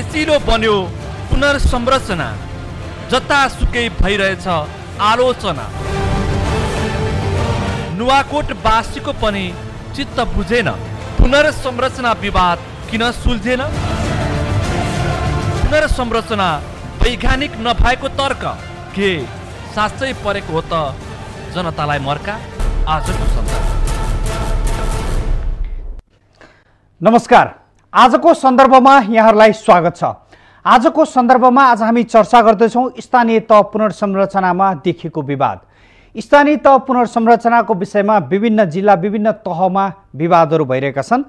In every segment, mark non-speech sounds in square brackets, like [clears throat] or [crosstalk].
पेचिलो बन्यो पुनर्संरचना जतासुकै भइरहेछ आलोचना नुवाकोटवासीको पनि चित्त बुझेन पुनर्संरचना विवाद किन सुल्झेन पुनर्संरचना वैज्ञानिक नभएको तर्क के साँच्चै परेको हो त जनतालाई मर्का आजको सन्दर्भ नमस्कार आजको सन्दर्भमा यहाँहरूलाई स्वागत छ आजको सन्दर्भमा आज हामी चर्चा गर्दैछौँ स्थानीय तह पुनर्संरचनामा देखिएको विवाद स्थानीय तह पुनर्संरचनाको विषयमा विभिन्न जिल्ला विभिन्न तहमा विवादहरू भइरहेका छन्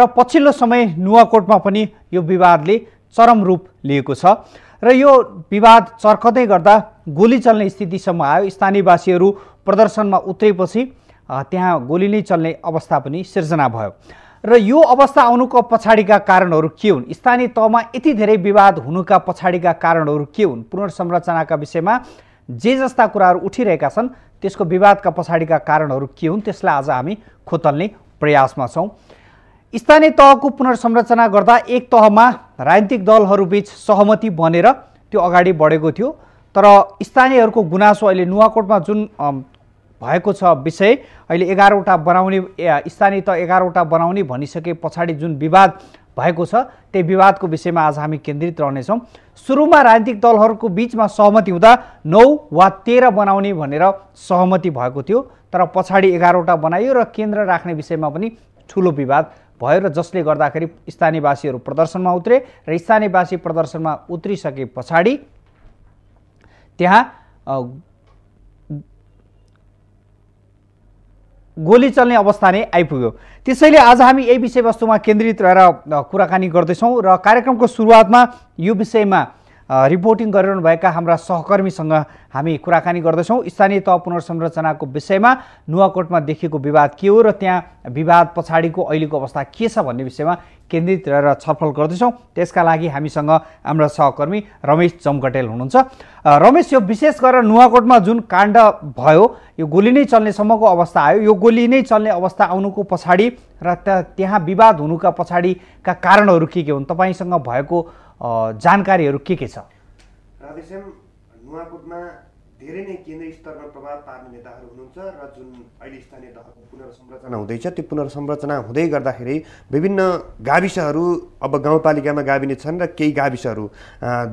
र पछिल्लो समय नुवाकोटमा पनि यो विवादले चरम रूप लिएको छ र यो विवाद चर्कदै गर्दा गोली चल्ने स्थितिसम्म आयो स्थानीयवासीहरू प्रदर्शनमा उत्रेपछि त्यहाँ गोली नै चल्ने अवस्था पनि सिर्जना भयो र यो अवस्था आउनुको पछाडिका कारणहरू के हुन् स्थानीय तहमा यति धेरै विवाद हुनुका पछाडिका कारणहरू के हुन् पुनर्संरचनाका विषयमा जे जस्ता कुराहरू उठिरहेका छन् त्यसको विवादका पछाडिका कारणहरू के हुन् त्यसलाई आज हामी खोतल्ने प्रयासमा छौँ स्थानीय तहको पुनर्संरचना गर्दा एक तहमा राजनीतिक दलहरूबीच सहमति बनेर त्यो अगाडि बढेको थियो तर स्थानीयहरूको गुनासो अहिले नुवाकोटमा जुन भएको छ विषय अहिले एघारवटा बनाउने स्थानीय त एघारवटा बनाउने भनिसके पछाडि जुन विवाद भएको छ त्यही विवादको विषयमा आज हामी केन्द्रित रहनेछौँ सुरुमा राजनीतिक दलहरूको बिचमा सहमति हुँदा नौ वा तेह्र बनाउने भनेर सहमति भएको थियो तर पछाडि एघारवटा बनाइयो र केन्द्र राख्ने विषयमा पनि ठुलो विवाद भयो र जसले गर्दाखेरि स्थानीयवासीहरू प्रदर्शनमा उत्रे र स्थानीयवासी प्रदर्शनमा उत्रिसके पछाडि त्यहाँ गोली चल्ने अवस्था नै आइपुग्यो त्यसैले आज हामी यही विषयवस्तुमा केन्द्रित रहेर कुराकानी गर्दैछौँ र कार्यक्रमको सुरुवातमा यो विषयमा रिपोर्टिङ गरिरहनुभएका हाम्रा सहकर्मीसँग हामी कुराकानी गर्दछौँ स्थानीय तह पुनर्संरचनाको विषयमा नुवाकोटमा देखिएको विवाद के हो र त्यहाँ विवाद पछाडिको अहिलेको अवस्था के छ भन्ने विषयमा केन्द्रित रहेर छलफल गर्दैछौँ त्यसका लागि हामीसँग हाम्रा सहकर्मी रमेश चमकटेल हुनुहुन्छ रमेश यो विशेष गरेर नुवाकोटमा जुन काण्ड भयो यो गोली नै चल्नेसम्मको अवस्था आयो यो गोली नै चल्ने अवस्था आउनुको पछाडि र त्यहाँ विवाद हुनुका पछाडिका कारणहरू के के हुन् तपाईँसँग भएको जानकारीहरू के के छ राधेश्याम नुवाकोटमा धेरै नै केन्द्रीय स्तरमा प्रभाव पार्ने नेताहरू हुनुहुन्छ र जुन अहिले स्थानीय तहको पुनर्संरचना हुँदैछ त्यो पुनर्संरचना हुँदै गर्दाखेरि विभिन्न गाविसहरू अब गाउँपालिकामा गाविने छन् र केही गाविसहरू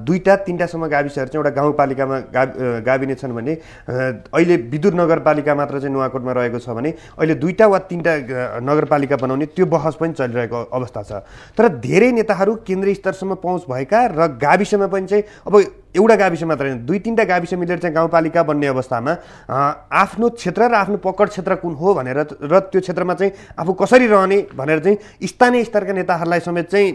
दुईवटा तिनवटासम्म गाविसहरू चाहिँ एउटा गाउँपालिकामा गा गाविने छन् भने अहिले विदुर नगरपालिका मात्र चाहिँ नुवाकोटमा रहेको छ भने अहिले दुईवटा वा तिनवटा नगरपालिका बनाउने त्यो बहस पनि चलिरहेको अवस्था छ तर धेरै नेताहरू केन्द्रीय स्तरसम्म पहुँच भएका र गाविसमा पनि चाहिँ अब एउटा गाविस मात्र होइन दुई तिनवटा गाविस मिलेर चाहिँ गाउँपालिका बन्ने अवस्थामा आफ्नो क्षेत्र र आफ्नो पकड क्षेत्र कुन हो भनेर र त्यो क्षेत्रमा चाहिँ आफू कसरी रहने भनेर चाहिँ स्थानीय स्तरका नेताहरूलाई समेत चाहिँ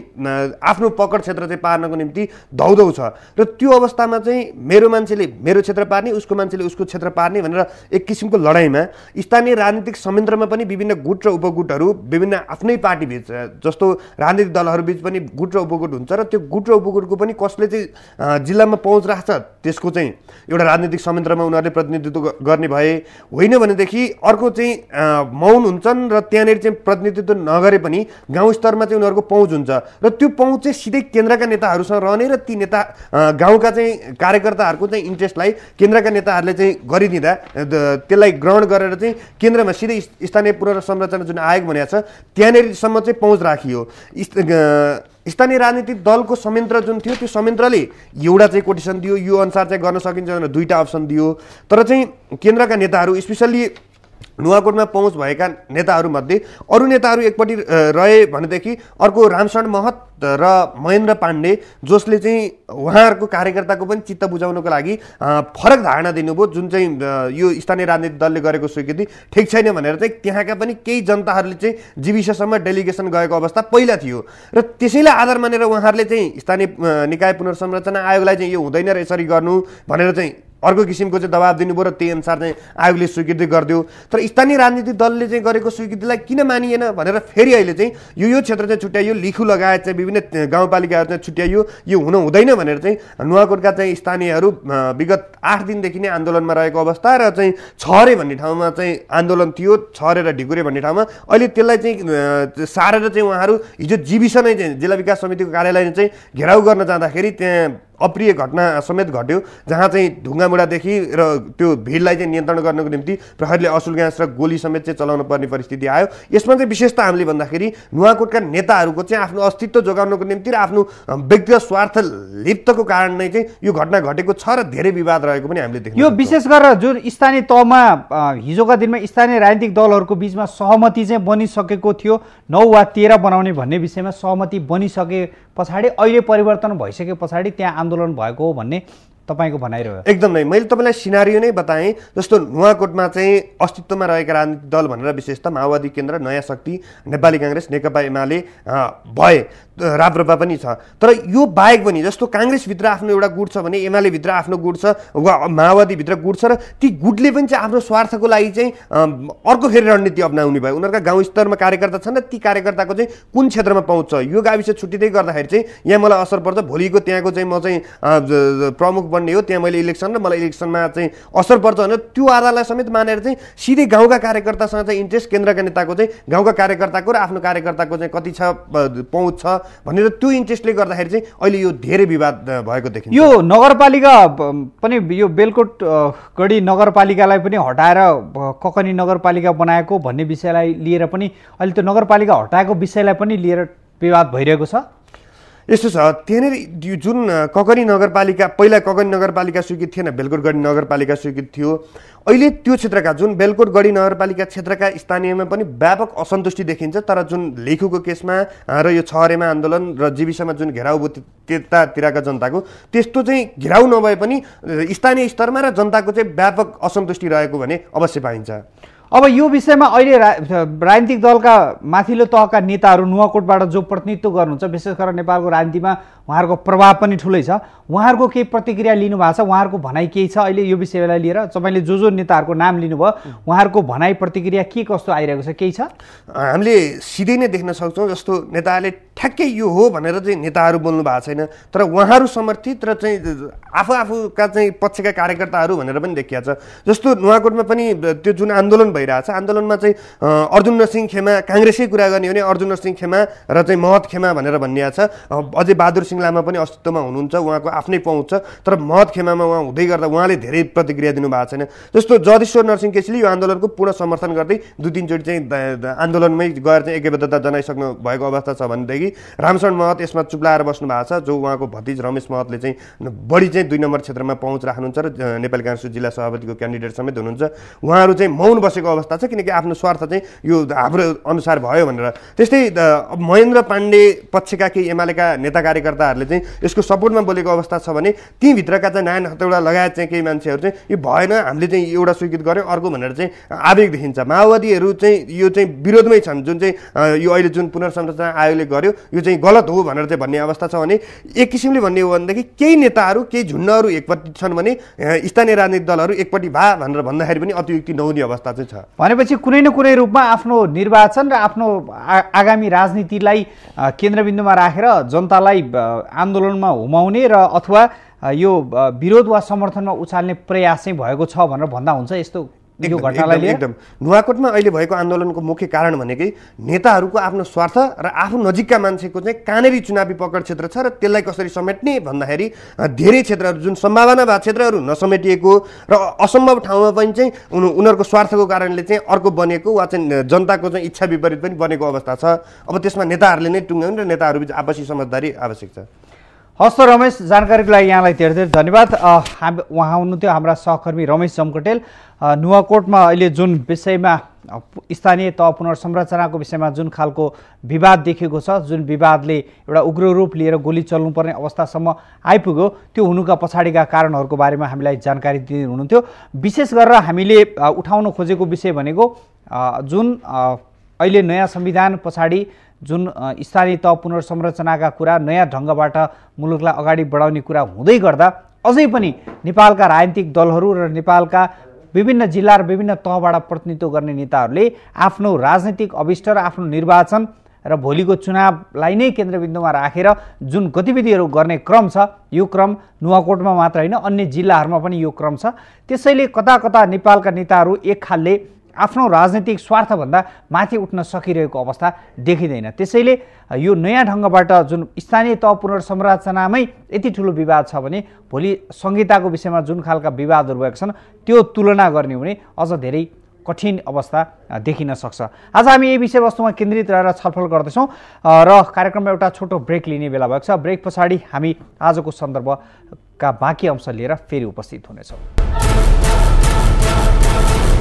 आफ्नो पकड क्षेत्र चाहिँ पार्नको निम्ति धौधौ छ र त्यो अवस्थामा चाहिँ मेरो मान्छेले मेरो क्षेत्र पार्ने उसको मान्छेले उसको क्षेत्र पार्ने भनेर एक किसिमको लडाइँमा स्थानीय राजनीतिक संयन्त्रमा पनि विभिन्न गुट र उपगुटहरू विभिन्न आफ्नै पार्टीबिच जस्तो राजनीतिक दलहरूबिच पनि गुट र उपगुट हुन्छ र त्यो गुट र उपगुटको पनि कसले चाहिँ जिल्लामा पहुँच राख्छ त्यसको चाहिँ एउटा राजनीतिक संयन्त्रमा उनीहरूले प्रतिनिधित्व गर्ने भए होइन भनेदेखि अर्को चाहिँ मौन हुन्छन् र त्यहाँनिर चाहिँ प्रतिनिधित्व नगरे पनि गाउँ स्तरमा चाहिँ उनीहरूको पहुँच हुन्छ र त्यो पहुँच चाहिँ सिधै केन्द्रका नेताहरूसँग रहने र ती नेता गाउँका चाहिँ कार्यकर्ताहरूको चाहिँ इन्ट्रेस्टलाई केन्द्रका नेताहरूले चाहिँ गरिदिँदा त्यसलाई ग्रहण गरेर चाहिँ केन्द्रमा सिधै स्थानीय पुनर्संरचना जुन आयोग भनेको छ त्यहाँनिरसम्म चाहिँ पहुँच राखियो स्थानीय राजनीतिक दलको संयन्त्र जुन थियो त्यो संयन्त्रले एउटा चाहिँ कोटेसन दियो यो अनुसार चाहिँ गर्न सकिन्छ भनेर दुईवटा अप्सन दियो तर चाहिँ केन्द्रका नेताहरू स्पेसल्ली नुवाकोटमा पहुँच भएका नेताहरूमध्ये अरू नेताहरू एकपट्टि रहे भनेदेखि अर्को रामशरण महत र महेन्द्र पाण्डे जसले चाहिँ उहाँहरूको कार्यकर्ताको पनि चित्त बुझाउनको लागि फरक धारणा दिनुभयो जुन चाहिँ यो स्थानीय राजनीतिक दलले गरेको स्वीकृति ठिक छैन भनेर चाहिँ त्यहाँका पनि केही जनताहरूले चाहिँ जीविसम्म डेलिगेसन गएको अवस्था पहिला थियो र त्यसैलाई आधार मानेर उहाँहरूले चाहिँ स्थानीय निकाय पुनर्संरचना आयोगलाई चाहिँ यो हुँदैन र यसरी गर्नु भनेर चाहिँ अर्को किसिमको चाहिँ दबाब दिनुभयो र त्यही अनुसार चाहिँ आयोगले स्वीकृति गरिदियो तर स्थानीय राजनीतिक दलले चाहिँ गरेको स्वीकृतिलाई किन मानिएन भनेर फेरि अहिले चाहिँ यो यो क्षेत्र चाहिँ छुट्याइयो लिखु लगायत चाहिँ विभिन्न गाउँपालिकाहरू चाहिँ छुट्याइयो यो हुन हुँदैन भनेर चाहिँ नुवाकोटका चाहिँ स्थानीयहरू विगत आठ दिनदेखि नै आन्दोलनमा रहेको अवस्था र चाहिँ छरे भन्ने ठाउँमा चाहिँ आन्दोलन थियो छरे र ढिकुरे भन्ने ठाउँमा अहिले त्यसलाई चाहिँ सारेर चाहिँ उहाँहरू हिजो जीविस नै चाहिँ जिल्ला विकास समितिको कार्यालय चाहिँ घेराउ गर्न जाँदाखेरि त्यहाँ अप्रिय घटना समेत घट्यो जहाँ चाहिँ ढुङ्गामुढादेखि र त्यो भिडलाई चाहिँ नियन्त्रण गर्नको निम्ति प्रहरीले असुल ग्यास र गोली समेत चाहिँ चलाउनु पर्ने परिस्थिति आयो यसमा चाहिँ विशेष त हामीले भन्दाखेरि नुवाकोटका नेताहरूको चाहिँ आफ्नो अस्तित्व जोगाउनको निम्ति र आफ्नो व्यक्तिगत स्वार्थ लिप्तको कारण नै चाहिँ यो घटना घटेको छ र धेरै विवाद रहेको पनि हामीले देख्यौँ यो विशेष गरेर जुन स्थानीय तहमा हिजोका दिनमा स्थानीय राजनीतिक दलहरूको बिचमा सहमति चाहिँ बनिसकेको थियो नौ वा तेह्र बनाउने भन्ने विषयमा सहमति बनिसके पछाडि अहिले परिवर्तन भइसके पछाडि त्यहाँ आन्दोलन भएको हो भन्ने तपाईँको भनाइरह्यो एकदम नै मैले तपाईँलाई सिनारियो नै बताएँ जस्तो नुवाकोटमा चाहिँ अस्तित्वमा रहेका राजनीतिक दल भनेर विशेष त माओवादी केन्द्र नयाँ शक्ति नेपाली काङ्ग्रेस नेकपा एमाले भए राप्रपा पनि छ तर यो बाहेक पनि जस्तो काङ्ग्रेसभित्र आफ्नो एउटा गुट छ भने एमालेभित्र आफ्नो गुट छ वा माओवादीभित्र गुट छ र ती गुटले पनि चाहिँ आफ्नो स्वार्थको लागि चाहिँ अर्को फेरि रणनीति अप्नाउने भयो उनीहरूका गाउँ स्तरमा कार्यकर्ता छन् र ती कार्यकर्ताको चाहिँ कुन क्षेत्रमा पाउँछ यो गाविस छुट्टिँदै गर्दाखेरि चाहिँ यहाँ मलाई असर पर्छ भोलिको त्यहाँको चाहिँ म चाहिँ प्रमुख पर्ने हो त्यहाँ मैले इलेक्सन र मलाई इलेक्सनमा चाहिँ असर पर्छ भनेर त्यो आधारलाई समेत मानेर चाहिँ सिधै गाउँका कार्यकर्तासँग चाहिँ इन्ट्रेस्ट केन्द्रका नेताको चाहिँ गाउँका कार्यकर्ताको र आफ्नो कार्यकर्ताको चाहिँ कति छ पहुँच छ भनेर त्यो इन्ट्रेस्टले गर्दाखेरि चाहिँ अहिले यो धेरै विवाद भएको देखिन्छ यो नगरपालिका पनि यो बेलकोट गढी नगरपालिकालाई पनि हटाएर ककनी नगरपालिका बनाएको भन्ने विषयलाई लिएर पनि अहिले त्यो नगरपालिका हटाएको विषयलाई पनि लिएर विवाद भइरहेको छ यस्तो छ त्यहाँनिर जुन ककरी नगरपालिका पहिला ककरी नगरपालिका स्वीकृत थिएन बेलकोटगढी नगरपालिका स्वीकृत थियो अहिले त्यो क्षेत्रका जुन बेलकोटगढी नगरपालिका क्षेत्रका स्थानीयमा पनि व्यापक असन्तुष्टि देखिन्छ तर जुन लेखुको केसमा र यो छहरेमा आन्दोलन र जीविसमा जुन घेराउ त्यतातिरका जनताको त्यस्तो चाहिँ घेराउ नभए पनि स्थानीय स्तरमा र जनताको चाहिँ व्यापक असन्तुष्टि रहेको भने अवश्य पाइन्छ अब यो विषयमा अहिले राजनीतिक दलका माथिल्लो तहका नेताहरू नुवाकोटबाट जो प्रतिनिधित्व गर्नुहुन्छ विशेष गरेर नेपालको राजनीतिमा उहाँहरूको प्रभाव पनि ठुलै छ उहाँहरूको केही प्रतिक्रिया लिनुभएको छ उहाँहरूको भनाइ केही छ अहिले यो विषयलाई लिएर तपाईँले जो जो नेताहरूको नाम लिनुभयो उहाँहरूको भनाइ प्रतिक्रिया के कस्तो आइरहेको छ केही छ हामीले सिधै नै देख्न सक्छौँ जस्तो नेताहरूले ठ्याक्कै यो हो भनेर चाहिँ नेताहरू बोल्नु भएको छैन तर उहाँहरू समर्थित र चाहिँ आफू आफूका चाहिँ पक्षका कार्यकर्ताहरू भनेर पनि देखिया छ जस्तो नुवाकोटमा पनि त्यो जुन आन्दोलन भइरहेछ आन्दोलनमा चाहिँ अर्जुन नरसिंह खेमा काङ्ग्रेसकै कुरा गर्ने हो भने अर्जुन नरसिंह खेमा र चाहिँ महत खेमा भनेर भनिएको छ अझै बहादुर सिंह लामा पनि अस्तित्वमा हुनुहुन्छ उहाँको आफ्नै पहुँच छ तर महत खेमामा उहाँ हुँदै गर्दा उहाँले धेरै प्रतिक्रिया दिनुभएको छैन जस्तो जदेश्वर नरसिंह केसीले यो आन्दोलनको पूर्ण समर्थन गर्दै दुई तिनचोटि चाहिँ आन्दोलनमै गएर चाहिँ एकबद्धता जनाइसक्नु भएको अवस्था छ भनेदेखि रामशरण महत यसमा चुप्लाएर बस्नु भएको छ जो उहाँको भतिज रमेश महतले चाहिँ बढी चाहिँ दुई नम्बर क्षेत्रमा पहुँच राख्नुहुन्छ र नेपाली काङ्ग्रेस जिल्ला सभापतिको क्यान्डिडेट समेत हुनुहुन्छ उहाँहरू चाहिँ मौन बसेको सकेको अवस्था छ किनकि आफ्नो स्वार्थ चाहिँ यो हाम्रो अनुसार भयो भनेर त्यस्तै महेन्द्र पाण्डे पक्षका केही एमालेका नेता कार्यकर्ताहरूले चाहिँ यसको सपोर्टमा बोलेको अवस्था छ भने तीभित्रका चाहिँ नायन हतौडा लगायत चाहिँ केही मान्छेहरू चाहिँ यो भएन हामीले चाहिँ एउटा स्वीकृत गऱ्यौँ अर्को भनेर चाहिँ आवेग देखिन्छ माओवादीहरू चाहिँ यो चाहिँ विरोधमै छन् जुन चाहिँ यो अहिले जुन पुनर्संरचना आयोगले गर्यो यो चाहिँ गलत हो भनेर चाहिँ भन्ने अवस्था छ भने एक किसिमले भन्ने हो भनेदेखि केही नेताहरू केही झुन्डहरू एकपट्टि छन् भने स्थानीय राजनीतिक दलहरू एकपट्टि भा भनेर भन्दाखेरि पनि अतियुक्ति नहुने अवस्था चाहिँ छ भनेपछि कुनै न कुनै रूपमा आफ्नो निर्वाचन र आफ्नो आगामी राजनीतिलाई केन्द्रबिन्दुमा राखेर जनतालाई आन्दोलनमा हुमाउने र अथवा यो विरोध वा समर्थनमा उचाल्ने प्रयास चाहिँ भएको छ भनेर भन्दा हुन्छ यस्तो यो घटनालाई एकदम नुवाकोटमा अहिले भएको आन्दोलनको मुख्य कारण भनेकै नेताहरूको आफ्नो स्वार्थ र आफू नजिकका मान्छेको चाहिँ कहाँनेरि चुनावी पकड क्षेत्र छ र त्यसलाई कसरी समेट्ने भन्दाखेरि धेरै क्षेत्रहरू जुन सम्भावना सम्भावनावाद क्षेत्रहरू नसमेटिएको र असम्भव ठाउँमा पनि चाहिँ उनीहरूको स्वार्थको कारणले चाहिँ अर्को बनेको वा चाहिँ जनताको चाहिँ इच्छा विपरीत पनि बनेको अवस्था छ अब त्यसमा नेताहरूले नै टुङ्ग्याउने र बिच आपसी समझदारी आवश्यक छ हस्त रमेश जानकारीको लागि यहाँलाई धेरै धेरै धन्यवाद हाम उहाँ हुनुहुन्थ्यो हाम्रा सहकर्मी रमेश जमकटेल नुवाकोटमा अहिले जुन विषयमा स्थानीय तह पुनर्संरचनाको विषयमा जुन खालको विवाद देखेको छ जुन विवादले एउटा उग्र रूप लिएर गोली चल्नुपर्ने अवस्थासम्म आइपुग्यो त्यो हुनुका पछाडिका कारणहरूको बारेमा हामीलाई जानकारी दिनुहुन्थ्यो विशेष गरेर हामीले उठाउन खोजेको विषय भनेको जुन अहिले नयाँ संविधान पछाडि जुन स्थानीय तह पुनर्संरचनाका कुरा नयाँ ढङ्गबाट मुलुकलाई अगाडि बढाउने कुरा हुँदै गर्दा अझै पनि नेपालका राजनीतिक दलहरू र नेपालका विभिन्न जिल्ला र विभिन्न तहबाट प्रतिनिधित्व गर्ने नेताहरूले आफ्नो राजनैतिक अभिष्ट र आफ्नो निर्वाचन र भोलिको चुनावलाई नै केन्द्रबिन्दुमा राखेर जुन गतिविधिहरू गर्ने क्रम छ यो क्रम नुवाकोटमा मात्र होइन अन्य जिल्लाहरूमा पनि यो क्रम छ त्यसैले कता कता नेपालका नेताहरू एक खालले आफ्नो राजनैतिक स्वार्थभन्दा माथि उठ्न सकिरहेको अवस्था देखिँदैन त्यसैले यो नयाँ ढङ्गबाट जुन स्थानीय तह पुनर्संरचनामै यति ठुलो विवाद छ भने भोलि संहिताको विषयमा जुन खालका विवादहरू भएका छन् त्यो तुलना गर्ने भने अझ धेरै कठिन अवस्था देखिन सक्छ आज हामी यही विषयवस्तुमा केन्द्रित रहेर छलफल गर्दैछौँ र कार्यक्रममा एउटा छोटो ब्रेक लिने बेला भएको छ ब्रेक पछाडि हामी आजको सन्दर्भका बाँकी अंश लिएर फेरि उपस्थित हुनेछौँ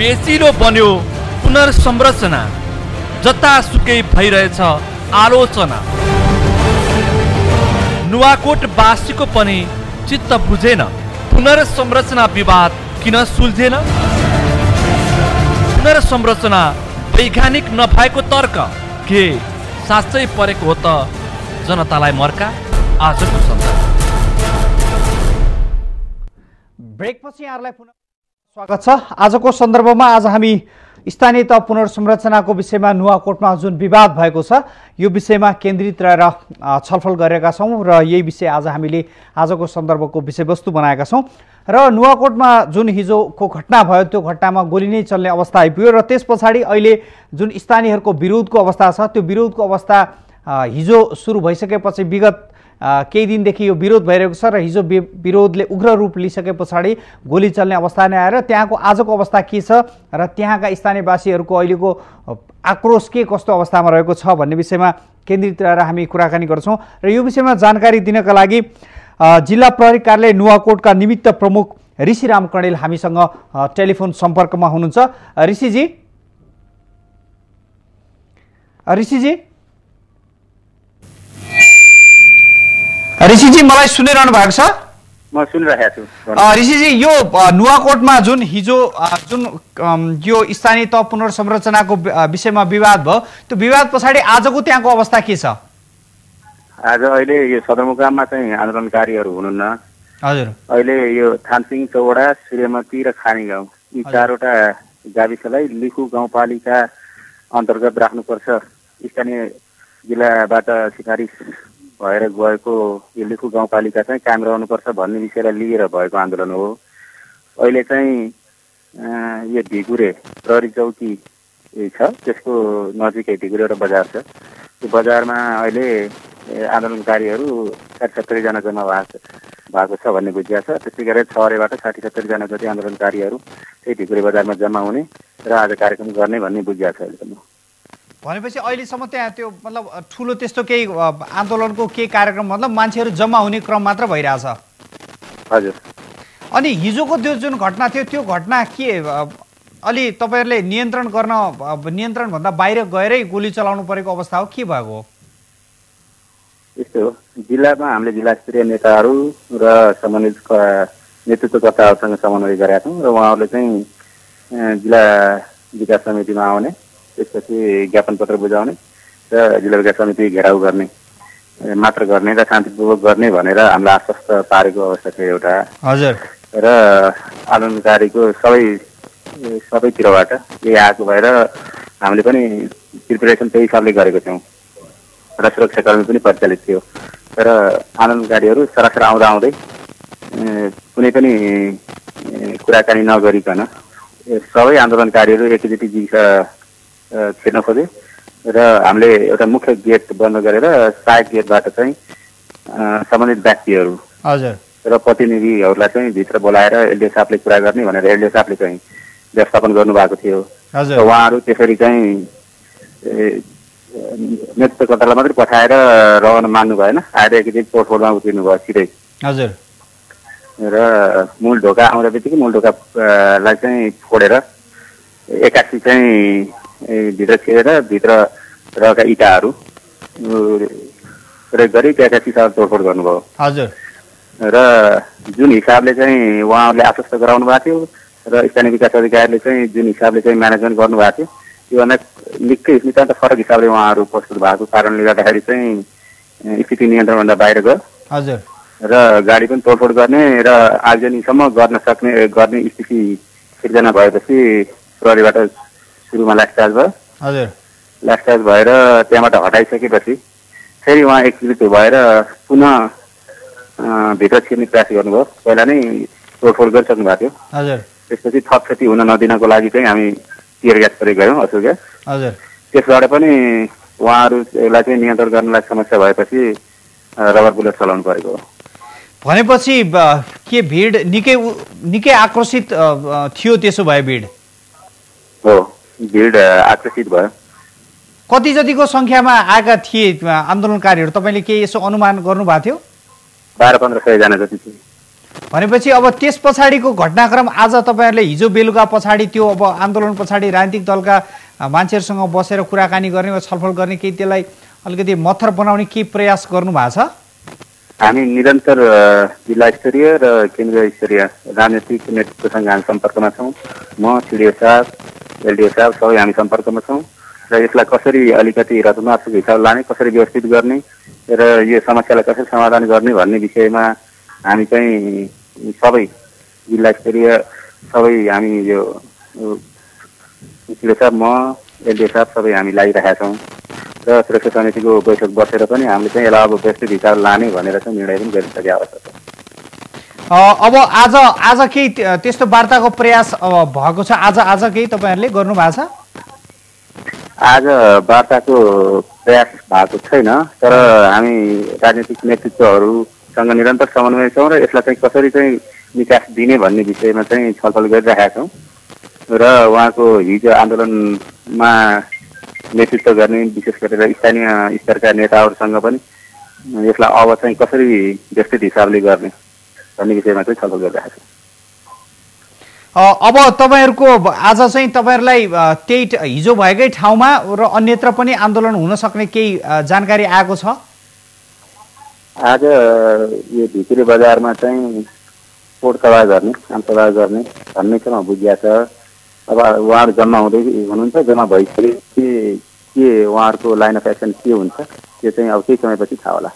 पेचिलो बन्यो पुनर्संरचना जतासुकै भइरहेछ आलोचना नुवाकोटवासीको पनि चित्त बुझेन पुनर्संरचना विवाद किन सुल्झेन पुनर्संरचना वैज्ञानिक नभएको तर्क के साँच्चै परेको हो त जनतालाई मर्का आजको ब्रेकपछि यहाँहरूलाई पुनः स्वागत छ आजको सन्दर्भमा आज हामी स्थानीय तह पुनर्संरचनाको विषयमा नुवाकोटमा जुन विवाद भएको छ यो विषयमा केन्द्रित रहेर छलफल गरेका छौँ र यही विषय आज हामीले आजको सन्दर्भको विषयवस्तु बनाएका छौँ र नुवाकोटमा जुन हिजोको घटना भयो त्यो घटनामा गोली नै चल्ने अवस्था आइपुग्यो र त्यस पछाडि अहिले जुन स्थानीयहरूको विरोधको अवस्था छ त्यो विरोधको अवस्था हिजो सुरु भइसकेपछि विगत केही दिनदेखि यो विरोध भइरहेको छ र हिजो विरोधले उग्र रूप लिइसके पछाडि गोली चल्ने अवस्था नै आएर त्यहाँको आजको अवस्था के छ र त्यहाँका स्थानीयवासीहरूको अहिलेको आक्रोश के कस्तो अवस्थामा रहेको छ भन्ने विषयमा केन्द्रित रहेर हामी कुराकानी गर्छौँ र यो विषयमा जानकारी दिनका लागि जिल्ला प्रहरी कार्यालय नुवाकोटका निमित्त प्रमुख ऋषिराम कणेल हामीसँग टेलिफोन सम्पर्कमा हुनुहुन्छ ऋषिजी ऋषिजी ऋषिजी मलाई सुनिरहनु भएको छ म ऋषिजी यो नुवाकोटमा जुन हिजो जुन यो स्थानीय तह पुनर्संरचनाको विषयमा विवाद भयो त्यो विवाद पछाडि आजको त्यहाँको अवस्था के छ आज अहिले यो सदरमुकाममा चाहिँ आन्दोलनकारीहरू हुनुहुन्न हजुर अहिले यो थानसिङ चौडा श्रीमती र खानी गाउँ यी चारवटा गाविसलाई लिखु गाउँपालिका अन्तर्गत राख्नुपर्छ स्थानीय जिल्लाबाट सिफारिस भएर गएको यो लिखु गाउँपालिका चाहिँ कायम रहनुपर्छ भन्ने विषयलाई लिएर भएको आन्दोलन हो अहिले चाहिँ यो ढिगुरे प्रहरी चौकी छ त्यसको नजिकै ढिकुरे एउटा बजार छ त्यो बजारमा अहिले आन्दोलनकारीहरू साठी सत्तरीजना जम्मा भएको छ भन्ने बुझिया छ त्यसै गरेर छ अरेबाट साठी सत्तरीजना जति आन्दोलनकारीहरू त्यही ढिगुरे बजारमा जम्मा हुने र आज कार्यक्रम गर्ने भन्ने बुझिया छ अहिलेसम्म भनेपछि अहिलेसम्म त्यहाँ त्यो मतलब ठुलो त्यस्तो केही आन्दोलनको के कार्यक्रम मतलब मान्छेहरू जम्मा हुने क्रम मात्र भइरहेछ हजुर अनि हिजोको त्यो जुन घटना थियो त्यो घटना के अलि तपाईँहरूले नियन्त्रण गर्न नियन्त्रणभन्दा बाहिर गएरै गोली चलाउनु परेको अवस्था हो के भएको हो यस्तो हो जिल्लामा हामीले जिल्ला स्तरीय नेताहरू र समन्वित नेतृत्वकर्ताहरूसँग समन्वय गरेका छौँ र उहाँहरूले चाहिँ जिल्ला विकास समितिमा आउने त्यसपछि ज्ञापन पत्र बुझाउने र जिल्ला विकास समिति घेराउ गर्ने मात्र गर्ने र शान्तिपूर्वक गर्ने भनेर हामीलाई आश्वस्त पारेको अवस्था थियो एउटा हजुर र आन्दोलनकारीको सबै सबैतिरबाट यही आएको भएर हामीले पनि प्रिपरेसन त्यही हिसाबले गरेको थियौँ र सुरक्षाकर्मी पनि परिचालित थियो तर आन्दोलनकारीहरू सरासर आउँदा आउँदै कुनै पनि कुराकानी नगरिकन सबै आन्दोलनकारीहरू एकैचोटि जिल्ला छिर्न खोजेँ र हामीले एउटा मुख्य गेट बन्द गरेर सहायक गेटबाट चाहिँ सम्बन्धित व्यक्तिहरू र प्रतिनिधिहरूलाई चाहिँ भित्र बोलाएर एलडिए साहबले कुरा गर्ने भनेर एलडिए साहबले चाहिँ व्यवस्थापन गर्नुभएको थियो उहाँहरू त्यसरी चाहिँ नेतृत्वकर्तालाई मात्रै पठाएर रहन मान्नु भएन आएर दिन पोर्टफोलमा उत्रिनु भयो सिधै हजुर र मूल ढोका आउँदा बित्तिकै मूल ढोकालाई चाहिँ फोडेर एक्कासी चाहिँ भित्र खेलेर भित्र रहेका इटाहरू प्रयोग गरी क्याकासीसँग तोडफोड गर्नुभयो हजुर र जुन हिसाबले चाहिँ उहाँहरूले आश्वस्त गराउनु भएको थियो र स्थानीय विकास अधिकारीले चाहिँ जुन हिसाबले चाहिँ म्यानेजमेन्ट गर्नुभएको थियो त्योभन्दा निकै नितान्त फरक हिसाबले उहाँहरू प्रस्तुत भएको कारणले गर्दाखेरि चाहिँ स्थिति नियन्त्रणभन्दा बाहिर गयो हजुर र गाडी पनि तोडफोड गर्ने र आगजनीसम्म गर्न सक्ने गर्ने स्थिति सिर्जना भएपछि प्रहरीबाट सुरुमा लास्टाज भयो हजुर भएर त्यहाँबाट हटाइसकेपछि फेरि उहाँ एकजुट भएर पुनः भित्र छिर्ने प्रयास गर्नुभयो पहिला नै तोडफोड गरिसक्नु भएको थियो हजुर त्यसपछि थप क्षति हुन नदिनको लागि चाहिँ हामी टियर ग्यास प्रयोग गऱ्यौँ असुर ग्यास हजुर त्यसबाट पनि उहाँहरूलाई चाहिँ नियन्त्रण गर्नलाई समस्या भएपछि रबर बुलेट चलाउनु परेको हो भनेपछि के भिड निकै निकै आक्रोशित थियो त्यसो भए भिड हो भिड आकर्षित uh, भयो कति जतिको संख्यामा आएका थिए आन्दोलनकारीहरू तपाईँले के यसो अनुमान गर्नुभएको थियो बाह्र पन्ध्र सयजना जति थियो भनेपछि अब त्यस पछाडिको घटनाक्रम आज तपाईँहरूले हिजो बेलुका पछाडि त्यो अब आन्दोलन पछाडि राजनीतिक दलका मान्छेहरूसँग बसेर कुराकानी गर्ने वा छलफल गर्ने केही त्यसलाई अलिकति मथर बनाउने के प्रयास गर्नुभएको छ हामी निरन्तर जिल्ला स्तरीय र केन्द्र स्तरीय राजनीतिक नेतृत्वसँग हामी सम्पर्कमा छौँ म सिडिओ साह एलडिओ साहब सबै हामी सम्पर्कमा छौँ र यसलाई कसरी अलिकति रचनात्मक हिसाब लाने कसरी व्यवस्थित गर्ने र यो समस्यालाई कसरी समाधान गर्ने भन्ने विषयमा हामी चाहिँ सबै जिल्ला स्तरीय सबै हामी यो सिलो साहब म एलडिओ साहब सबै हामी लागिरहेका छौँ र सुरक्षा समितिको बैठक बसेर पनि हामीले चाहिँ यसलाई अब व्यवस्थित हिसाब लाने भनेर चाहिँ निर्णय पनि गरिसकेको आवश्यक छ अब आज आज केही त्यस्तो वार्ताको प्रयास भएको छ आज आज केही तपाईँहरूले गर्नु भएको छ आज वार्ताको प्रयास भएको छैन तर हामी राजनीतिक नेतृत्वहरूसँग निरन्तर समन्वय छौँ र यसलाई चाहिँ कसरी चाहिँ विकास दिने भन्ने विषयमा चाहिँ छलफल गरिरहेका छौँ र उहाँको हिजो आन्दोलनमा नेतृत्व गर्ने विशेष गरेर स्थानीय स्तरका नेताहरूसँग पनि यसलाई अब चाहिँ कसरी व्यवस्थित हिसाबले गर्ने भन्ने विषयमा चाहिँ छलफल गरिरहेको छौँ अब तपाईँहरूको आज चाहिँ तपाईँहरूलाई त्यही हिजो भएकै ठाउँमा र अन्यत्र पनि आन्दोलन हुन सक्ने केही जानकारी आएको छ आज यो भित्री बजारमा चाहिँ पोट सभा गर्ने आमसभा गर्ने भन्ने क्रममा बुझिया छ अब उहाँहरू जम्मा हुँदै हुनुहुन्छ जम्मा भइसके के उहाँहरूको लाइन अफ एक्सन के हुन्छ त्यो चाहिँ अब केही समयपछि थाहा होला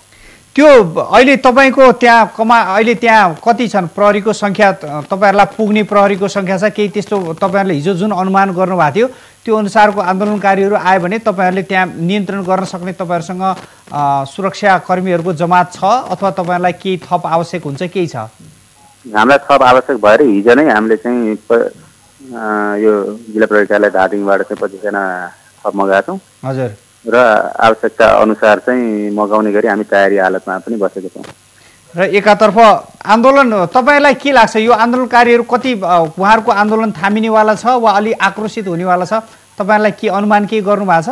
त्यो अहिले तपाईँको त्यहाँ कमा अहिले त्यहाँ कति छन् प्रहरीको सङ्ख्या तपाईँहरूलाई पुग्ने प्रहरीको सङ्ख्या छ केही त्यस्तो तपाईँहरूले हिजो जुन अनुमान गर्नुभएको थियो त्यो अनुसारको आन्दोलनकारीहरू आयो भने तपाईँहरूले त्यहाँ नियन्त्रण गर्न सक्ने तपाईँहरूसँग सुरक्षाकर्मीहरूको जमात छ अथवा तपाईँहरूलाई केही थप आवश्यक हुन्छ केही छ हामीलाई थप आवश्यक भएर हिजो नै हामीले चाहिँ यो जिल्ला प्रहरी कार्यालय धादिङबाट चाहिँ पच्चिसजना थप मगाएको छौँ हजुर र आवश्यकता अनुसार चाहिँ मगाउने गरी हामी तयारी हालतमा पनि बसेको छौँ र एकातर्फ आन्दोलन तपाईँलाई के लाग्छ यो आन्दोलनकारीहरू कति उहाँहरूको आन्दोलन थामिनेवाला छ वा अलि आक्रोशित हुनेवाला छ तपाईँहरूलाई के अनुमान के गर्नु भएको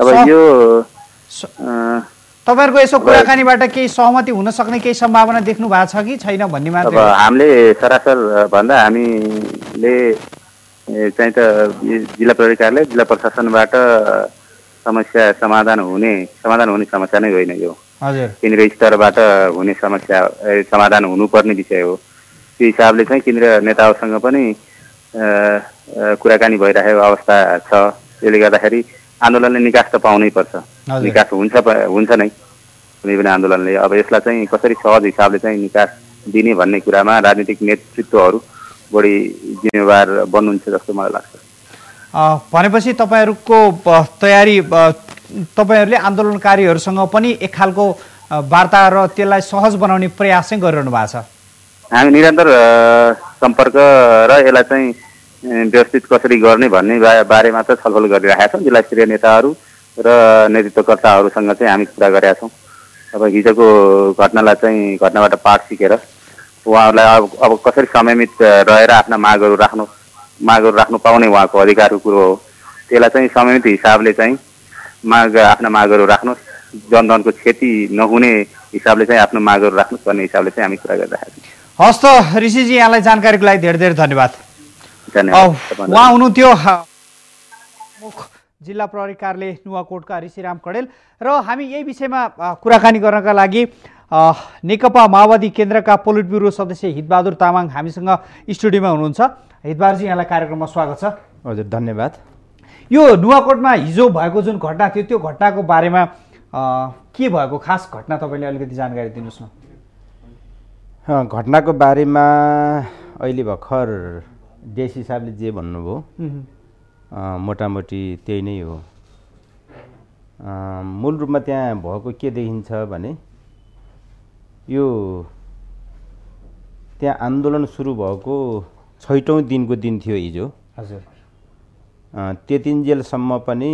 छ अब यो तपाईँहरूको यसो कुराकानीबाट केही सहमति हुन सक्ने केही सम्भावना देख्नु भएको छ कि छैन भन्ने हामीले सरासर भन्दा हामीले चाहिँ त जिल्ला प्रहरी कार्यालय जिल्ला प्रशासनबाट समस्या समाधान हुने समाधान हुने समस्या नै होइन यो केन्द्रीय स्तरबाट हुने समस्या समाधान हुनुपर्ने विषय हो त्यो हिसाबले चाहिँ केन्द्रीय नेताहरूसँग पनि कुराकानी भइरहेको अवस्था छ त्यसले गर्दाखेरि आन्दोलनले निकास त पाउनै पर्छ निकास हुन्छ हुन्छ नै कुनै पनि आन्दोलनले अब यसलाई चाहिँ कसरी सहज हिसाबले चाहिँ निकास दिने भन्ने कुरामा राजनीतिक नेतृत्वहरू बढी जिम्मेवार बन्नुहुन्छ जस्तो मलाई लाग्छ भनेपछि तपाईँहरूको तयारी तपाईँहरूले आन्दोलनकारीहरूसँग पनि एक खालको वार्ता र त्यसलाई सहज बनाउने प्रयास चाहिँ गरिरहनु भएको छ हामी निरन्तर सम्पर्क र यसलाई चाहिँ व्यवस्थित कसरी गर्ने भन्ने बारेमा चाहिँ छलफल गरिरहेका छौँ जिल्ला स्तरीय नेताहरू र नेतृत्वकर्ताहरूसँग चाहिँ हामी कुरा गरेका छौँ अब हिजोको घटनालाई चाहिँ घटनाबाट पाठ सिकेर उहाँहरूलाई अब अब कसरी समयमित रहेर आफ्ना मागहरू राख्नु मागहरू राख्नु पाउने उहाँको अधिकारको कुरो हो त्यसलाई चाहिँ समयमित हिसाबले चाहिँ माग आफ्ना मागहरू राख्नुहोस् जनधनको क्षति नहुने हिसाबले चाहिँ आफ्नो मागहरू राख्नुहोस् भन्ने हिसाबले चाहिँ हामी कुरा गरिरहेका छौँ हस् त ऋषिजी यहाँलाई जानकारीको लागि धेरै धेरै धन्यवाद धन्यवाद उहाँ हुनुहुन्थ्यो जिल्ला प्रहरी कार्यालय नुवाकोटका ऋषिराम कडेल र हामी यही विषयमा कुराकानी गर्नका लागि नेकपा माओवादी केन्द्रका पोलिट ब्युरो सदस्य हितबहादुर तामाङ हामीसँग स्टुडियोमा हुनुहुन्छ हितबहादुरजी यहाँलाई कार्यक्रममा स्वागत छ हजुर धन्यवाद यो नुवाकोटमा हिजो भएको जुन घटना थियो त्यो घटनाको बारेमा के भएको खास घटना तपाईँले अलिकति जानकारी दिनुहोस् न घटनाको बारेमा अहिले भर्खर देश हिसाबले जे भन्नुभयो मोटामोटी त्यही नै हो मूल रूपमा त्यहाँ भएको के देखिन्छ भने यो त्यहाँ आन्दोलन सुरु भएको छैटौँ दिनको दिन थियो हिजो हजुर त्यतिन्जेलसम्म पनि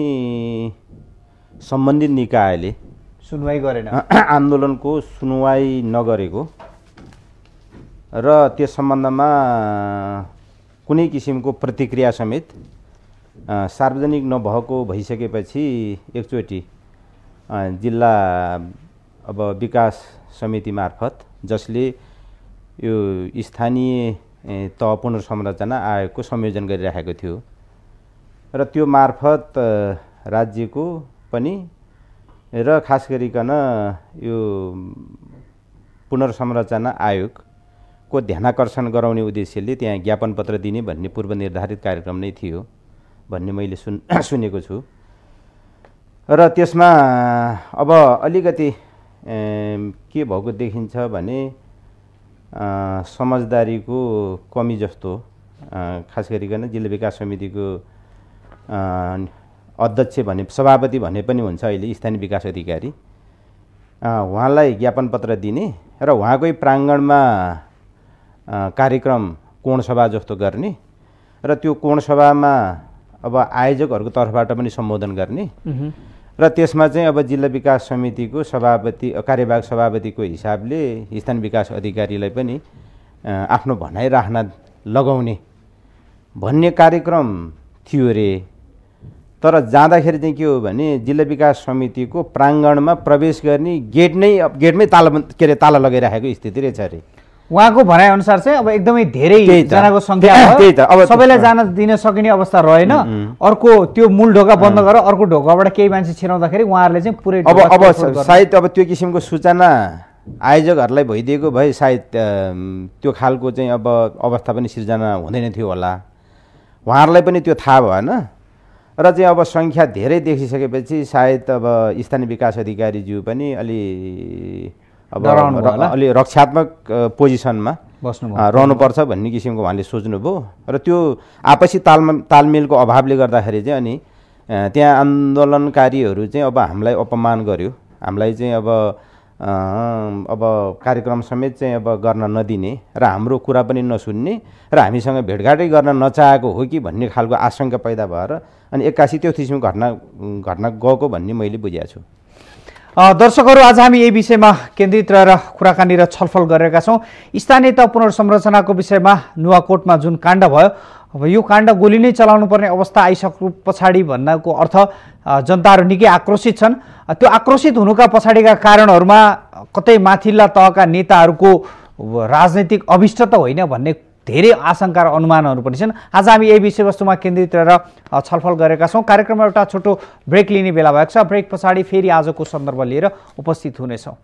सम्बन्धित निकायले सुनवाई गरेन आन्दोलनको सुनवाई नगरेको र त्यस सम्बन्धमा कुनै किसिमको प्रतिक्रिया समेत सार्वजनिक नभएको भइसकेपछि एकचोटि जिल्ला अब विकास समिति मार्फत जसले यो स्थानीय तह पुनर्संरचना आयोगको संयोजन गरिराखेको थियो र त्यो मार्फत राज्यको पनि र खास गरिकन यो पुनर्संरचना आयोगको ध्यानाकर्षण गराउने उद्देश्यले त्यहाँ ज्ञापन पत्र दिने भन्ने पूर्व निर्धारित कार्यक्रम नै थियो भन्ने मैले सुन [clears throat] सुनेको छु र त्यसमा अब अलिकति के भएको देखिन्छ भने समझदारीको कमी जस्तो खास गरिकन जिल्ला विकास समितिको अध्यक्ष भने सभापति भने पनि हुन्छ अहिले स्थानीय विकास अधिकारी उहाँलाई ज्ञापन पत्र दिने र उहाँकै प्राङ्गणमा कार्यक्रम कोणसभा जस्तो गर्ने र त्यो कोणसभामा अब आयोजकहरूको तर्फबाट पनि सम्बोधन गर्ने र त्यसमा चाहिँ अब जिल्ला विकास समितिको सभापति कार्यवाहक सभापतिको हिसाबले स्थान विकास अधिकारीलाई पनि आफ्नो भनाइ राख्न लगाउने भन्ने कार्यक्रम थियो रे तर जाँदाखेरि चाहिँ के हो भने जिल्ला विकास समितिको प्राङ्गणमा प्रवेश गर्ने गेट नै गेटमै ताला के अरे ताला लगाइराखेको स्थिति रहेछ अरे उहाँको भनाइअनुसार चाहिँ अब एकदमै धेरै जनाको सङ्ख्या अब सबैलाई जान दिन सकिने अवस्था रहेन अर्को त्यो मूल ढोका बन्द गरेर अर्को ढोकाबाट केही मान्छे छिराउँदाखेरि उहाँहरूले चाहिँ पुरै अब अब सायद अब त्यो किसिमको सूचना आयोजकहरूलाई भइदिएको भए सायद त्यो खालको चाहिँ अब अवस्था पनि सिर्जना हुँदैन थियो होला उहाँहरूलाई पनि त्यो थाहा भएन र चाहिँ अब सङ्ख्या धेरै देखिसकेपछि सायद अब स्थानीय विकास अधिकारीज्यू पनि अलि अब अलि रक्षात्मक पोजिसनमा बस्नु रहनुपर्छ भन्ने किसिमको उहाँले सोच्नुभयो र त्यो आपसी तालमा तालमेलको अभावले गर्दाखेरि चाहिँ अनि त्यहाँ आन्दोलनकारीहरू चाहिँ अब हामीलाई अपमान गर्यो हामीलाई चाहिँ अब अब कार्यक्रम समेत चाहिँ अब गर्न नदिने र हाम्रो कुरा पनि नसुन्ने र हामीसँग भेटघाटै गर्न नचाहेको हो कि भन्ने खालको आशंका पैदा भएर अनि एक्कासी त्यो किसिमको घटना घटना गएको भन्ने मैले बुझेको छु दर्शकहरू आज हामी यही विषयमा केन्द्रित रहेर कुराकानी र छलफल गरेका छौँ स्थानीय तह पुनर्संरचनाको विषयमा नुवाकोटमा जुन काण्ड भयो अब यो काण्ड गोली नै चलाउनु पर्ने अवस्था आइसक्नु पछाडि भन्नको अर्थ जनताहरू निकै आक्रोशित छन् त्यो आक्रोशित हुनुका पछाडिका कारणहरूमा कतै माथिल्ला तहका नेताहरूको राजनैतिक अभिष्ट त होइन भन्ने धेरै आशंका र अनुमानहरू पनि छन् आज हामी यही विषयवस्तुमा केन्द्रित रहेर छलफल गरेका छौँ कार्यक्रममा एउटा छोटो ब्रेक लिने बेला भएको छ ब्रेक पछाडि फेरि आजको सन्दर्भ लिएर उपस्थित हुनेछौँ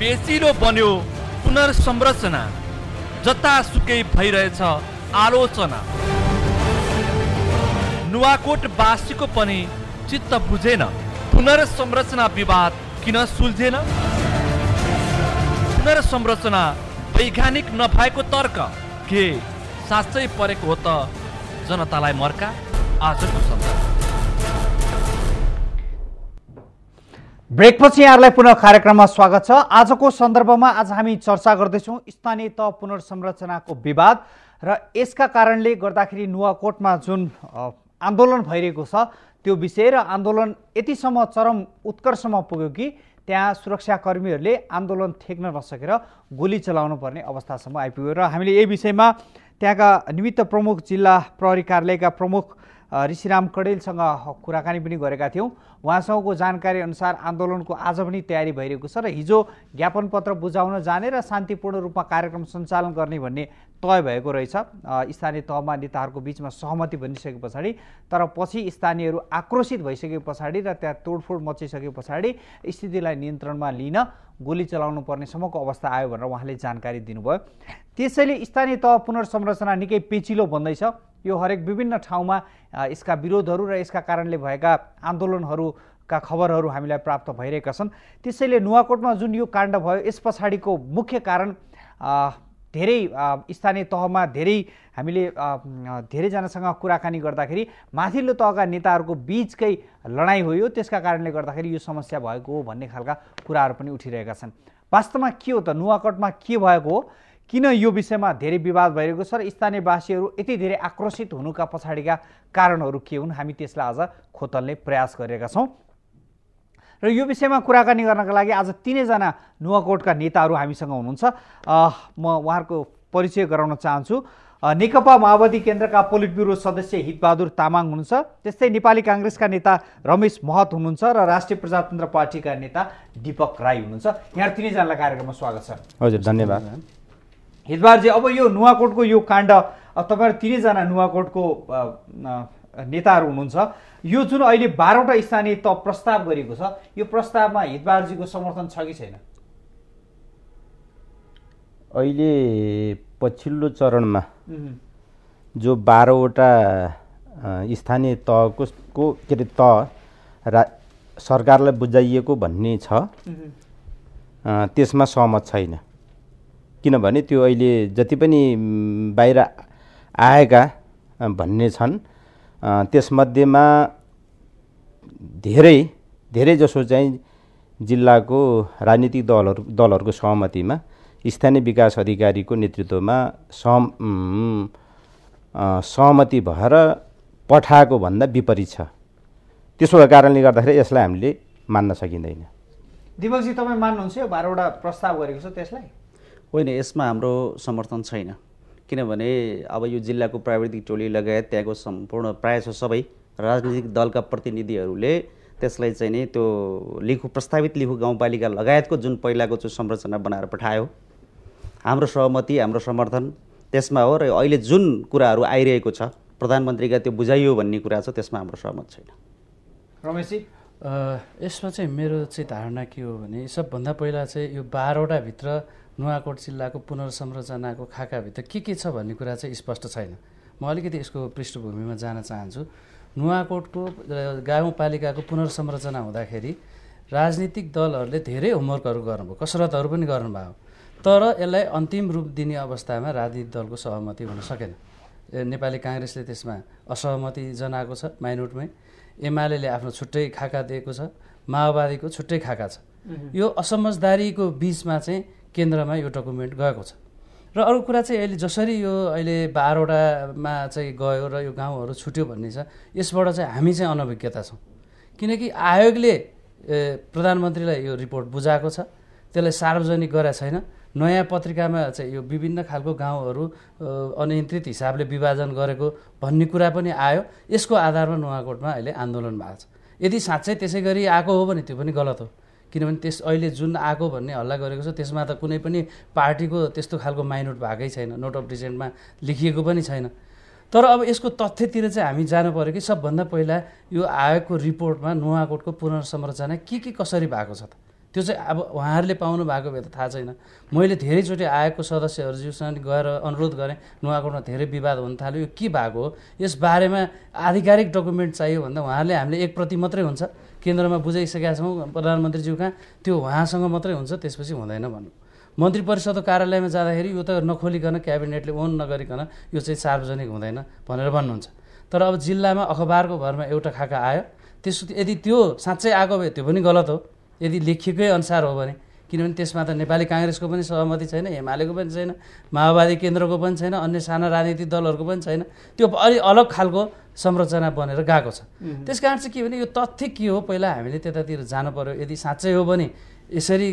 बेसिलो बन्यो पुनर्संरचना जतासुकै भइरहेछ आलोचना नुवाकोट बासीको पनि चित्त बुझेन पुनर्संरचना विवाद किन सुल्झेन सुनेर संरचना वैज्ञानिक नभएको तर्क के साँच्चै परेको हो त जनतालाई मर्का आजको सन्दर्भ ब्रेकपछि यहाँहरूलाई पुनः कार्यक्रममा स्वागत छ आजको सन्दर्भमा आज हामी चर्चा गर्दैछौँ स्थानीय तह पुनर्संरचनाको विवाद र यसका कारणले गर्दाखेरि नुवाकोटमा जुन आन्दोलन भइरहेको छ त्यो विषय र आन्दोलन यतिसम्म चरम उत्कर्षमा पुग्यो कि त्यहाँ सुरक्षाकर्मीहरूले आन्दोलन थेक्न नसकेर गोली चलाउनु पर्ने अवस्थासम्म आइपुग्यो र हामीले यही विषयमा त्यहाँका निमित्त प्रमुख जिल्ला प्रहरी कार्यालयका प्रमुख ऋषिराम कडेलसँग कुराकानी पनि गरेका थियौँ उहाँसँगको जानकारी अनुसार आन्दोलनको आज पनि तयारी भइरहेको छ र हिजो ज्ञापन पत्र बुझाउन जाने र शान्तिपूर्ण रूपमा कार्यक्रम सञ्चालन गर्ने भन्ने तय भएको रहेछ स्थानीय तहमा नेताहरूको बिचमा सहमति बनिसके पछाडि तर पछि स्थानीयहरू आक्रोशित भइसके पछाडि र त्यहाँ तोडफोड मचिसके पछाडि स्थितिलाई नियन्त्रणमा लिन गोली चलाउनु पर्नेसम्मको अवस्था आयो भनेर उहाँले जानकारी दिनुभयो त्यसैले स्थानीय तह पुनर्संरचना निकै पेचिलो भन्दैछ यो हरेक विभिन्न ठाउँमा यसका विरोधहरू र यसका कारणले भएका आन्दोलनहरू का खबरहरू हामीलाई प्राप्त भइरहेका छन् त्यसैले नुवाकोटमा जुन यो काण्ड भयो यस पछाडिको मुख्य कारण धेरै स्थानीय तहमा धेरै हामीले धेरैजनासँग कुराकानी गर्दाखेरि माथिल्लो तहका नेताहरूको बिचकै लडाइँ हो यो त्यसका कारणले गर्दाखेरि यो समस्या भएको हो भन्ने खालका कुराहरू पनि उठिरहेका छन् वास्तवमा के हो त नुवाकोटमा के भएको हो किन यो विषयमा धेरै विवाद भइरहेको छ र स्थानीयवासीहरू यति धेरै आक्रोशित हुनुका पछाडिका कारणहरू के हुन् हामी त्यसलाई आज खोतल्ने प्रयास गरेका छौँ र यो विषयमा कुराकानी गर्नका लागि आज तिनैजना नुवाकोटका नेताहरू हामीसँग हुनुहुन्छ म उहाँहरूको परिचय गराउन चाहन्छु नेकपा माओवादी केन्द्रका पोलिट ब्युरो सदस्य हितबहादुर तामाङ हुनुहुन्छ त्यस्तै नेपाली काङ्ग्रेसका नेता रमेश महत हुनुहुन्छ र राष्ट्रिय प्रजातन्त्र पार्टीका नेता दिपक राई हुनुहुन्छ यहाँ तिनैजनालाई कार्यक्रममा स्वागत छ हजुर धन्यवाद हितबहादुरजी अब यो नुवाकोटको यो काण्ड तपाईँहरू तिनैजना नुवाकोटको नेताहरू हुनुहुन्छ यो जुन अहिले बाह्रवटा स्थानीय तह प्रस्ताव गरिएको छ यो प्रस्तावमा हितबारजीको समर्थन छ कि छैन अहिले पछिल्लो चरणमा जो बाह्रवटा स्थानीय तहको को के अरे तह रा सरकारलाई बुझाइएको भन्ने छ त्यसमा सहमत छैन किनभने त्यो अहिले जति पनि बाहिर आएका भन्ने छन् त्यसमध्येमा धेरै धेरैजसो चाहिँ जिल्लाको राजनीतिक दलहरू दलहरूको सहमतिमा स्थानीय विकास अधिकारीको नेतृत्वमा सह सहमति भएर पठाएको भन्दा विपरीत छ त्यसो भएको कारणले गर्दाखेरि यसलाई हामीले मान्न सकिँदैन दिपकजी तपाईँ मान्नुहुन्छ यो बाह्रवटा प्रस्ताव गरेको छ त्यसलाई होइन यसमा हाम्रो समर्थन छैन किनभने अब यो जिल्लाको प्राविधिक टोली लगायत त्यहाँको सम्पूर्ण प्रायः सबै राजनीतिक दलका प्रतिनिधिहरूले त्यसलाई चाहिँ नि त्यो लिखु प्रस्तावित लिखु गाउँपालिका लगायतको जुन पहिलाको चाहिँ संरचना बनाएर पठायो हाम्रो सहमति हाम्रो समर्थन त्यसमा हो र अहिले जुन कुराहरू आइरहेको छ प्रधानमन्त्रीका त्यो बुझाइयो भन्ने कुरा छ त्यसमा हाम्रो सहमत छैन रमेशजी यसमा चाहिँ मेरो चाहिँ धारणा के हो भने सबभन्दा पहिला चाहिँ यो बाह्रवटाभित्र नुवाकोट जिल्लाको पुनर्संरचनाको खाकाभित्र के के छ भन्ने कुरा चाहिँ स्पष्ट छैन म अलिकति यसको पृष्ठभूमिमा जान चाहन्छु नुवाकोटको गाउँपालिकाको पुनर्संरचना हुँदाखेरि राजनीतिक दलहरूले धेरै होमवर्कहरू गर्नुभयो कसरतहरू पनि गर्नुभयो तर यसलाई अन्तिम रूप दिने अवस्थामा राजनीतिक दलको सहमति हुन सकेन नेपाली काङ्ग्रेसले त्यसमा असहमति जनाएको छ माइनोटमै एमाले आफ्नो छुट्टै खाका दिएको छ माओवादीको छुट्टै खाका छ यो असमझदारीको बिचमा चाहिँ केन्द्रमा यो डकुमेन्ट गएको छ र अर्को कुरा चाहिँ अहिले जसरी यो अहिले बाह्रवटामा चाहिँ गयो र यो गाउँहरू छुट्यो भन्ने छ यसबाट चाहिँ हामी चाहिँ अनभिज्ञता छौँ किनकि आयोगले प्रधानमन्त्रीलाई यो रिपोर्ट बुझाएको छ त्यसलाई सार्वजनिक गराएको छैन नयाँ पत्रिकामा चाहिँ यो विभिन्न खालको गाउँहरू अनियन्त्रित हिसाबले विभाजन गरेको भन्ने कुरा पनि आयो यसको आधारमा नुवाकोटमा अहिले आन्दोलन भएको छ यदि साँच्चै त्यसै गरी आएको हो भने त्यो पनि गलत हो किनभने त्यस अहिले जुन आएको भन्ने हल्ला गरेको छ त्यसमा त कुनै पनि पार्टीको त्यस्तो खालको माइनोट भएकै छैन नोट अफ डिसेन्टमा लेखिएको पनि छैन तर अब यसको तथ्यतिर चाहिँ हामी जानु पऱ्यो कि सबभन्दा पहिला यो आयोगको रिपोर्टमा नुवाकोटको पुनर्संरचना के के कसरी भएको छ त त्यो चाहिँ अब उहाँहरूले पाउनु भएको भए त थाहा छैन मैले धेरैचोटि आयोगको सदस्यहरूसँग गएर अनुरोध गरेँ नुवाकोटमा धेरै विवाद हुन थाल्यो यो के भएको हो यसबारेमा आधिकारिक डकुमेन्ट चाहियो भन्दा उहाँहरूले हामीले एक प्रति मात्रै हुन्छ केन्द्रमा बुझाइसकेका छौँ प्रधानमन्त्रीज्यू कहाँ त्यो उहाँसँग मात्रै हुन्छ त्यसपछि हुँदैन भन्नु मन्त्री परिषदको कार्यालयमा जाँदाखेरि यो त नखोलिकन क्याबिनेटले ओन नगरिकन यो चाहिँ सार्वजनिक हुँदैन भनेर भन्नुहुन्छ तर अब जिल्लामा अखबारको भरमा एउटा खाका आयो त्यस यदि त्यो साँच्चै आएको भए त्यो पनि गलत हो यदि लेखिएकै अनुसार हो भने किनभने त्यसमा त नेपाली काङ्ग्रेसको पनि सहमति छैन हिमालयको पनि छैन माओवादी केन्द्रको पनि छैन अन्य साना राजनीतिक दलहरूको पनि छैन त्यो अलि अलग खालको संरचना बनेर गएको छ त्यस कारण चाहिँ के भने यो तथ्य के हो पहिला हामीले त्यतातिर जानु पऱ्यो यदि साँच्चै हो भने यसरी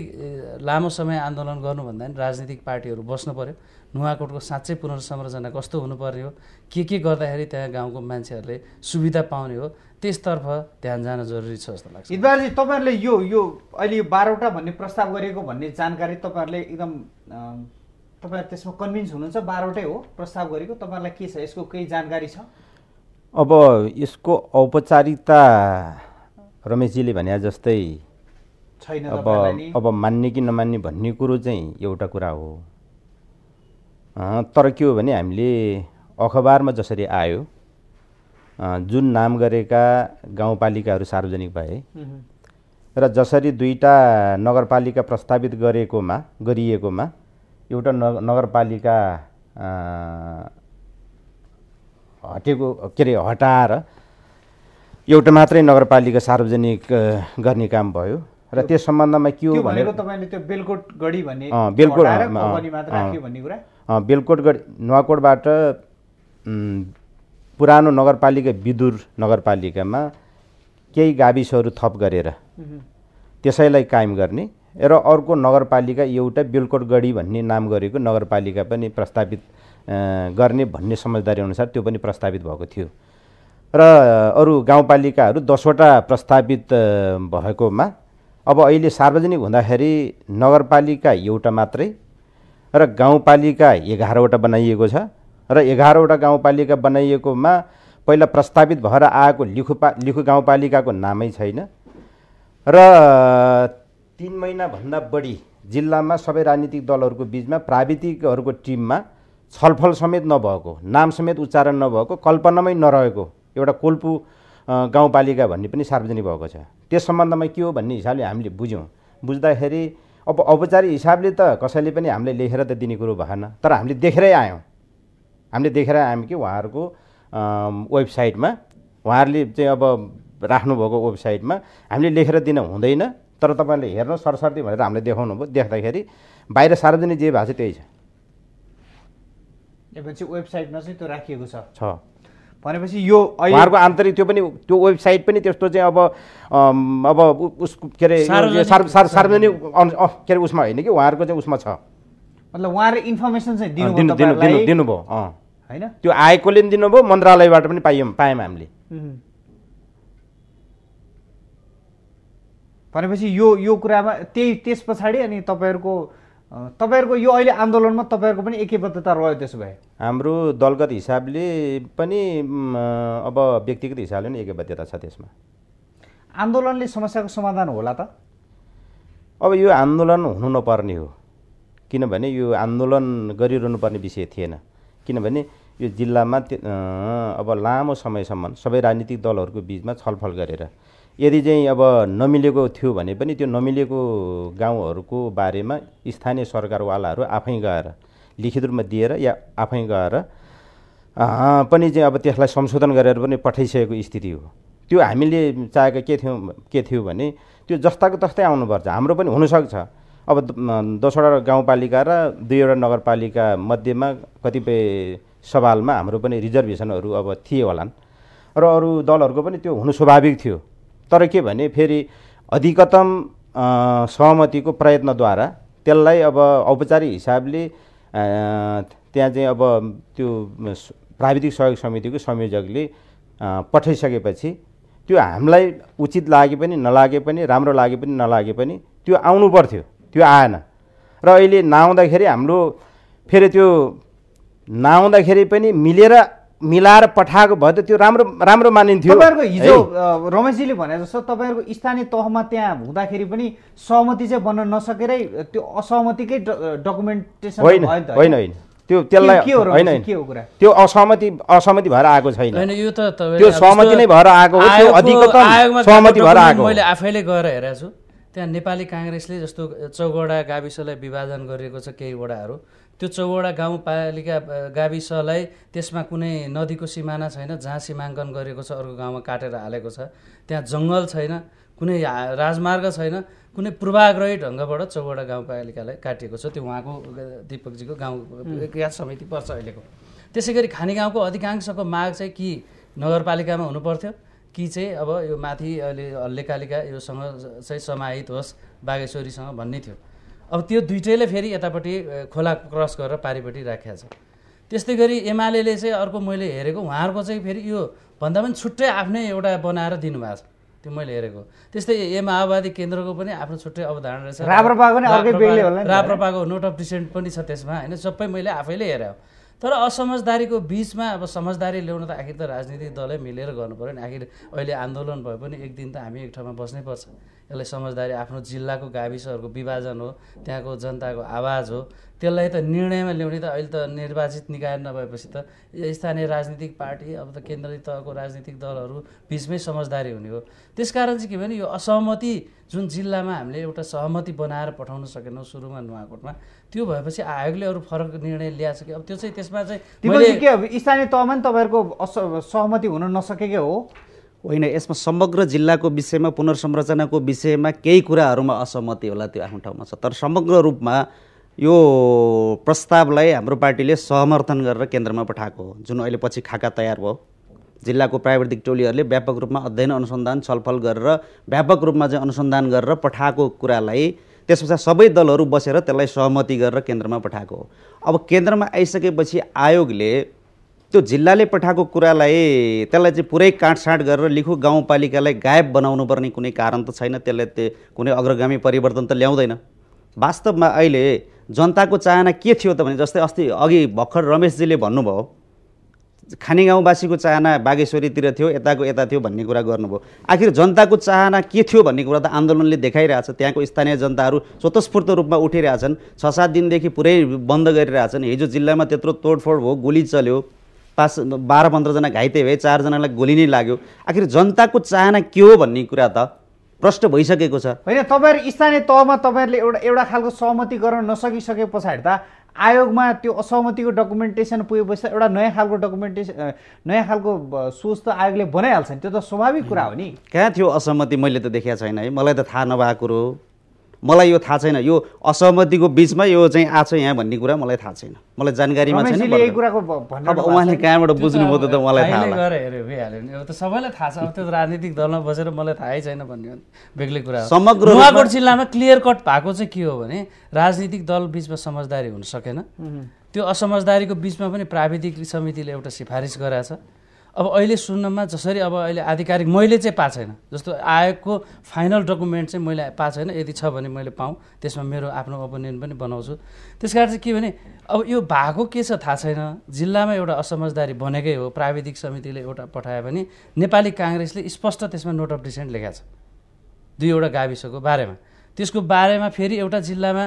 लामो समय आन्दोलन गर्नुभन्दा पनि राजनीतिक पार्टीहरू बस्नु पऱ्यो नुवाकोटको साँच्चै पुनर्संरचना कस्तो हुनुपर्ने हो के के गर्दाखेरि त्यहाँ गाउँको मान्छेहरूले सुविधा पाउने हो त्यसतर्फ ध्यान जान जरुरी छ जस्तो लाग्छ इदबारजी तपाईँहरूले यो यो अहिले यो बाह्रवटा भन्ने प्रस्ताव गरेको भन्ने जानकारी तपाईँहरूले एकदम तपाईँहरू त्यसमा कन्भिन्स हुनुहुन्छ बाह्रवटै हो प्रस्ताव गरेको तपाईँहरूलाई के छ यसको केही जानकारी छ अब यसको औपचारिकता रमेशजीले भने जस्तै छैन अब अब मान्ने कि नमान्ने भन्ने कुरो चाहिँ एउटा कुरा हो तर के हो भने हामीले अखबारमा जसरी आयो जुन नाम गरेका गाउँपालिकाहरू सार्वजनिक भए र जसरी दुईवटा नगरपालिका प्रस्तावित गरेकोमा गरिएकोमा एउटा न नगरपालिका हटेको के अरे हटाएर एउटा मात्रै नगरपालिका सार्वजनिक गर्ने काम भयो र त्यस सम्बन्धमा के हो भनेर बेलकोट बेलकोट नुवाकोटबाट पुरानो नगरपालिका विदुर नगरपालिकामा केही गाविसहरू थप गरेर त्यसैलाई कायम गर्ने र अर्को नगरपालिका एउटा बेलकोटगढी भन्ने नाम गरेको नगरपालिका पनि प्रस्तावित गर्ने भन्ने समझदारी अनुसार त्यो पनि प्रस्तावित भएको थियो र अरू गाउँपालिकाहरू दसवटा प्रस्तावित भएकोमा अब अहिले सार्वजनिक हुँदाखेरि नगरपालिका एउटा मात्रै र गाउँपालिका एघारवटा बनाइएको छ र एघारवटा गाउँपालिका बनाइएकोमा पहिला प्रस्तावित भएर आएको लिखु पा लिखु गाउँपालिकाको नामै छैन र तिन महिनाभन्दा बढी जिल्लामा सबै राजनीतिक दलहरूको बिचमा प्राविधिकहरूको टिममा छलफल समेत नभएको नाम समेत उच्चारण नभएको कल्पनामै नरहेको एउटा कोल्पु गाउँपालिका भन्ने पनि सार्वजनिक भएको छ त्यस सम्बन्धमा के हो भन्ने हिसाबले हामीले बुझ्यौँ बुझ्दाखेरि अब औपचारिक हिसाबले त कसैले पनि हामीले लेखेर त दिने कुरो भएन तर हामीले देखेरै आयौँ हामीले देखेर आयौँ कि उहाँहरूको वेबसाइटमा उहाँहरूले चाहिँ अब राख्नुभएको वेबसाइटमा हामीले लेखेर दिन हुँदैन तर तपाईँहरूले हेर्नु सरसर्ती भनेर हामीले देखाउनु भयो देख्दाखेरि बाहिर सार्वजनिक जे भएको छ त्यही छ भनेपछि वेबसाइटमा चाहिँ त्यो राखिएको छ भनेपछि यो उहाँहरूको आन्तरिक त्यो पनि त्यो वेबसाइट पनि त्यस्तो चाहिँ अब अब उस के अरे सार्वजनिक के अरे उसमा होइन कि उहाँहरूको चाहिँ उसमा छ मतलब उहाँले इन्फर्मेसन चाहिँ दिनुभयो होइन त्यो आएकोले पनि दिनुभयो मन्त्रालयबाट पनि पायौँ पायौँ हामीले भनेपछि यो यो कुरामा त्यही त्यस पछाडि अनि तपाईँहरूको तपाईँहरूको यो अहिले आन्दोलनमा तपाईँहरूको पनि एकैबद्धता रह्यो त्यसो भए हाम्रो दलगत हिसाबले पनि अब व्यक्तिगत हिसाबले पनि एकैबद्धता छ त्यसमा आन्दोलनले समस्याको समाधान होला त अब यो आन्दोलन हुनु नपर्ने हो किनभने यो आन्दोलन गरिरहनु पर्ने विषय थिएन किनभने यो जिल्लामा अब लामो समयसम्म सबै राजनीतिक दलहरूको बिचमा छलफल गरेर यदि चाहिँ अब नमिलेको थियो भने पनि त्यो नमिलेको गाउँहरूको बारेमा स्थानीय सरकारवालाहरू आफै गएर लिखित रूपमा दिएर या आफै गएर पनि चाहिँ अब त्यसलाई संशोधन गरेर पनि पठाइसकेको स्थिति हो त्यो हामीले चाहेको के थियौँ के थियो भने त्यो जस्ताको तस्तै आउनुपर्छ हाम्रो पनि हुनसक्छ अब दसवटा गाउँपालिका र दुईवटा नगरपालिका मध्येमा कतिपय सवालमा हाम्रो पनि रिजर्भेसनहरू अब थिए होलान् र अरू दलहरूको पनि त्यो हुनु स्वाभाविक थियो तर के भने फेरि अधिकतम सहमतिको प्रयत्नद्वारा त्यसलाई अब औपचारिक हिसाबले त्यहाँ चाहिँ अब त्यो प्राविधिक सहयोग समितिको संयोजकले पठाइसकेपछि त्यो हामीलाई उचित लागे पनि नलागे पनि राम्रो लागे पनि नलागे पनि त्यो आउनु पर्थ्यो त्यो आएन र अहिले नआउँदाखेरि हाम्रो फेरि त्यो नआउँदाखेरि पनि मिलेर मिलाएर पठाएको भए त त्यो राम्रो राम्रो मानिन्थ्यो तपाईँहरूको हिजो रमेशजीले भने जस्तो तपाईँहरूको स्थानीय तहमा त्यहाँ हुँदाखेरि पनि सहमति चाहिँ बन्न नसकेरै त्यो असहमतिकै डकुमेन्टेसन होइन होइन होइन त्यो त्यसलाई होइन त्यो असहमति असहमति भएर आएको छैन यो त त्यो सहमति नै भएर आएको सहमति भएर आएको मैले आफैले गएर हेरेको छु त्यहाँ नेपाली काङ्ग्रेसले जस्तो चौगडा गाविसलाई विभाजन गरिएको छ केही वडाहरू त्यो चौवडा गाउँपालिका गाविसलाई त्यसमा कुनै नदीको सिमाना छैन जहाँ सीमाङ्कन गरेको छ अर्को गाउँमा काटेर हालेको छ त्यहाँ जङ्गल छैन कुनै राजमार्ग छैन कुनै पूर्वाग्रही ढङ्गबाट चौवडा गाउँपालिकालाई काटिएको छ त्यो उहाँको दिपकजीको गाउँ याद समिति पर्छ अहिलेको त्यसै गरी खाने गाउँको अधिकांशको माग चाहिँ कि नगरपालिकामा हुनुपर्थ्यो कि चाहिँ अब यो माथि अहिले हल्लेकालिका योसँग चाहिँ समाहित होस् बागेश्वरीसँग भन्ने थियो अब त्यो दुइटैले फेरि यतापट्टि खोला क्रस गरेर पारिपट्टि राखेको छ त्यस्तै गरी एमाले चाहिँ अर्को मैले हेरेको उहाँहरूको चाहिँ फेरि यो भन्दा पनि छुट्टै आफ्नै एउटा बनाएर दिनुभएको छ त्यो मैले हेरेको त्यस्तै ए माओवादी केन्द्रको पनि आफ्नो छुट्टै अवधारणा रहेछ राप्रपाको नोट अफ डिसेन्ट पनि छ त्यसमा होइन सबै मैले आफैले हेरेँ तर असमझदारीको बिचमा अब समझदारी ल्याउन त आखिर त राजनीतिक दलै मिलेर गर्नु गर्नुपऱ्यो नि आखिर अहिले आन्दोलन भए पनि एक दिन त हामी एक ठाउँमा बस्नै पर्छ यसलाई समझदारी आफ्नो जिल्लाको गाविसहरूको विभाजन हो त्यहाँको जनताको आवाज हो त्यसलाई त निर्णयमा ल्याउने त अहिले त निर्वाचित निकाय नभएपछि त स्थानीय राजनीतिक पार्टी अब त केन्द्रीय तहको राजनीतिक दलहरू बिचमै समझदारी हुने हो त्यसकारण चाहिँ के भने यो असहमति जुन जिल्लामा हामीले एउटा सहमति बनाएर पठाउन सकेनौँ सुरुमा नुवाकोटमा त्यो भएपछि आयोगले अरू फरक निर्णय ल्याएछ कि अब त्यो चाहिँ त्यसमा चाहिँ के अब स्थानीय तहमा नि तपाईँहरूको सहमति हुन नसकेकै हो होइन यसमा समग्र जिल्लाको विषयमा पुनर्संरचनाको विषयमा केही कुराहरूमा असहमति होला त्यो आफ्नो ठाउँमा छ तर समग्र रूपमा यो प्रस्तावलाई हाम्रो पार्टीले समर्थन गरेर केन्द्रमा पठाएको हो जुन अहिले पछि खाका तयार भयो जिल्लाको प्राविधिक टोलीहरूले व्यापक रूपमा अध्ययन अनुसन्धान छलफल गरेर व्यापक रूपमा चाहिँ अनुसन्धान गरेर पठाएको कुरालाई त्यस पश्चात सबै दलहरू बसेर त्यसलाई सहमति गरेर केन्द्रमा पठाएको हो अब केन्द्रमा आइसकेपछि आयोगले त्यो जिल्लाले पठाएको कुरालाई त्यसलाई चाहिँ पुरै काँटसाँट गरेर लिखु गाउँपालिकालाई गायब बनाउनु पर्ने कुनै कारण त छैन त्यसले त्यो कुनै अग्रगामी परिवर्तन त ल्याउँदैन वास्तवमा अहिले जनताको चाहना के थियो त भने जस्तै अस्ति अघि भर्खर रमेशजीले भन्नुभयो खाने गाउँवासीको चाहना बागेश्वरीतिर थियो यताको यता थियो भन्ने कुरा गर्नुभयो आखिर जनताको चाहना के थियो भन्ने कुरा त आन्दोलनले देखाइरहेछ त्यहाँको स्थानीय जनताहरू स्वतस्फूर्त रूपमा उठिरहेछन् छ सात दिनदेखि पुरै बन्द गरिरहेछन् हिजो जिल्लामा त्यत्रो तोडफोड भयो गोली चल्यो पाँच बाह्र पन्ध्रजना घाइते भए चारजनालाई गोली नै लाग्यो आखिर जनताको चाहना के हो भन्ने कुरा त प्रष्ट भइसकेको छ होइन तपाईँहरू स्थानीय तहमा तपाईँहरूले एउटा एउटा खालको सहमति गर्न नसकिसके पछाडि त आयोगमा त्यो असहमतिको डकुमेन्टेसन पुगेपछि एउटा नयाँ खालको डकुमेन्टेसन नयाँ खालको सोच त आयोगले बनाइहाल्छ नि त्यो त स्वाभाविक कुरा हो नि कहाँ थियो असहमति मैले त देखाएको छैन है मलाई त थाहा नभएको कुरो मलाई यो थाहा छैन यो असहमतिको बिचमा यो चाहिँ आछ यहाँ भन्ने कुरा मलाई थाहा छैन मलाई जानकारीमा छैन अब उहाँले कहाँबाट बुझ्नुभयो त मलाई थाहा त सबैलाई थाहा छ अब त्यो राजनीतिक दलमा बसेर मलाई थाहै छैन भन्ने बेग्लै कुरा समग्र नुवाकोट जिल्लामा क्लियर कट भएको चाहिँ के हो भने राजनीतिक दल बिचमा समझदारी हुन सकेन त्यो असमझदारीको बिचमा पनि प्राविधिक समितिले एउटा सिफारिस गराएको छ अब अहिले सुन्नमा जसरी अब अहिले आधिकारिक मैले चाहिँ पाएको छैन जस्तो आयोगको फाइनल डकुमेन्ट चाहिँ मैले पाएको छैन यदि छ भने मैले पाऊँ त्यसमा मेरो आफ्नो ओपिनियन पनि बनाउँछु त्यस कारण चाहिँ के भने अब यो भएको के छ थाहा छैन जिल्लामा एउटा असमझदारी बनेकै हो प्राविधिक समितिले एउटा पठायो भने नेपाली काङ्ग्रेसले स्पष्ट त्यसमा नोट अफ डिसेन्ट लेखाएको छ दुईवटा गाविसको बारेमा त्यसको बारेमा फेरि एउटा जिल्लामा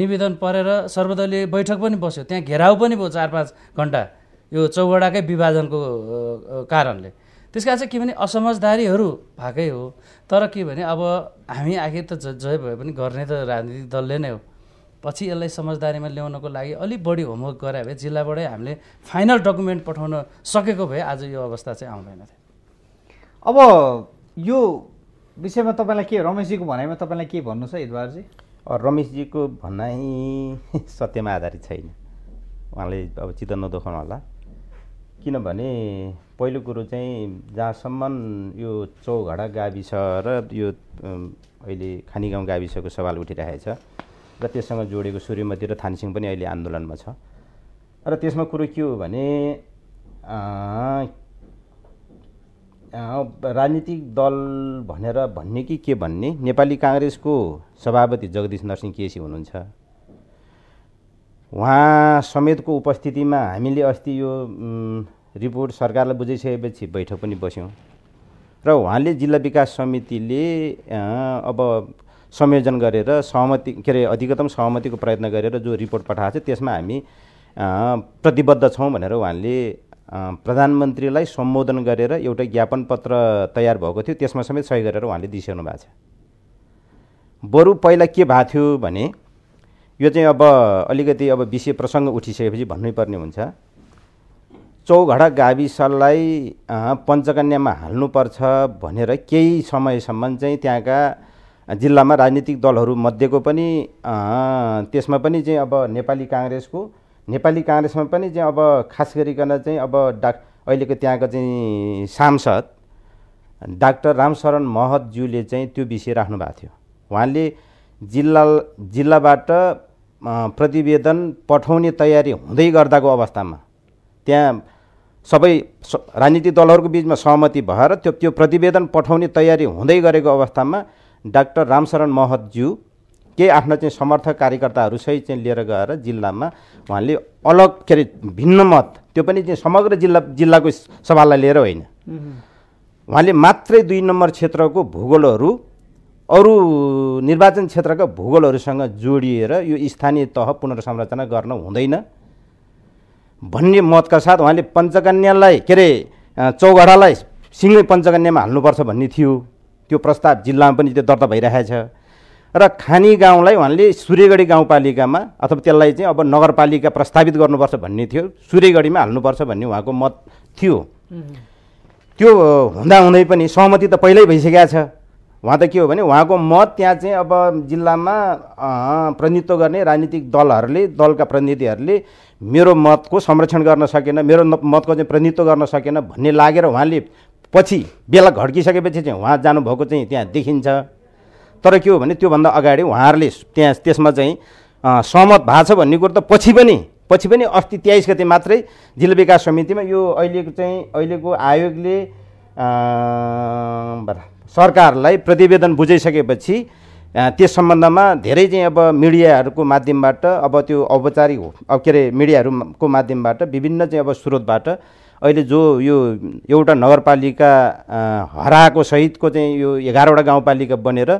निवेदन परेर सर्वदलीय बैठक पनि बस्यो त्यहाँ घेराउ पनि भयो चार पाँच घन्टा यो चौवडाकै विभाजनको कारणले त्यस कारण चाहिँ के भने असमझदारीहरू भएकै हो तर के भने अब हामी आखिर त जय भए पनि गर्ने त राजनीतिक दलले नै हो पछि यसलाई समझदारीमा ल्याउनको लागि अलिक बढी होमवर्क गरे भए जिल्लाबाटै हामीले फाइनल डकुमेन्ट पठाउन सकेको भए आज यो अवस्था चाहिँ आउँदैन थियो अब यो विषयमा तपाईँलाई के रमेशजीको भनाइमा तपाईँलाई के भन्नु छ इतबारजी रमेशजीको भनाइ [laughs] सत्यमा आधारित छैन उहाँले अब चित्त नदुखाउनु होला किनभने पहिलो कुरो चाहिँ जहाँसम्म यो चौघडा गाविस र यो अहिले खानीगाउँ गाविसको सवाल उठिरहेको छ र त्यससँग जोडेको सूर्यमती र थानसिंह पनि अहिले आन्दोलनमा छ र त्यसमा कुरो के हो भने राजनीतिक दल भनेर भन्ने कि के भन्ने नेपाली काङ्ग्रेसको सभापति जगदीश नरसिंह केसी हुनुहुन्छ उहाँ समेतको उपस्थितिमा हामीले अस्ति यो रिपोर्ट सरकारलाई बुझाइसकेपछि बैठक पनि बस्यौँ र उहाँले जिल्ला विकास समितिले अब संयोजन गरेर सहमति के अरे अधिकतम सहमतिको प्रयत्न गरेर जो रिपोर्ट पठाएको छ त्यसमा हामी प्रतिबद्ध छौँ भनेर उहाँले प्रधानमन्त्रीलाई सम्बोधन गरेर एउटा ज्ञापन पत्र तयार भएको थियो त्यसमा समेत सही गरेर उहाँले दिइसक्नु भएको छ बरु पहिला के भएको थियो भने यो चाहिँ अब अलिकति अब विषय प्रसङ्ग उठिसकेपछि भन्नै पर्ने हुन्छ चौघडा गाविसलाई पञ्चकन्यामा हाल्नुपर्छ भनेर केही समयसम्म चाहिँ त्यहाँका जिल्लामा राजनीतिक दलहरूमध्येको पनि त्यसमा पनि चाहिँ अब नेपाली काङ्ग्रेसको नेपाली काङ्ग्रेसमा पनि चाहिँ अब खास गरिकन चाहिँ अब डा अहिलेको त्यहाँको चाहिँ सांसद डाक्टर रामशरण महतज्यूले चाहिँ त्यो विषय राख्नु भएको थियो उहाँले जिल्ला जिल्लाबाट प्रतिवेदन पठाउने तयारी हुँदै गर्दाको अवस्थामा त्यहाँ सबै राजनीतिक दलहरूको बिचमा सहमति भएर त्यो त्यो प्रतिवेदन पठाउने तयारी हुँदै गरेको अवस्थामा डाक्टर रामशरण महतज्यू के आफ्ना चाहिँ समर्थक कार्यकर्ताहरूसहित चाहिँ लिएर गएर जिल्लामा उहाँले अलग के अरे भिन्न मत त्यो पनि चाहिँ समग्र जिल्ला जिल्लाको सभालाई लिएर होइन उहाँले मात्रै दुई नम्बर क्षेत्रको भूगोलहरू अरू निर्वाचन क्षेत्रका भूगोलहरूसँग जोडिएर यो स्थानीय तह पुनर्संरचना गर्न हुँदैन भन्ने मतका साथ उहाँले पञ्चकन्यालाई के अरे चौघडालाई सिँगै पञ्चकन्यामा हाल्नुपर्छ भन्ने थियो त्यो प्रस्ताव जिल्लामा पनि त्यो दर्ता भइरहेको छ र खानी गाउँलाई उहाँले सूर्यगढी गाउँपालिकामा अथवा त्यसलाई चाहिँ अब नगरपालिका प्रस्तावित गर्नुपर्छ भन्ने थियो सूर्यगढीमा हाल्नुपर्छ भन्ने उहाँको मत थियो त्यो हुँदाहुँदै पनि सहमति त पहिल्यै भइसकेको छ उहाँ त के हो भने उहाँको मत त्यहाँ चाहिँ अब जिल्लामा प्रतिनिधित्व गर्ने राजनीतिक दलहरूले दलका प्रतिनिधिहरूले मेरो मतको संरक्षण गर्न सकेन मेरो मतको चाहिँ प्रतिनिधित्व गर्न सकेन भन्ने लागेर उहाँले पछि बेला घड्किसकेपछि चाहिँ उहाँ जानुभएको चाहिँ त्यहाँ देखिन्छ तर के हो भने त्योभन्दा अगाडि उहाँहरूले त्यहाँ त्यसमा चाहिँ सहमत भएको छ भन्ने कुरो त पछि पनि पछि पनि अस्ति तेइस गते मात्रै जिल्ला विकास समितिमा यो अहिलेको चाहिँ अहिलेको आयोगले सरकारलाई प्रतिवेदन बुझाइसकेपछि त्यस सम्बन्धमा धेरै चाहिँ अब मिडियाहरूको माध्यमबाट अब त्यो औपचारिक अब के अरे मिडियाहरूको माध्यमबाट विभिन्न चाहिँ अब स्रोतबाट अहिले जो यो एउटा नगरपालिका हराएको सहितको चाहिँ यो एघारवटा गाउँपालिका बनेर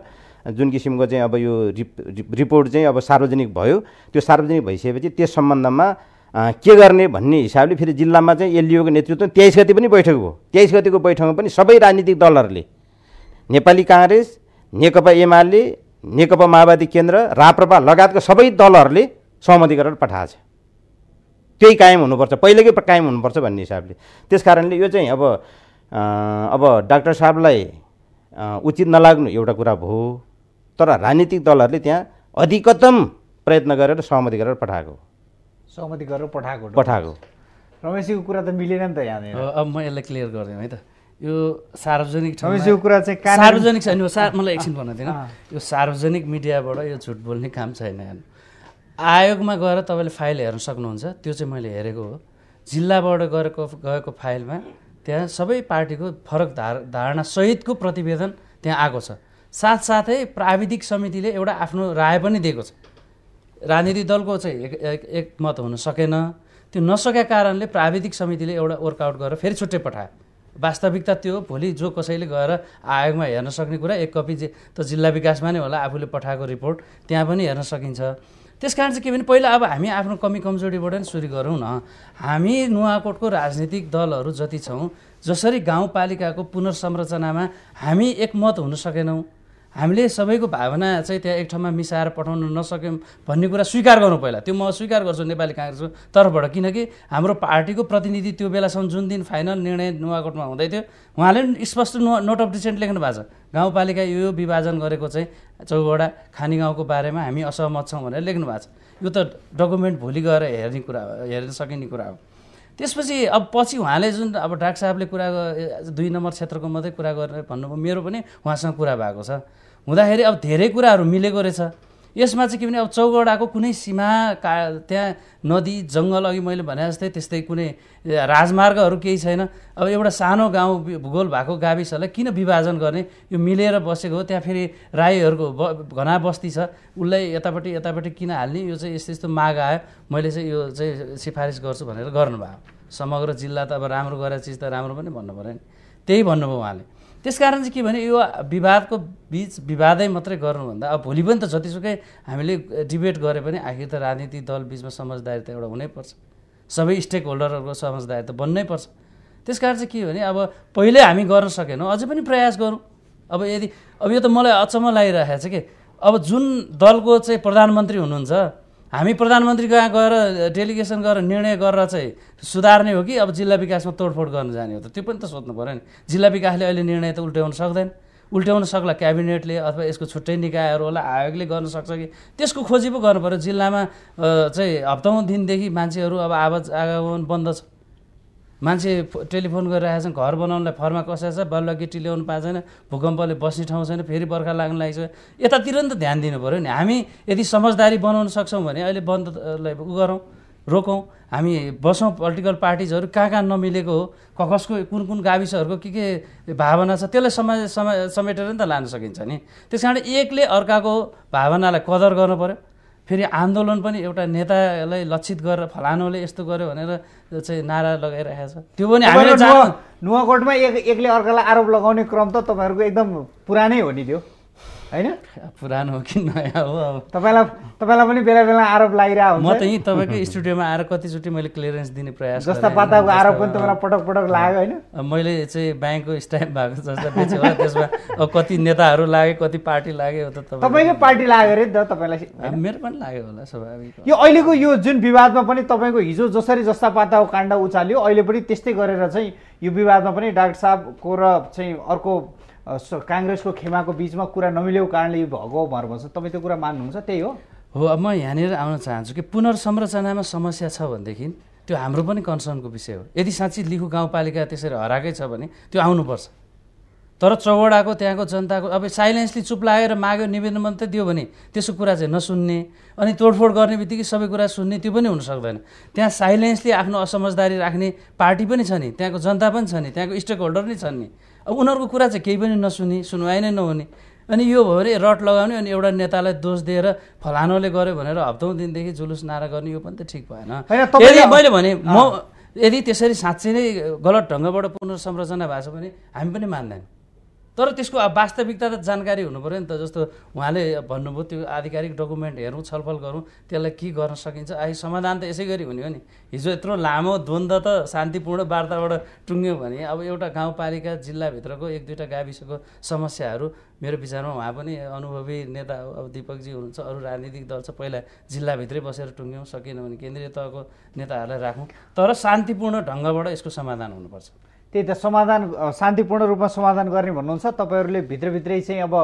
जुन किसिमको चाहिँ अब यो रिप रिपोर्ट चाहिँ अब सार्वजनिक भयो त्यो सार्वजनिक भइसकेपछि त्यस सम्बन्धमा के गर्ने भन्ने हिसाबले फेरि जिल्लामा चाहिँ एलडिओको नेतृत्व तेइस गति पनि बैठक भयो तेइस गतिको बैठकमा पनि सबै राजनीतिक दलहरूले नेपाली काङ्ग्रेस नेकपा एमाले नेकपा माओवादी केन्द्र राप्रपा लगायतका सबै दलहरूले सहमति गरेर पठाएको छ त्यही कायम हुनुपर्छ पहिलेकै कायम हुनुपर्छ भन्ने हिसाबले त्यस कारणले यो चाहिँ अब अब डाक्टर साहबलाई उचित नलाग्नु एउटा कुरा भयो तर राजनीतिक दलहरूले त्यहाँ अधिकतम प्रयत्न गरेर सहमति गरेर पठाएको सहमति गरेर पठाएको पठाएको रमेशजीको कुरा त मिलेन नि त यहाँनिर अब म यसलाई क्लियर गरिदिउँ है त यो सार्वजनिक कुरा चाहिँ सार्वजनिक छैन यो सा मलाई एकछिन भन्न दिन यो सार्वजनिक मिडियाबाट यो झुट बोल्ने काम छैन हेर्नु आयोगमा गएर तपाईँले फाइल हेर्न सक्नुहुन्छ त्यो चाहिँ मैले हेरेको हो जिल्लाबाट गरेको गएको फाइलमा त्यहाँ सबै पार्टीको फरक धार धारणासहितको प्रतिवेदन त्यहाँ आएको छ साथसाथै प्राविधिक समितिले एउटा आफ्नो राय पनि दिएको छ राजनीतिक दलको चाहिँ एक एकमत हुन सकेन त्यो नसकेका कारणले प्राविधिक समितिले एउटा वर्कआउट गरेर फेरि छुट्टै पठायो वास्तविकता त्यो भोलि जो कसैले गएर आयोगमा हेर्न सक्ने कुरा एक कपी जे त जिल्ला विकासमा नै होला आफूले पठाएको रिपोर्ट त्यहाँ पनि हेर्न सकिन्छ त्यस कारण चाहिँ के भने पहिला अब हामी आफ्नो कमी कमजोरीबाट नै सुरु गरौँ न हामी नुवाकोटको राजनीतिक दलहरू जति छौँ जसरी गाउँपालिकाको पुनर्संरचनामा हामी एकमत हुन सकेनौँ हामीले सबैको भावना चाहिँ त्यहाँ एक ठाउँमा मिसाएर पठाउन नसक्यौँ भन्ने कुरा स्वीकार गरौँ पहिला त्यो म स्वीकार गर्छु नेपाली काङ्ग्रेसको तर्फबाट किनकि हाम्रो पार्टीको प्रतिनिधि त्यो बेलासम्म जुन दिन फाइनल निर्णय नुवाकोटमा हुँदै थियो उहाँले स्पष्ट नो नोट अफ डिसेन्ट लेख्नु भएको छ गाउँपालिका यो विभाजन गरेको चाहिँ चौवडा खानी गाउँको बारेमा हामी असहमत छौँ भनेर लेख्नु भएको छ यो त डकुमेन्ट भोलि गएर हेर्ने कुरा हेर्न सकिने कुरा हो त्यसपछि अब पछि उहाँले जुन अब डाक्टर साहबले कुरा दुई नम्बर क्षेत्रको मात्रै कुरा गरेर भन्नुभयो मेरो पनि उहाँसँग कुरा भएको छ हुँदाखेरि अब धेरै कुराहरू मिलेको रहेछ यसमा चाहिँ के भने अब चौगडाको कुनै सीमा का त्यहाँ नदी जङ्गल अघि मैले भने जस्तै त्यस्तै कुनै राजमार्गहरू केही छैन अब एउटा सानो गाउँ भूगोल भएको गाविसहरूलाई किन विभाजन गर्ने यो मिलेर बसेको हो त्यहाँ फेरि राईहरूको ब घना बस्ती छ उसलाई यतापट्टि यतापट्टि किन हाल्ने यो चाहिँ यस्तो यस्तो माग आयो मैले चाहिँ यो चाहिँ सिफारिस गर्छु भनेर गर्नुभयो समग्र जिल्ला त अब राम्रो गरेर चिज त राम्रो पनि भन्नु पऱ्यो नि त्यही भन्नुभयो उहाँले त्यस कारण चाहिँ के भने यो विवादको बिच विवादै मात्रै गर्नुभन्दा अब भोलि पनि त जतिसुकै हामीले डिबेट गरे पनि आखिर त राजनीति दल बिचमा समझदारी त एउटा हुनैपर्छ सबै स्टेक होल्डरहरूको समझदारी त बन्नै पर्छ त्यस कारण चाहिँ के भने अब पहिल्यै हामी गर्न सकेनौँ अझै पनि प्रयास गरौँ अब यदि अब यो त मलाई अचम्म लागिरहेको छ कि अब जुन दलको चाहिँ प्रधानमन्त्री हुनुहुन्छ हामी प्रधानमन्त्री कहाँ गएर डेलिगेसन गएर निर्णय गरेर चाहिँ सुधार्ने हो कि अब जिल्ला विकासमा तोडफोड गर्न जाने हो त त्यो पनि त सोध्नु पऱ्यो नि जिल्ला विकासले अहिले निर्णय त उल्ट्याउन सक्दैन उल्ट्याउन सक्ला क्याबिनेटले अथवा यसको छुट्टै निकायहरू होला आयोगले गर्न सक्छ कि त्यसको खोजी पो गर्नु पऱ्यो जिल्लामा चाहिँ हप्ताउँ दिनदेखि मान्छेहरू अब आवाज आगमन बन्द छ मान्छे टेलिफोन गरिरहेको छ घर बनाउनलाई फर्मा छ बल्ल गिटी ल्याउनु पाएको छैन भूकम्पले बस्ने ठाउँ छैन फेरि बर्खा लाग्न छ यतातिर नि त ध्यान दिनु पऱ्यो नि हामी यदि समझदारी बनाउन सक्छौँ भने अहिले बन्दलाई उ गरौँ रोकौँ हामी बसौँ पोलिटिकल पार्टिजहरू कहाँ कहाँ नमिलेको हो क कसको कुन कुन गाविसहरूको के के भावना छ त्यसलाई समाज समेटेर नि त लान सकिन्छ नि त्यस कारण एकले अर्काको भावनालाई कदर गर्नु पऱ्यो फेरि आन्दोलन पनि एउटा नेतालाई लक्षित गरेर फलानुले यस्तो गर्यो भनेर चाहिँ नारा लगाइरहेको छ त्यो पनि हामीले नुवाकोटमा एक एकले अर्कालाई आरोप लगाउने क्रम त तपाईँहरूको एकदम पुरानै हो नि त्यो होइन पुरानो हो कि नयाँ हो अब तपाईँलाई तपाईँलाई पनि बेला बेला आरोप लागिरहेको म त यहीँ तपाईँकै स्टुडियोमा आएर कतिचोटि मैले क्लियरेन्स दिने प्रयास जस्ता पाताको आरोप पनि तपाईँलाई पटक पटक लाग्यो होइन मैले चाहिँ ब्याङ्कको स्ट्याम्प भएको जस्ता बेच्यो होला त्यसमा अब कति नेताहरू लाग्यो कति पार्टी लाग्यो त तपाईँकै पार्टी लाग्यो अरे नि त तपाईँलाई मेरो पनि लाग्यो होला स्वाभाविक यो अहिलेको यो जुन विवादमा पनि तपाईँको हिजो जसरी जस्ता पाताको काण्ड उचाल्यो अहिले पनि त्यस्तै गरेर चाहिँ यो विवादमा पनि डाक्टर साहबको र चाहिँ अर्को काङ्ग्रेसको खेमाको बिचमा कुरा नमिलेको कारणले यो भएको भनेर भन्छ तपाईँ त्यो कुरा मान्नुहुन्छ त्यही हो हो अब म यहाँनिर आउन चाहन्छु कि पुनर्संरचनामा समस्या छ भनेदेखि त्यो हाम्रो पनि कन्सर्नको विषय हो यदि साँच्ची लिखु गाउँपालिका त्यसरी हराएकै छ भने त्यो आउनुपर्छ तर चौवडाको त्यहाँको जनताको अब साइलेन्सली चुप लागेर माग्यो निवेदन मात्रै दियो भने त्यसको कुरा चाहिँ नसुन्ने अनि तोडफोड गर्ने बित्तिकै सबै कुरा सुन्ने त्यो पनि हुन सक्दैन त्यहाँ साइलेन्सली आफ्नो असमझदारी राख्ने पार्टी पनि छ नि त्यहाँको जनता पनि छ नि त्यहाँको स्टेक होल्डर नै छन् नि अब उनीहरूको कुरा चाहिँ केही पनि नसुने सुनवाई नै नहुने अनि यो भयो भने रट लगाउने अनि एउटा नेतालाई दोष दिएर फलानोले गर्यो भनेर हप्तौँ दिनदेखि जुलुस नारा गर्ने यो पनि त ठिक भएन यदि मैले भने म यदि त्यसरी साँच्चै नै गलत ढङ्गबाट पुनर्संरचना भएको छ भने हामी पनि मान्दैनौँ तर त्यसको अब वास्तविकता त जानकारी हुनु पऱ्यो नि त जस्तो उहाँले भन्नुभयो त्यो आधिकारिक डकुमेन्ट हेरौँ छलफल गरौँ त्यसलाई के गर्न सकिन्छ आइ समाधान त यसै गरी हुने हो नि हिजो यत्रो लामो द्वन्द्व त शान्तिपूर्ण वार्ताबाट टुङ्ग्यो भने अब एउटा गाउँपालिका जिल्लाभित्रको एक दुईवटा गाविसको समस्याहरू मेरो विचारमा उहाँ पनि अनुभवी नेता हो अब दिपकजी हुनुहुन्छ अरू राजनीतिक दल छ पहिला जिल्लाभित्रै बसेर टुङ्ग्यौँ सकेन भने केन्द्रीय तहको नेताहरूलाई राखौँ तर शान्तिपूर्ण ढङ्गबाट यसको समाधान हुनुपर्छ त्यही त समाधान शान्तिपूर्ण रूपमा समाधान गर्ने भन्नुहुन्छ तपाईँहरूले भित्रभित्रै चाहिँ अब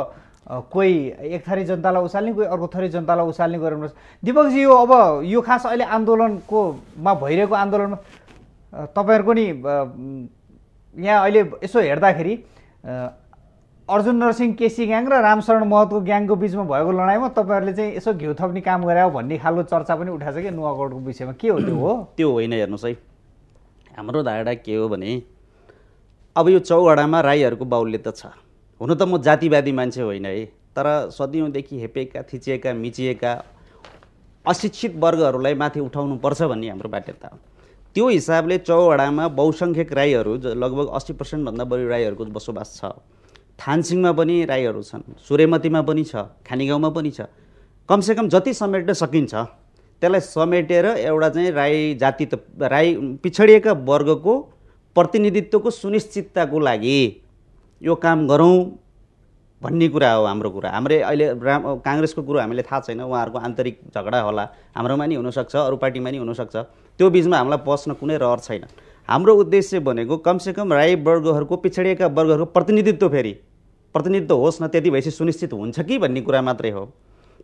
कोही एक थरी जनतालाई उसाल्ने कोही अर्को थरी जनतालाई उचाल्ने गर्नुपर्छ दिपकजी यो अब यो खास अहिले आन्दोलनकोमा भइरहेको आन्दोलनमा तपाईँहरूको नि यहाँ अहिले यसो हेर्दाखेरि अर्जुन नरसिंह केसी ग्याङ र रामशरण महतको ग्याङको बिचमा भएको लडाइँमा तपाईँहरूले चाहिँ यसो घिउ थप्ने काम गरे हो भन्ने खालको चर्चा पनि उठाएको छ कि नुवाकोटको विषयमा के हो त्यो हो त्यो होइन हेर्नुहोस् है हाम्रो धारणा के हो भने अब यो चौगडामा राईहरूको बाहुल्य त छ हुन त म जातिवादी मान्छे होइन है तर सदियौँदेखि हेपेका थिचिएका मिचिएका अशिक्षित वर्गहरूलाई माथि उठाउनुपर्छ भन्ने हाम्रो बाध्यता हो त्यो हिसाबले चौवडामा बहुसङ्ख्यक राईहरू लगभग अस्सी पर्सेन्टभन्दा बढी राईहरूको बसोबास छ थानसिङमा पनि राईहरू छन् सूर्यमतीमा पनि छ खानीगाउँमा पनि छ कमसेकम जति समेट्न सकिन्छ त्यसलाई समेटेर एउटा चाहिँ राई जाति त राई पिछडिएका वर्गको प्रतिनिधित्वको सुनिश्चितताको लागि यो काम गरौँ भन्ने कुरा हो हाम्रो कुरा हाम्रै अहिले राम काङ्ग्रेसको कुरो हामीले थाहा छैन उहाँहरूको आन्तरिक झगडा होला हाम्रोमा नि हुनसक्छ अरू पार्टीमा नि हुनसक्छ त्यो बिचमा हामीलाई बस्न कुनै रहर छैन हाम्रो उद्देश्य भनेको कमसेकम राई वर्गहरूको पिछडिएका वर्गहरूको प्रतिनिधित्व फेरि प्रतिनिधित्व होस् न त्यति भएपछि सुनिश्चित हुन्छ कि भन्ने कुरा मात्रै हो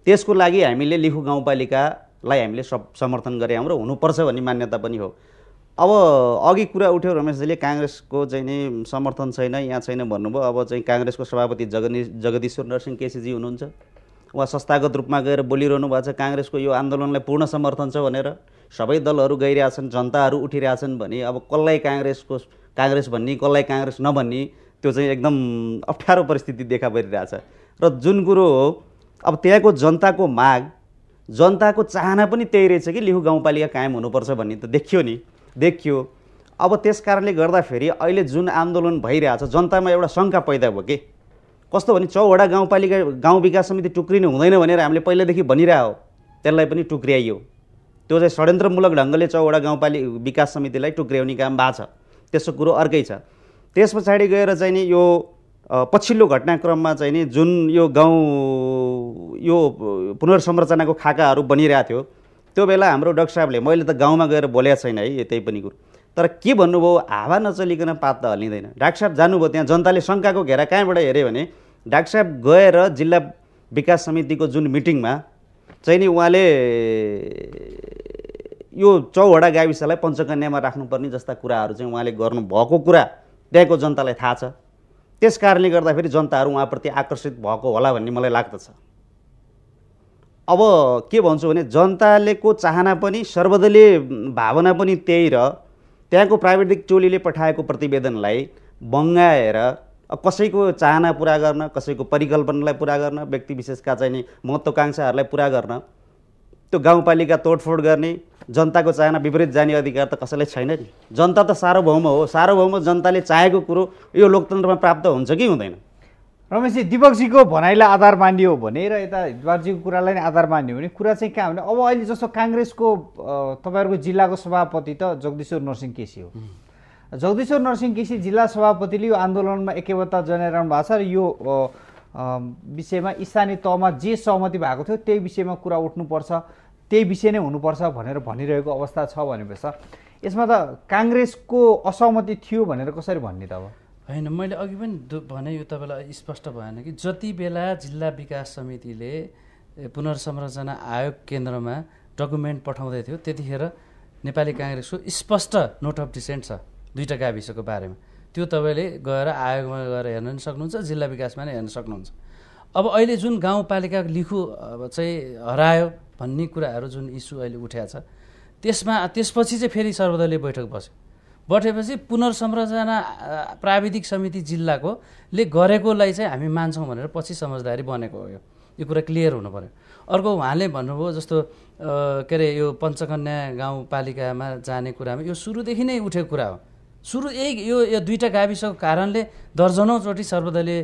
त्यसको लागि हामीले लिखु गाउँपालिकालाई हामीले समर्थन गरे हाम्रो हुनुपर्छ भन्ने मान्यता पनि हो अब अघि कुरा उठ्यो रमेशजीले काङ्ग्रेसको चाहिँ नि समर्थन छैन यहाँ छैन भन्नुभयो अब चाहिँ काङ्ग्रेसको सभापति जगनी जगदीश्वर नरसिंह केसीजी हुनुहुन्छ उहाँ संस्थागत रूपमा गएर बोलिरहनु भएको छ काङ्ग्रेसको यो आन्दोलनलाई पूर्ण समर्थन छ भनेर सबै दलहरू गइरहेछन् जनताहरू उठिरहेछन् भने अब कसलाई काङ्ग्रेसको काङ्ग्रेस भन्ने कसलाई काङ्ग्रेस नभन्ने त्यो चाहिँ एकदम अप्ठ्यारो परिस्थिति देखा परिरहेछ र जुन कुरो हो अब त्यहाँको जनताको माग जनताको चाहना पनि त्यही रहेछ कि लिहु गाउँपालिका कायम हुनुपर्छ भन्ने त देखियो नि देखियो अब त्यस कारणले गर्दाखेरि अहिले जुन आन्दोलन भइरहेछ जनतामा एउटा शङ्का पैदा भयो कि कस्तो भने चौवटा गाउँपालिका गाउँ विकास समिति टुक्रिनु हुँदैन भनेर हामीले पहिल्यैदेखि हो त्यसलाई पनि टुक्र्याइयो त्यो चाहिँ षड्यन्त्रमूलक ढङ्गले चौवटा गाउँपालि विकास समितिलाई टुक्र्याउने काम भएको छ त्यसो कुरो अर्कै छ त्यस पछाडि गएर चाहिँ नि यो पछिल्लो घटनाक्रममा चाहिँ नि जुन यो गाउँ यो पुनर्संरचनाको खाकाहरू बनिरहेको थियो त्यो बेला हाम्रो डक्टर साहबले मैले त गाउँमा गएर बोलेको छैन है त्यही पनि कुरो तर के भन्नुभयो हावा नचलिकन पात त हल्लिँदैन डाक्टर साहब जानुभयो त्यहाँ जनताले शङ्काको घेरा कहाँबाट हेऱ्यो भने डाक्टर साहब गएर जिल्ला विकास समितिको जुन मिटिङमा चाहिँ नि उहाँले यो चौवडा गाविसलाई पञ्चकन्यामा राख्नुपर्ने जस्ता कुराहरू चाहिँ उहाँले गर्नुभएको कुरा त्यहाँको जनतालाई थाहा छ त्यस कारणले गर्दाखेरि जनताहरू उहाँप्रति आकर्षित भएको होला भन्ने मलाई लाग्दछ अब के भन्छु भने जनताले चाहना पनि सर्वदलीय भावना पनि त्यही र त्यहाँको प्राविधिक टोलीले पठाएको प्रतिवेदनलाई बङ्गाएर कसैको चाहना पुरा गर्न कसैको परिकल्पनालाई पुरा गर्न व्यक्ति विशेषका चाहिने महत्त्वकाङ्क्षाहरूलाई पुरा गर्न त्यो गाउँपालिका तोडफोड गर्ने जनताको चाहना विपरीत जाने अधिकार त कसैलाई छैन नि जनता त सार्वभौम हो सार्वभौम जनताले चाहेको कुरो यो लोकतन्त्रमा प्राप्त हुन्छ कि हुँदैन रमेशजी दिपकजीको भनाइलाई आधार मानियो भने र यता हितबारजीको कुरालाई नै आधार मानियो भने कुरा चाहिँ कहाँ भने अब अहिले जस्तो काङ्ग्रेसको तपाईँहरूको जिल्लाको सभापति त जगदीश्वर नरसिंह केसी हो जगदीश्वर नरसिंह केसी जिल्ला सभापतिले यो आन्दोलनमा एकवत्ता जनाइरहनु भएको छ र यो विषयमा स्थानीय तहमा जे सहमति भएको थियो त्यही विषयमा कुरा उठ्नुपर्छ त्यही विषय नै हुनुपर्छ भनेर भनिरहेको अवस्था छ भनेपछि यसमा त काङ्ग्रेसको असहमति थियो भनेर कसरी भन्ने त अब होइन मैले अघि पनि भने यो तपाईँलाई स्पष्ट भएन कि जति बेला जिल्ला विकास समितिले पुनर्संरचना आयोग केन्द्रमा डकुमेन्ट पठाउँदै थियो त्यतिखेर नेपाली काङ्ग्रेसको स्पष्ट नोट अफ डिसेन्ट छ दुईवटा गाविसको बारेमा त्यो तपाईँले गएर आयोगमा गएर हेर्न पनि सक्नुहुन्छ जिल्ला विकासमा नै हेर्न सक्नुहुन्छ अब अहिले जुन गाउँपालिका लिखु चाहिँ हरायो भन्ने कुराहरू जुन इस्यु अहिले उठ्या छ त्यसमा त्यसपछि चाहिँ फेरि सर्वदलीय बैठक बस्यो बटेपछि पुनर्संरचना प्राविधिक समिति जिल्लाको ले गरेकोलाई चाहिँ हामी मान्छौँ भनेर पछि समझदारी बनेको हो यो यो कुरा क्लियर हुनु पऱ्यो अर्को उहाँले भन्नुभयो जस्तो के अरे यो पञ्चकन्या गाउँपालिकामा जाने कुरामा यो सुरुदेखि नै उठेको कुरा हो सुरु एक यो यो दुईवटा गाविसको कारणले दर्जनौचोटि सर्वदलीय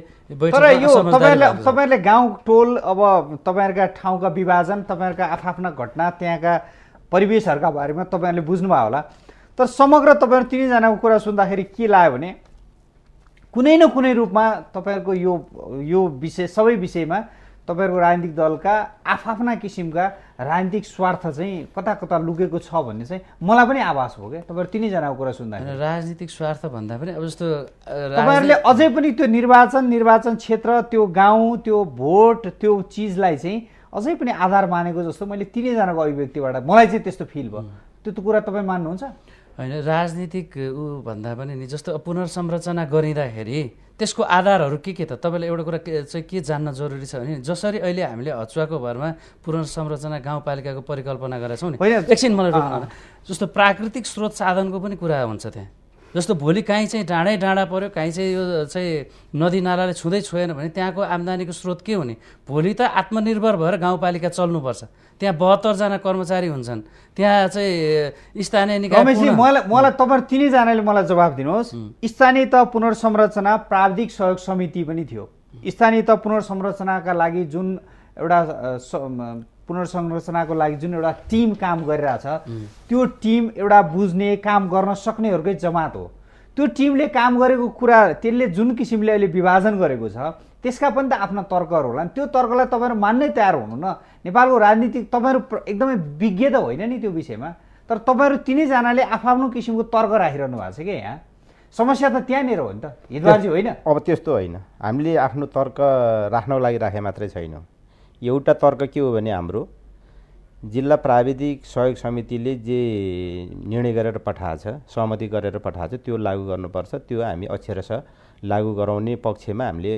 तपाईँहरूले तपाईँहरूले गाउँ टोल अब तपाईँहरूका ठाउँका विभाजन तपाईँहरूका आफ्ना घटना त्यहाँका परिवेशहरूका बारेमा तपाईँहरूले बुझ्नुभयो होला तर समग्र तपाईँहरू तिनैजनाको कुरा सुन्दाखेरि के लाग्यो भने कुनै न कुनै रूपमा तपाईँहरूको यो यो विषय सबै विषयमा तपाईँहरूको राजनीतिक दलका आफ्ना किसिमका राजनीतिक स्वार्थ चाहिँ कता कता लुकेको छ भन्ने चाहिँ मलाई पनि आभास हो क्या तपाईँहरू तिनैजनाको कुरा सुन्दा राजनीतिक स्वार्थ भन्दा पनि अब जस्तो तपाईँहरूले अझै पनि त्यो निर्वाचन निर्वाचन क्षेत्र त्यो गाउँ त्यो भोट त्यो चिजलाई चाहिँ अझै पनि आधार मानेको जस्तो मैले तिनैजनाको अभिव्यक्तिबाट मलाई चाहिँ त्यस्तो फिल भयो त्यो त कुरा तपाईँ मान्नुहुन्छ होइन राजनीतिक ऊ भन्दा पनि नि जस्तो पुनर्संरचना गरिँदाखेरि त्यसको आधारहरू के के त तपाईँले एउटा कुरा चाहिँ के जान्न जरुरी छ भने जसरी अहिले हामीले हचुवाको भरमा पुनर्संरचना गाउँपालिकाको परिकल्पना गरेका छौँ नि एकछिन मलाई जस्तो प्राकृतिक स्रोत साधनको पनि कुरा हुन्छ त्यहाँ जस्तो भोलि काहीँ चाहिँ डाँडै डाँडा पऱ्यो काहीँ चाहिँ यो चाहिँ नदी नालाले छुँदै छोएन भने त्यहाँको आम्दानीको स्रोत के हुने भोलि त आत्मनिर्भर भएर गाउँपालिका चल्नुपर्छ त्यहाँ बहत्तरजना कर्मचारी हुन्छन् त्यहाँ चाहिँ स्थानीय निकाय मलाई मलाई तपाईँ तिनैजनाले मलाई जवाब दिनुहोस् स्थानीय त पुनर्संरचना प्राविधिक सहयोग समिति पनि थियो स्थानीय त पुनर्संरचनाका लागि जुन एउटा पुनर्संरचनाको लागि जुन एउटा टिम काम गरिरहेछ त्यो टिम एउटा बुझ्ने काम गर्न सक्नेहरूकै जमात हो त्यो टिमले काम गरेको कुरा त्यसले जुन किसिमले अहिले विभाजन गरेको छ त्यसका पनि त आफ्ना तर्कहरू होला नि त्यो तर्कलाई तपाईँहरू मान्नै तयार हुनु न नेपालको राजनीति तपाईँहरू एकदमै विज्ञ त होइन नि त्यो विषयमा तर तपाईँहरू तिनैजनाले आफ्नो किसिमको तर्क राखिरहनु भएको छ क्या यहाँ समस्या त त्यहाँनिर हो नि त हिजोआजी होइन अब त्यस्तो होइन हामीले आफ्नो तर्क राख्नको लागि राखे मात्रै छैनौँ एउटा तर्क के हो भने हाम्रो जिल्ला प्राविधिक सहयोग समितिले जे निर्णय गरेर पठाएछ सहमति गरेर पठाएछ त्यो लागू गर्नुपर्छ त्यो हामी अक्षरश लागू गराउने पक्षमा हामीले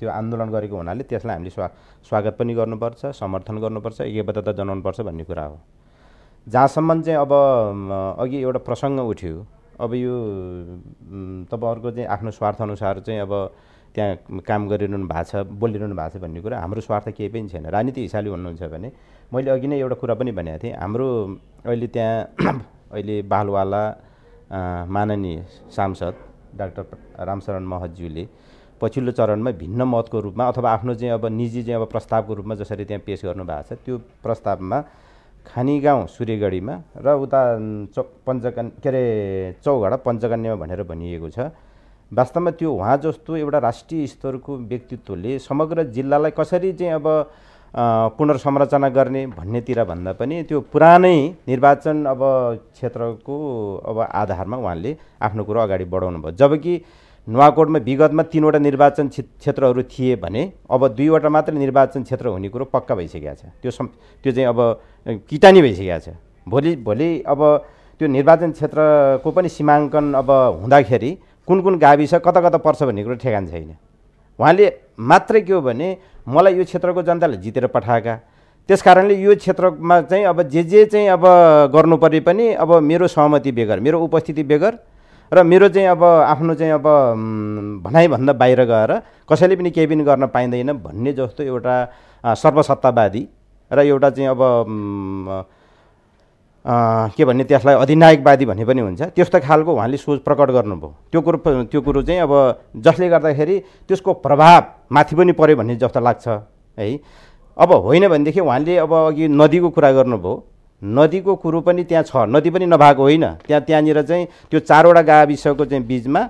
त्यो आन्दोलन गरेको हुनाले त्यसलाई हामीले स्वा स्वागत पनि गर्नुपर्छ समर्थन गर्नुपर्छ एकबद्धता जनाउनुपर्छ भन्ने कुरा हो जहाँसम्म चाहिँ अब अघि एउटा प्रसङ्ग उठ्यो अब यो तपाईँहरूको चाहिँ आफ्नो स्वार्थअनुसार चाहिँ अब त्यहाँ काम गरिरहनु भएको छ बोलिरहनु भएको छ भन्ने कुरा हाम्रो स्वार्थ केही पनि छैन राजनीति हिसाबले भन्नुहुन्छ भने मैले अघि नै एउटा कुरा पनि भनेको थिएँ हाम्रो अहिले त्यहाँ [clears throat] अहिले बालवाला माननीय सांसद डाक्टर रामशरण महज्यूले पछिल्लो चरणमा भिन्न मतको रूपमा अथवा आफ्नो चाहिँ अब निजी चाहिँ अब प्रस्तावको रूपमा जसरी त्यहाँ पेस गर्नुभएको छ त्यो प्रस्तावमा खानी गाउँ सूर्यगढीमा र उता चौ पञ्चकन् के अरे चौघडा पञ्चकन्यामा भनेर भनिएको छ वास्तवमा त्यो उहाँ जस्तो एउटा राष्ट्रिय स्तरको व्यक्तित्वले समग्र जिल्लालाई कसरी चाहिँ अब पुनर्संरचना गर्ने भन्नेतिर भन्दा पनि त्यो पुरानै निर्वाचन अब क्षेत्रको अब आधारमा उहाँले आफ्नो कुरो अगाडि बढाउनु भयो जबकि नुवाकोटमा विगतमा तिनवटा निर्वाचन क्षेत्रहरू थिए भने अब दुईवटा मात्र निर्वाचन क्षेत्र हुने कुरो पक्का भइसकेको छ त्यो सम् त्यो चाहिँ अब किटानी भइसकेको छ भोलि भोलि अब त्यो निर्वाचन क्षेत्रको पनि सीमाङ्कन अब हुँदाखेरि कुन कुन गाविस कता कता पर्छ भन्ने कुरो ठेगान छैन उहाँले मात्रै के हो भने मलाई यो क्षेत्रको जनताले जितेर पठाएका त्यस कारणले यो क्षेत्रमा चाहिँ अब जे जे चाहिँ अब गर्नुपर्ने पनि अब मेरो सहमति बेगर मेरो उपस्थिति बेगर र मेरो चाहिँ अब आफ्नो चाहिँ अब भनाइभन्दा बाहिर गएर कसैले पनि केही पनि गर्न पाइँदैन भन्ने जस्तो एउटा सर्वसत्तावादी र एउटा चाहिँ अब के भन्ने त्यसलाई अधिनायकवादी भन्ने पनि हुन्छ त्यस्तो खालको उहाँले सोच प्रकट गर्नुभयो त्यो कुरो त्यो कुरो चाहिँ अब जसले गर्दाखेरि त्यसको प्रभाव माथि पनि पऱ्यो भन्ने जस्तो लाग्छ है अब होइन भनेदेखि उहाँले अब अघि नदीको कुरा गर्नुभयो नदीको कुरो पनि त्यहाँ छ नदी पनि नभएको होइन त्यहाँ त्यहाँनिर चाहिँ त्यो चारवटा गाविसको चाहिँ बिचमा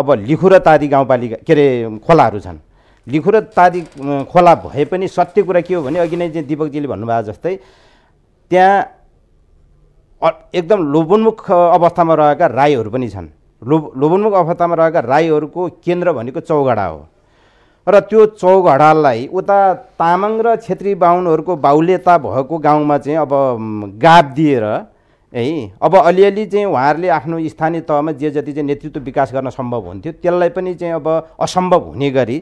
अब लिखु र तादी गाउँपालिका के अरे खोलाहरू छन् लिखु र तादी खोला भए पनि सत्य कुरा के हो भने अघि नै चाहिँ दिपकजीले भन्नुभएको जस्तै त्यहाँ एकदम लोभोन्मुख अवस्थामा रहेका राईहरू पनि छन् लोभ लोभोन्मुख अवस्थामा रहेका राईहरूको केन्द्र भनेको चौघडा हो र त्यो चौगडालाई उता तामाङ र छेत्री बाहुनहरूको बाहुल्यता भएको गाउँमा चाहिँ अब गाप दिएर है अब अलिअलि चाहिँ उहाँहरूले आफ्नो स्थानीय तहमा जे जति चाहिँ नेतृत्व विकास गर्न सम्भव हुन्थ्यो त्यसलाई पनि चाहिँ अब असम्भव हुने गरी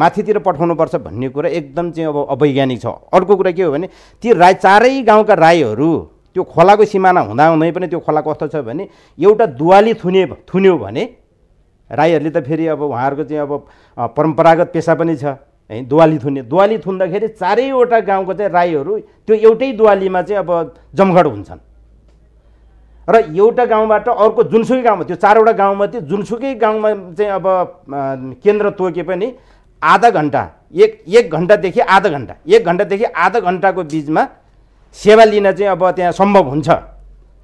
माथितिर पठाउनुपर्छ भन्ने कुरा एकदम चाहिँ अब अवैज्ञानिक छ अर्को कुरा के हो भने ती राई चारै गाउँका राईहरू त्यो खोलाको सिमाना हुँदाहुँदै पनि त्यो खोला कस्तो छ भने एउटा दुवाली थुने थुन्यो भने राईहरूले त फेरि अब उहाँहरूको चाहिँ अब परम्परागत पेसा पनि छ है दुवाली थुन्ने दुवाली थुन्दाखेरि चारैवटा गाउँको चाहिँ राईहरू त्यो एउटै दुवालीमा चाहिँ अब जमघट हुन्छन् र एउटा गाउँबाट अर्को जुनसुकै गाउँमा त्यो चारवटा गाउँमा त्यो जुनसुकै गाउँमा चाहिँ अब केन्द्र तोके पनि आधा घन्टा एक एक घन्टादेखि आधा घन्टा एक घन्टादेखि आधा घन्टाको बिचमा सेवा लिन चाहिँ अब त्यहाँ सम्भव हुन्छ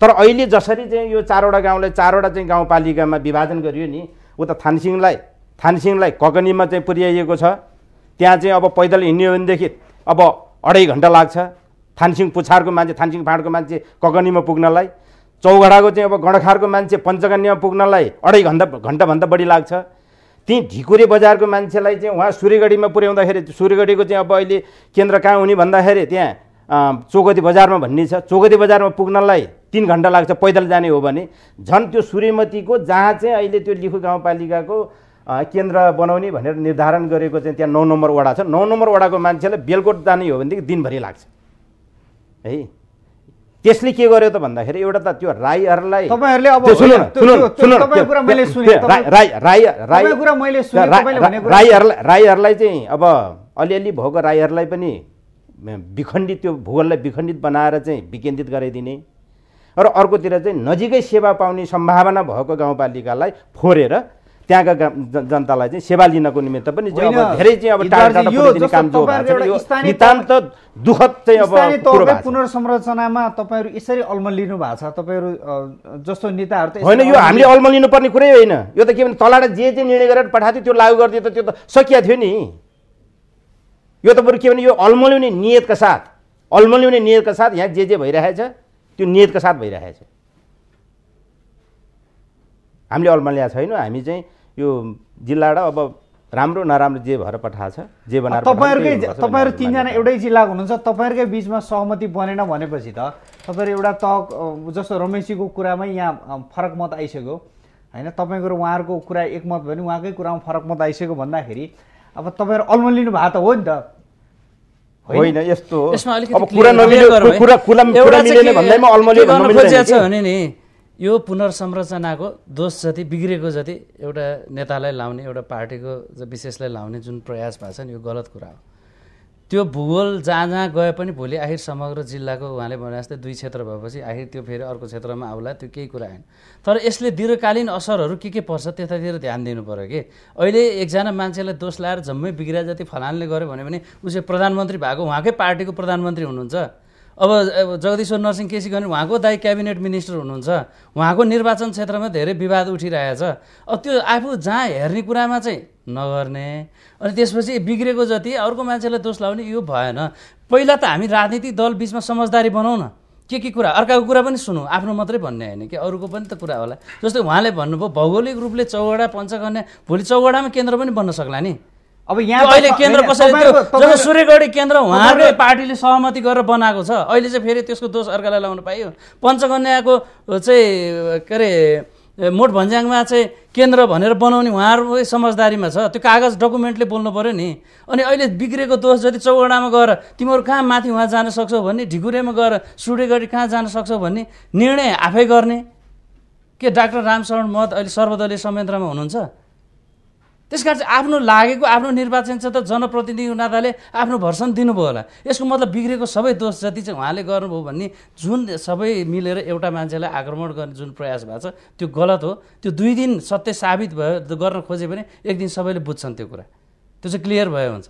तर अहिले जसरी चाहिँ यो चारवटा गाउँलाई चारवटा चाहिँ गाउँपालिकामा विभाजन गरियो नि उता थानसिङलाई थानसिङलाई कगनीमा चाहिँ पुर्याइएको छ त्यहाँ चाहिँ अब पैदल हिँड्यो भनेदेखि अब अढाई घन्टा लाग्छ थानसिङ पुछारको मान्छे थानसिङ फाँडको मान्छे कगनीमा पुग्नलाई चौघडाको चाहिँ अब गणखारको मान्छे पञ्चगन्यामा पुग्नलाई अढाई घन्टा घन्टाभन्दा बढी लाग्छ ती ढिकुरे बजारको मान्छेलाई चाहिँ उहाँ सूर्यगढीमा पुर्याउँदाखेरि सूर्यगढीको चाहिँ अब अहिले केन्द्र कहाँ हुने भन्दाखेरि त्यहाँ चौगती बजारमा भन्ने छ चौगती बजारमा पुग्नलाई तिन घन्टा लाग्छ पैदल जाने हो भने झन् त्यो सूर्यमतीको जहाँ चाहिँ अहिले त्यो लिखु गाउँपालिकाको केन्द्र बनाउने भनेर निर्धारण गरेको चाहिँ त्यहाँ नौ नम्बर वडा छ नौ नम्बर वडाको मान्छेलाई बेलकोट जाने हो भनेदेखि दिनभरि लाग्छ है त्यसले के गर्यो त भन्दाखेरि एउटा त त्यो राईहरूलाई राईहरूलाई चाहिँ अब अलिअलि भएको राईहरूलाई पनि विखण्डित त्यो भूगोललाई विखण्डित बनाएर चाहिँ विकेन्द्रित गराइदिने र अर्कोतिर चाहिँ नजिकै सेवा पाउने सम्भावना भएको गाउँपालिकालाई फोरेर त्यहाँका जनतालाई चाहिँ सेवा लिनको निमित्त पनि धेरै चाहिँ अब नितान्त दुःखद चाहिँ अब पुनर्संरचनामा तपाईँहरू यसरी लिनु भएको छ तपाईँहरू जस्तो नेताहरू त होइन यो हामीले लिनुपर्ने कुरै होइन यो त के भने तलाबाट जे जे निर्णय गरेर पठाएको थियो त्यो लागू गरिदियो त त्यो त सकिया थियो नि यो त के भने यो अल्मल्याउने नियतका साथ अल्मल्याउने नियतका साथ यहाँ जे जे भइरहेछ त्यो नियतका साथ भइरहेछ हामीले अल्मल्याएको छैनौँ हामी चाहिँ यो जिल्लाबाट अब राम्रो नराम्रो जे भएर पठाएको छ जे बनाएर तपाईँहरूकै तपाईँहरू तिनजना एउटै जिल्लाको हुनुहुन्छ तपाईँहरूकै बिचमा सहमति बनेन भनेपछि त तपाईँहरू एउटा त जस्तो रमेशजीको कुरामै यहाँ फरक मत आइसक्यो होइन तपाईँको र उहाँहरूको कुरा एकमत भयो भने उहाँकै कुरामा फरक मत आइसक्यो भन्दाखेरि अब तपाईँहरू लिनु भएको त हो नि त होइन यस्तो भने नि यो पुनर्संरचनाको दोष जति बिग्रेको जति एउटा नेतालाई लाउने एउटा पार्टीको विशेषलाई लाउने जुन प्रयास भएको छ नि यो गलत कुरा हो त्यो भूगोल जहाँ जहाँ गए पनि भोलि आखिर समग्र जिल्लाको उहाँले भने जस्तै दुई क्षेत्र भएपछि आखिर त्यो फेरि अर्को क्षेत्रमा आउला त्यो केही कुरा होइन तर यसले दीर्घकालीन असरहरू के के पर्छ त्यतातिर ध्यान दिनु पऱ्यो कि अहिले एकजना मान्छेलाई दोष लाएर जम्मै बिग्रिया जति फलानले गर्यो भने उसले प्रधानमन्त्री भएको उहाँकै पार्टीको प्रधानमन्त्री हुनुहुन्छ अब जगदीश्वर नरसिंह केसी गर्ने उहाँको दाई क्याबिनेट मिनिस्टर हुनुहुन्छ उहाँको निर्वाचन क्षेत्रमा धेरै विवाद उठिरहेछ अब त्यो आफू जहाँ हेर्ने कुरामा चाहिँ नगर्ने अनि त्यसपछि बिग्रेको जति अर्को मान्छेलाई दोष लाउने यो भएन पहिला त हामी राजनीतिक दल बिचमा समझदारी बनाऊ न के के कुरा अर्काको कुरा पनि सुनौँ आफ्नो मात्रै भन्ने होइन कि अरूको पनि त कुरा होला जस्तै उहाँले भन्नुभयो भौगोलिक रूपले चौगडा पञ्चकन्या भोलि चौगडामा केन्द्र पनि बन्न सक्ला नि अब यहाँ अहिले केन्द्र कसरी त्यो सूर्यगढी केन्द्र उहाँहरूकै पार्टीले सहमति गरेर बनाएको छ अहिले चाहिँ फेरि त्यसको दोष अर्कालाई लाउनु पाइयो पञ्चकन्याको चाहिँ के अरे मोट भन्ज्याङमा चाहिँ केन्द्र भनेर बनाउने उहाँहरूकै समझदारीमा छ त्यो कागज डकुमेन्टले बोल्नु पऱ्यो नि अनि अहिले बिग्रेको दोष जति चौगडामा गएर तिमीहरू कहाँ माथि उहाँ जान सक्छौ भन्ने ढिकुरेमा गएर सुडेगढी कहाँ जान सक्छौ भन्ने निर्णय आफै गर्ने के डाक्टर रामशरण मत अहिले सर्वदलीय संयन्त्रमा हुनुहुन्छ त्यस कारण चाहिँ आफ्नो लागेको आफ्नो निर्वाचन छ त जनप्रतिनिधि नाताले आफ्नो भर्सन दिनुभयो होला यसको मतलब बिग्रेको सबै दोष जति चाहिँ उहाँले गर्नुभयो भन्ने जुन सबै मिलेर एउटा मान्छेलाई आक्रमण गर्ने जुन प्रयास भएको छ त्यो गलत हो त्यो दुई दिन सत्य साबित भयो गर्न खोज्यो भने एक दिन सबैले बुझ्छन् त्यो कुरा त्यो चाहिँ क्लियर भयो हुन्छ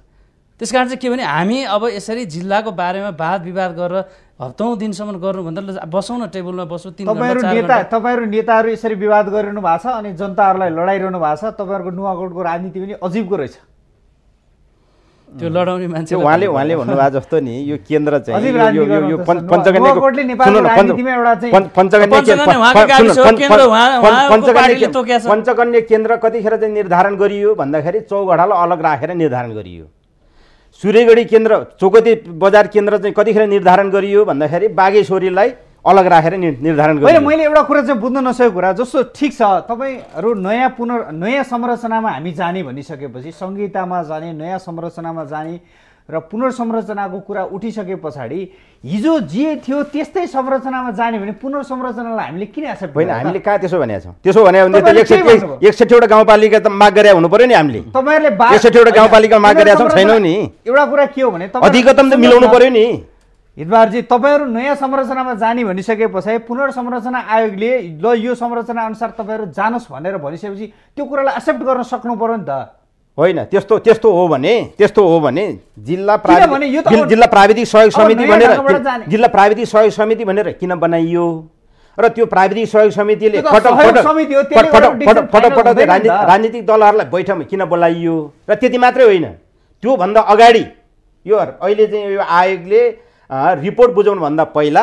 त्यस कारण चाहिँ के भने हामी अब यसरी जिल्लाको बारेमा वाद विवाद गरेर हप्तौँ दिनसम्म गर्नुभन्दा बसौँ न टेबलमा बसौँ तपाईँहरू नेता तपाईँहरू नेताहरू यसरी विवाद गरिरहनु भएको छ अनि जनताहरूलाई लडाइरहनु भएको छ तपाईँहरूको नुवाकोटको राजनीति पनि अजिबको रहेछ त्यो लडाउने मान्छे उहाँले उहाँले भन्नुभएको जस्तो नि यो केन्द्र चाहिँ पञ्चकन्या केन्द्र कतिखेर चाहिँ निर्धारण गरियो भन्दाखेरि चौगढालाई अलग राखेर निर्धारण गरियो सूर्यगढी केन्द्र चौकती बजार केन्द्र चाहिँ कतिखेर निर्धारण गरियो भन्दाखेरि बागेश्वरीलाई अलग राखेर निर्धारण गरेँ मैले एउटा कुरा चाहिँ बुझ्न नसकेको कुरा जस्तो ठिक छ तपाईँहरू नयाँ पुनर् नयाँ संरचनामा हामी जाने भनिसकेपछि संहितामा जाने नयाँ संरचनामा जाने र पुनर्संरचनाको कुरा उठिसके पछाडि हिजो जे थियो त्यस्तै संरचनामा जाने भने पुनर्संरचनालाई हामीले किन एक्सेप्ट होइन हामीले कहाँ त्यसो भनेका छौँ त्यसो भने एकसठीवटा गाउँपालिका त माग गरे हुनु पर्यो नि हामीले तपाईँहरूले एकसठीवटा गाउँपालिका माग गरेका छौँ छैनौँ नि एउटा कुरा के हो भने अधिकतम त मिलाउनु पर्यो नि हितबारजी तपाईँहरू नयाँ संरचनामा जाने भनिसके पछाडि पुनर्संरचना आयोगले ल यो संरचना अनुसार तपाईँहरू जानुहोस् भनेर भनिसकेपछि त्यो कुरालाई एक्सेप्ट गर्न सक्नु पऱ्यो नि त होइन त्यस्तो त्यस्तो हो भने त्यस्तो हो भने जिल्ला प्राविधिक जिल्ला प्राविधिक सहयोग समिति भनेर जिल्ला प्राविधिक सहयोग समिति भनेर किन बनाइयो र त्यो प्राविधिक सहयोग समितिले पटक राजनीतिक दलहरूलाई बैठकमा किन बोलाइयो र त्यति मात्रै होइन त्योभन्दा अगाडि यो अहिले चाहिँ यो आयोगले रिपोर्ट बुझाउनुभन्दा पहिला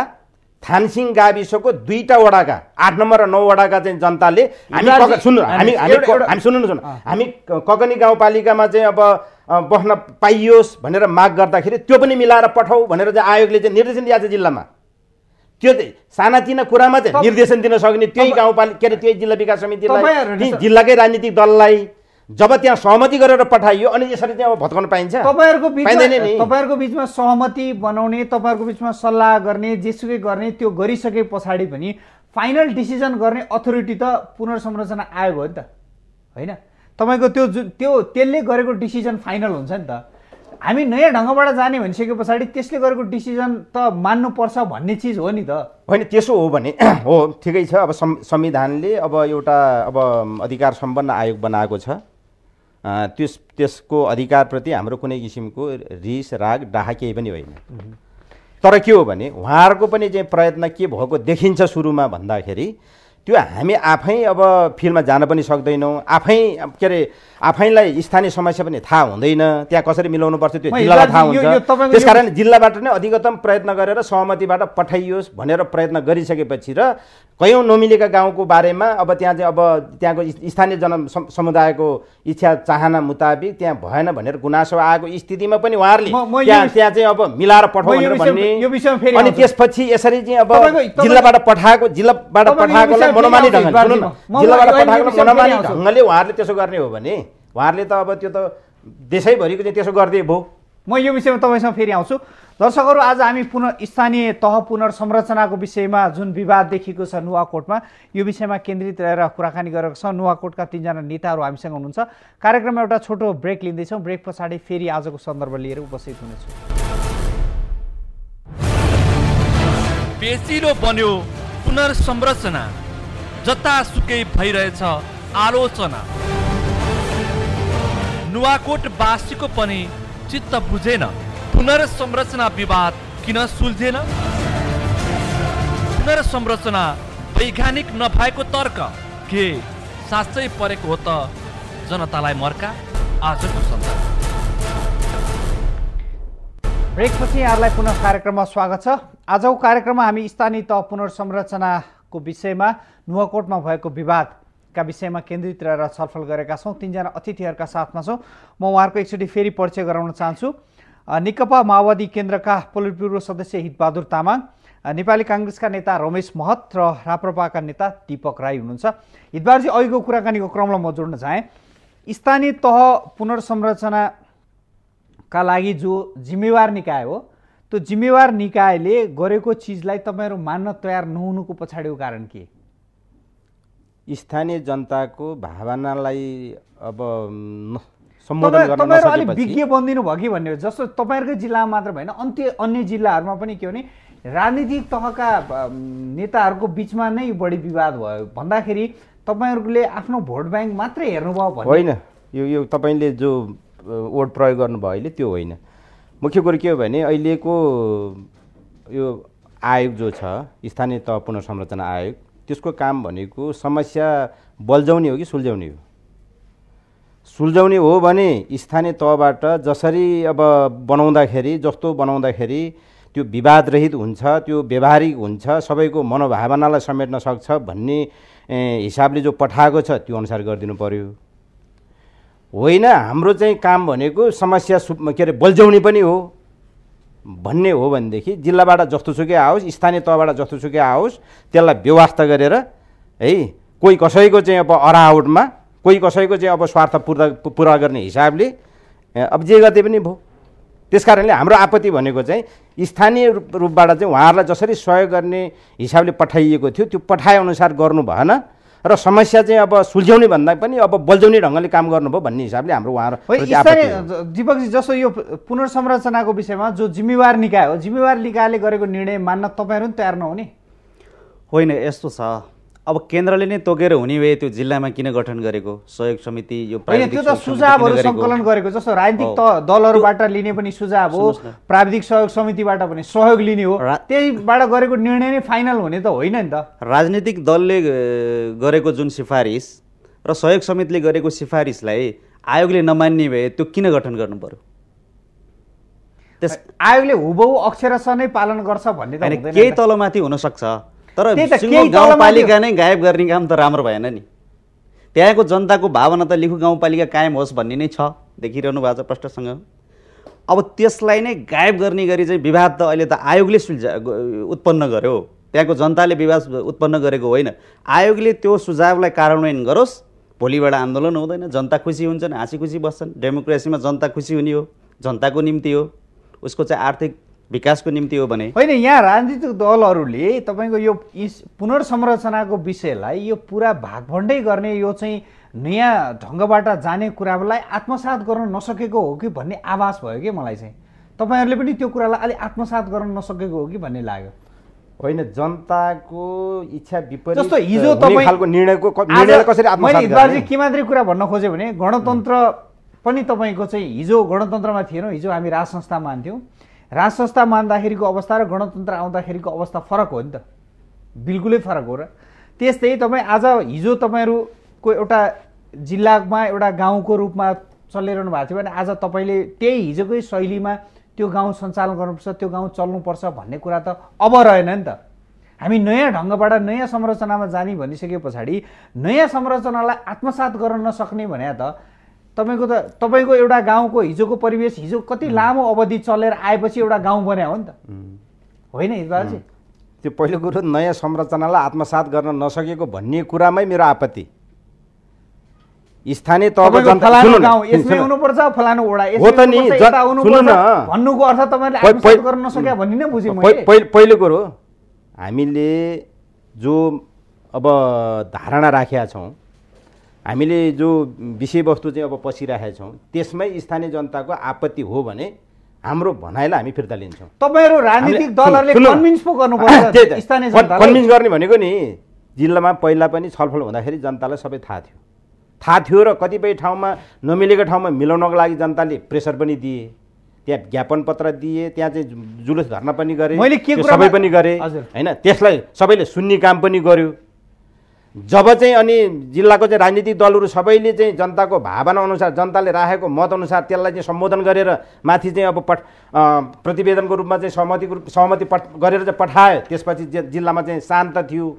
थानसिङ गाविसको दुईवटा वडाका आठ नम्बर र नौ वडाका चाहिँ जनताले हामी सुन्नु हामी हामी हामी सुन्नु न सुन्नु हामी कगनी गाउँपालिकामा चाहिँ अब बस्न पाइयोस् भनेर माग गर्दाखेरि त्यो पनि मिलाएर पठाऊ भनेर चाहिँ आयोगले चाहिँ निर्देशन दिएको छ जिल्लामा त्यो चाहिँ सानातिना कुरामा चाहिँ निर्देशन दिन सक्ने त्यही गाउँपालिका के अरे त्यही जिल्ला विकास समितिलाई जिल्लाकै राजनीतिक दललाई जब त्यहाँ सहमति गरेर पठाइयो अनि यसरी त्यहाँ भत्काउन पाइन्छ तपाईँहरूको बिचमा तपाईँहरूको बिचमा सहमति बनाउने तपाईँहरूको बिचमा सल्लाह गर्ने जेसुकै गर्ने त्यो गरिसके पछाडि पनि फाइनल डिसिजन गर्ने अथोरिटी त पुनर्संरचना आयोग हो नि त होइन तपाईँको त्यो जुन त्यो त्यसले गरेको डिसिजन फाइनल हुन्छ नि त हामी नयाँ ढङ्गबाट जाने भनिसके पछाडि त्यसले गरेको डिसिजन त मान्नुपर्छ भन्ने चिज हो नि त होइन त्यसो हो भने [clears throat] हो ठिकै छ अब संविधानले अब एउटा अब अधिकार सम्पन्न आयोग बनाएको छ त्यस त्यसको अधिकारप्रति हाम्रो कुनै किसिमको रिस राग डाहा केही पनि होइन तर के हो भने उहाँहरूको पनि चाहिँ प्रयत्न के भएको देखिन्छ सुरुमा भन्दाखेरि त्यो हामी आफै अब फिल्डमा जान पनि सक्दैनौँ आफै के अरे आफैलाई स्थानीय समस्या पनि थाहा हुँदैन त्यहाँ कसरी मिलाउनु पर्छ त्यो जिल्लालाई थाहा हुन्छ त्यस कारण जिल्लाबाट नै अधिकतम प्रयत्न गरेर सहमतिबाट पठाइयोस् भनेर प्रयत्न गरिसकेपछि र कयौँ नमिलेका गाउँको बारेमा अब त्यहाँ चाहिँ अब त्यहाँको स्थानीय जन समुदायको इच्छा चाहना मुताबिक त्यहाँ भएन भनेर गुनासो आएको स्थितिमा पनि उहाँहरूले त्यहाँ त्यहाँ चाहिँ अब मिलाएर पठाउनु भन्ने अनि त्यसपछि यसरी चाहिँ अब जिल्लाबाट पठाएको जिल्लाबाट पठाएको मनोमानी ढङ्गले जिल्लाबाट पठाएको मनोमानी ढङ्गले उहाँहरूले त्यसो गर्ने हो भने उहाँहरूले त अब त्यो त देशैभरिको चाहिँ त्यसो गरिदिए भयो म यो विषयमा तपाईँसँग फेरि आउँछु दर्शकहरू आज हामी पुन स्थानीय तह पुनर्संरचनाको विषयमा जुन विवाद देखिएको छ नुवाकोटमा यो विषयमा केन्द्रित रहेर कुराकानी गरेको छ नुवाकोटका तिनजना नेताहरू हामीसँग हुनुहुन्छ कार्यक्रममा एउटा छोटो ब्रेक लिँदैछौँ ब्रेक पछाडि फेरि आजको सन्दर्भ लिएर उपस्थित हुनेछु पेसिलो बन्यो पुनर्संरचना जतासुकै भइरहेछ आलोचना नुवाकोट बासीको पनि चित्त बुझेन पुनर्संरचना विवाद किन सुल्झेन पुनर्संरचना वैज्ञानिक नभएको तर्क के साँच्चै परेको हो त जनतालाई मर्का आजको सन्दर्भ ब्रेकपछि यहाँहरूलाई पुनः कार्यक्रममा स्वागत छ आजको कार्यक्रममा हामी स्थानीय तह पुनर्संरचना को विषयमा नुवाकोटमा भएको विवादका विषयमा केन्द्रित रहेर छलफल गरेका छौँ तिनजना अतिथिहरूका साथमा छौँ म उहाँहरूको एकचोटि फेरि परिचय गराउन चाहन्छु नेकपा माओवादी केन्द्रका पोलिट ब्युरो सदस्य हितबहादुर तामाङ नेपाली काङ्ग्रेसका नेता रमेश महत र राप्रपाका नेता दिपक राई हुनुहुन्छ हितबारजी अघिको कुराकानीको क्रमलाई म जोड्न चाहेँ स्थानीय तह पुनर्संरचनाका लागि जो जिम्मेवार निकाय हो त्यो जिम्मेवार निकायले गरेको चिजलाई तपाईँहरू मान्न तयार नहुनुको पछाडिको कारण के स्थानीय जनताको भावनालाई अब तपाईँहरू अलिक विज्ञ बनिदिनु भयो कि भन्ने जस्तो तपाईँहरूकै जिल्लामा मात्र भएन अन्त्य अन्य जिल्लाहरूमा पनि के भने राजनीतिक तहका नेताहरूको बिचमा नै बढी विवाद भयो भन्दाखेरि तपाईँहरूले आफ्नो भोट ब्याङ्क मात्रै हेर्नुभयो होइन यो यो तपाईँले जो वोट प्रयोग गर्नुभयो अहिले त्यो होइन मुख्य कुरो के हो भने अहिलेको यो आयोग जो छ स्थानीय तह पुनर्संरचना आयोग त्यसको काम भनेको समस्या बल्झाउने हो कि सुल्झाउने हो सुल्झाउने हो भने स्थानीय तहबाट जसरी अब बनाउँदाखेरि जस्तो बनाउँदाखेरि त्यो विवादरहित हुन्छ त्यो व्यवहारिक हुन्छ सबैको मनोभावनालाई समेट्न सक्छ भन्ने हिसाबले जो पठाएको छ त्यो अनुसार गरिदिनु पऱ्यो होइन हाम्रो चाहिँ काम भनेको समस्या सु के अरे बल्झाउने पनि हो भन्ने हो भनेदेखि जिल्लाबाट जस्तोसुकै आओस् स्थानीय तहबाट जस्तोसुकै आओस् त्यसलाई व्यवस्था गरेर है कोही कसैको चाहिँ अब अराआउटमा कोही कसैको चाहिँ अब स्वार्थ पुरा पुरा गर्ने हिसाबले अब जे गर्दै पनि भयो त्यस कारणले हाम्रो आपत्ति भनेको चाहिँ स्थानीय रूपबाट चाहिँ उहाँहरूलाई जसरी सहयोग गर्ने हिसाबले पठाइएको थियो त्यो पठाएअनुसार गर्नु भएन र समस्या चाहिँ अब सुल्झ्याउने भन्दा पनि अब बल्झाउने ढङ्गले काम गर्नुभयो भन्ने हिसाबले हाम्रो उहाँहरू दिपकजी जस्तो यो पुनर्संरचनाको विषयमा जो जिम्मेवार निकाय हो जिम्मेवार निकायले गरेको निर्णय मान्न तपाईँहरू पनि तयार नहुने होइन यस्तो छ अब केन्द्रले नै तोकेर हुने भए त्यो जिल्लामा किन गठन गरेको सहयोग समिति यो त्यो त सुझावहरू सङ्कलन गरेको जस्तो राजनीतिक दलहरूबाट लिने पनि सुझाव हो प्राविधिक सहयोग समितिबाट पनि सहयोग लिने हो त्यहीबाट गरेको निर्णय नै फाइनल हुने त होइन नि त राजनीतिक दलले गरेको जुन सिफारिस र सहयोग समितिले गरेको सिफारिसलाई आयोगले नमान्ने भए त्यो किन गठन गर्नु पर्यो त्यस आयोगले हुबहु अक्षरसँगै पालन गर्छ भन्ने केही तलमाथि हुनसक्छ तर गाउँपालिका नै गायब गर्ने काम त राम्रो भएन नि त्यहाँको जनताको भावना त लिखु गाउँपालिका कायम होस् भन्ने नै छ देखिरहनु भएको छ प्रश्नसँग अब त्यसलाई नै गायब गर्ने गरी चाहिँ विवाद त अहिले त आयोगले सुल्झा उत्पन्न गर्यो त्यहाँको जनताले विवाद उत्पन्न गरेको होइन आयोगले त्यो सुझावलाई कार्यान्वयन गरोस् भोलिबाट आन्दोलन हुँदैन जनता खुसी हुन्छन् हाँसी खुसी बस्छन् डेमोक्रेसीमा जनता खुसी हुने हो जनताको निम्ति हो उसको चाहिँ आर्थिक विकासको निम्ति हो भने होइन यहाँ राजनीतिक दलहरूले तपाईँको यो पुनर्संरचनाको विषयलाई यो पुरा भागभण्डै गर्ने यो चाहिँ नयाँ ढङ्गबाट जाने कुरालाई आत्मसात गर्न नसकेको हो कि भन्ने आभास भयो कि मलाई चाहिँ तपाईँहरूले पनि त्यो कुरालाई अलिक आत्मसात गर्न नसकेको हो कि भन्ने लाग्यो होइन जनताको इच्छा विपरीत जस्तो हिजो निर्णयको मैले मात्रै कुरा भन्न खोज्यो भने गणतन्त्र पनि तपाईँको चाहिँ हिजो गणतन्त्रमा थिएनौँ हिजो हामी राज संस्था मान्थ्यौँ राज संस्था मान्दाखेरिको अवस्था र गणतन्त्र आउँदाखेरिको अवस्था फरक हो नि त बिल्कुलै फरक हो र त्यस्तै तपाईँ आज हिजो तपाईँहरूको एउटा जिल्लामा एउटा गाउँको रूपमा चलिरहनु भएको थियो भने आज तपाईँले त्यही हिजोकै शैलीमा त्यो गाउँ सञ्चालन गर्नुपर्छ त्यो गाउँ चल्नुपर्छ भन्ने कुरा त अब रहेन नि त हामी नयाँ ढङ्गबाट नयाँ संरचनामा जाने भनिसके पछाडि नयाँ संरचनालाई आत्मसात गर्न नसक्ने भने त तपाईँको त तपाईँको एउटा गाउँको हिजोको परिवेश हिजो कति लामो अवधि चलेर आएपछि एउटा गाउँ बनायो हो नि त होइन हिजबाजी त्यो पहिलो कुरो नयाँ संरचनालाई आत्मसात गर्न नसकेको भन्ने कुरामै मेरो आपत्ति स्थानीय तहको पहिलो कुरो हामीले जो अब धारणा राखेका छौँ हामीले जो विषयवस्तु चाहिँ अब पसिरहेका छौँ त्यसमै स्थानीय जनताको आपत्ति हो भने हाम्रो भनाइलाई हामी फिर्ता लिन्छौँ तपाईँहरू राजनीतिक दलहरूले कन्भिन्स पो गर्नुपर्छ कन्भिन्स गर्ने भनेको नि जिल्लामा पहिला पनि छलफल हुँदाखेरि जनतालाई सबै थाहा थियो थाहा थियो र कतिपय ठाउँमा नमिलेको ठाउँमा मिलाउनको लागि जनताले प्रेसर पनि दिए त्यहाँ ज्ञापन पत्र दिए त्यहाँ चाहिँ जुलुस धर्ना पनि गरे सबै पनि गरेँ होइन त्यसलाई सबैले सुन्ने काम पनि गर्यो जब चाहिँ अनि जिल्लाको चाहिँ राजनीतिक दलहरू सबैले चाहिँ जनताको भावना अनुसार जनताले राखेको मत अनुसार त्यसलाई चाहिँ सम्बोधन गरेर माथि चाहिँ अब पठ प्रतिवेदनको रूपमा चाहिँ सहमतिको रूप सहमति पठ गरेर चाहिँ पठायो त्यसपछि जिल्लामा चाहिँ शान्त थियो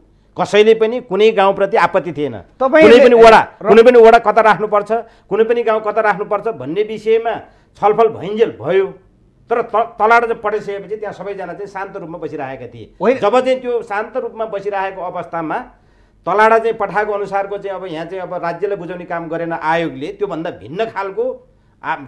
कसैले पनि कुनै गाउँप्रति आपत्ति थिएन तपाईँ कुनै पनि वडा कुनै पनि वडा कता राख्नुपर्छ कुनै पनि गाउँ कता राख्नुपर्छ भन्ने विषयमा छलफल भइन्जेल भयो तर तलाबाट चाहिँ पठाइसकेपछि त्यहाँ सबैजना चाहिँ शान्त रूपमा बसिरहेका थिए जब चाहिँ त्यो शान्त रूपमा बसिरहेको अवस्थामा तलाडा चाहिँ पठाएको अनुसारको चाहिँ अब यहाँ चाहिँ अब राज्यलाई बुझाउने काम गरेन आयोगले त्योभन्दा भिन्न खालको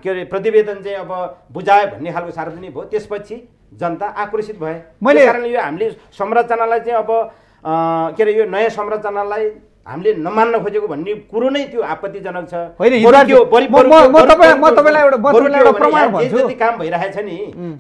के अरे प्रतिवेदन चाहिँ अब बुझायो भन्ने खालको सार्वजनिक भयो त्यसपछि जनता आक्रोशित भए मैले कारण यो हामीले संरचनालाई चाहिँ अब के अरे यो नयाँ संरचनालाई हामीले नमान्न खोजेको भन्ने कुरो नै त्यो आपत्तिजनक छ काम भइरहेछ नि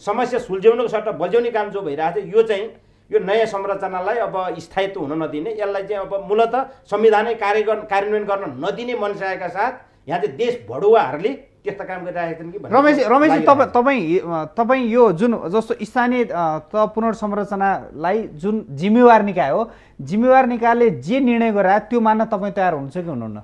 समस्या सुल्झ्याउनुको सट्टा बजाउने काम जो भइरहेछ यो चाहिँ यो नयाँ संरचनालाई अब स्थायित्व हुन नदिने यसलाई चाहिँ अब मूलत संविधानै कार्य गर्न कार्यान्वयन गर्न नदिने मनसायका साथ यहाँ चाहिँ देश भडुवाहरूले त्यस्ता काम गरिरहेका छन् कि रमेश रमेश तपाईँ तपाईँ तपाईँ यो जुन जस्तो स्थानीय त पुनर्संरचनालाई जुन जिम्मेवार निकाय हो जिम्मेवार निकायले जे निर्णय गरायो त्यो मान्न तपाईँ तयार हुनुहुन्छ कि हुनुहुन्न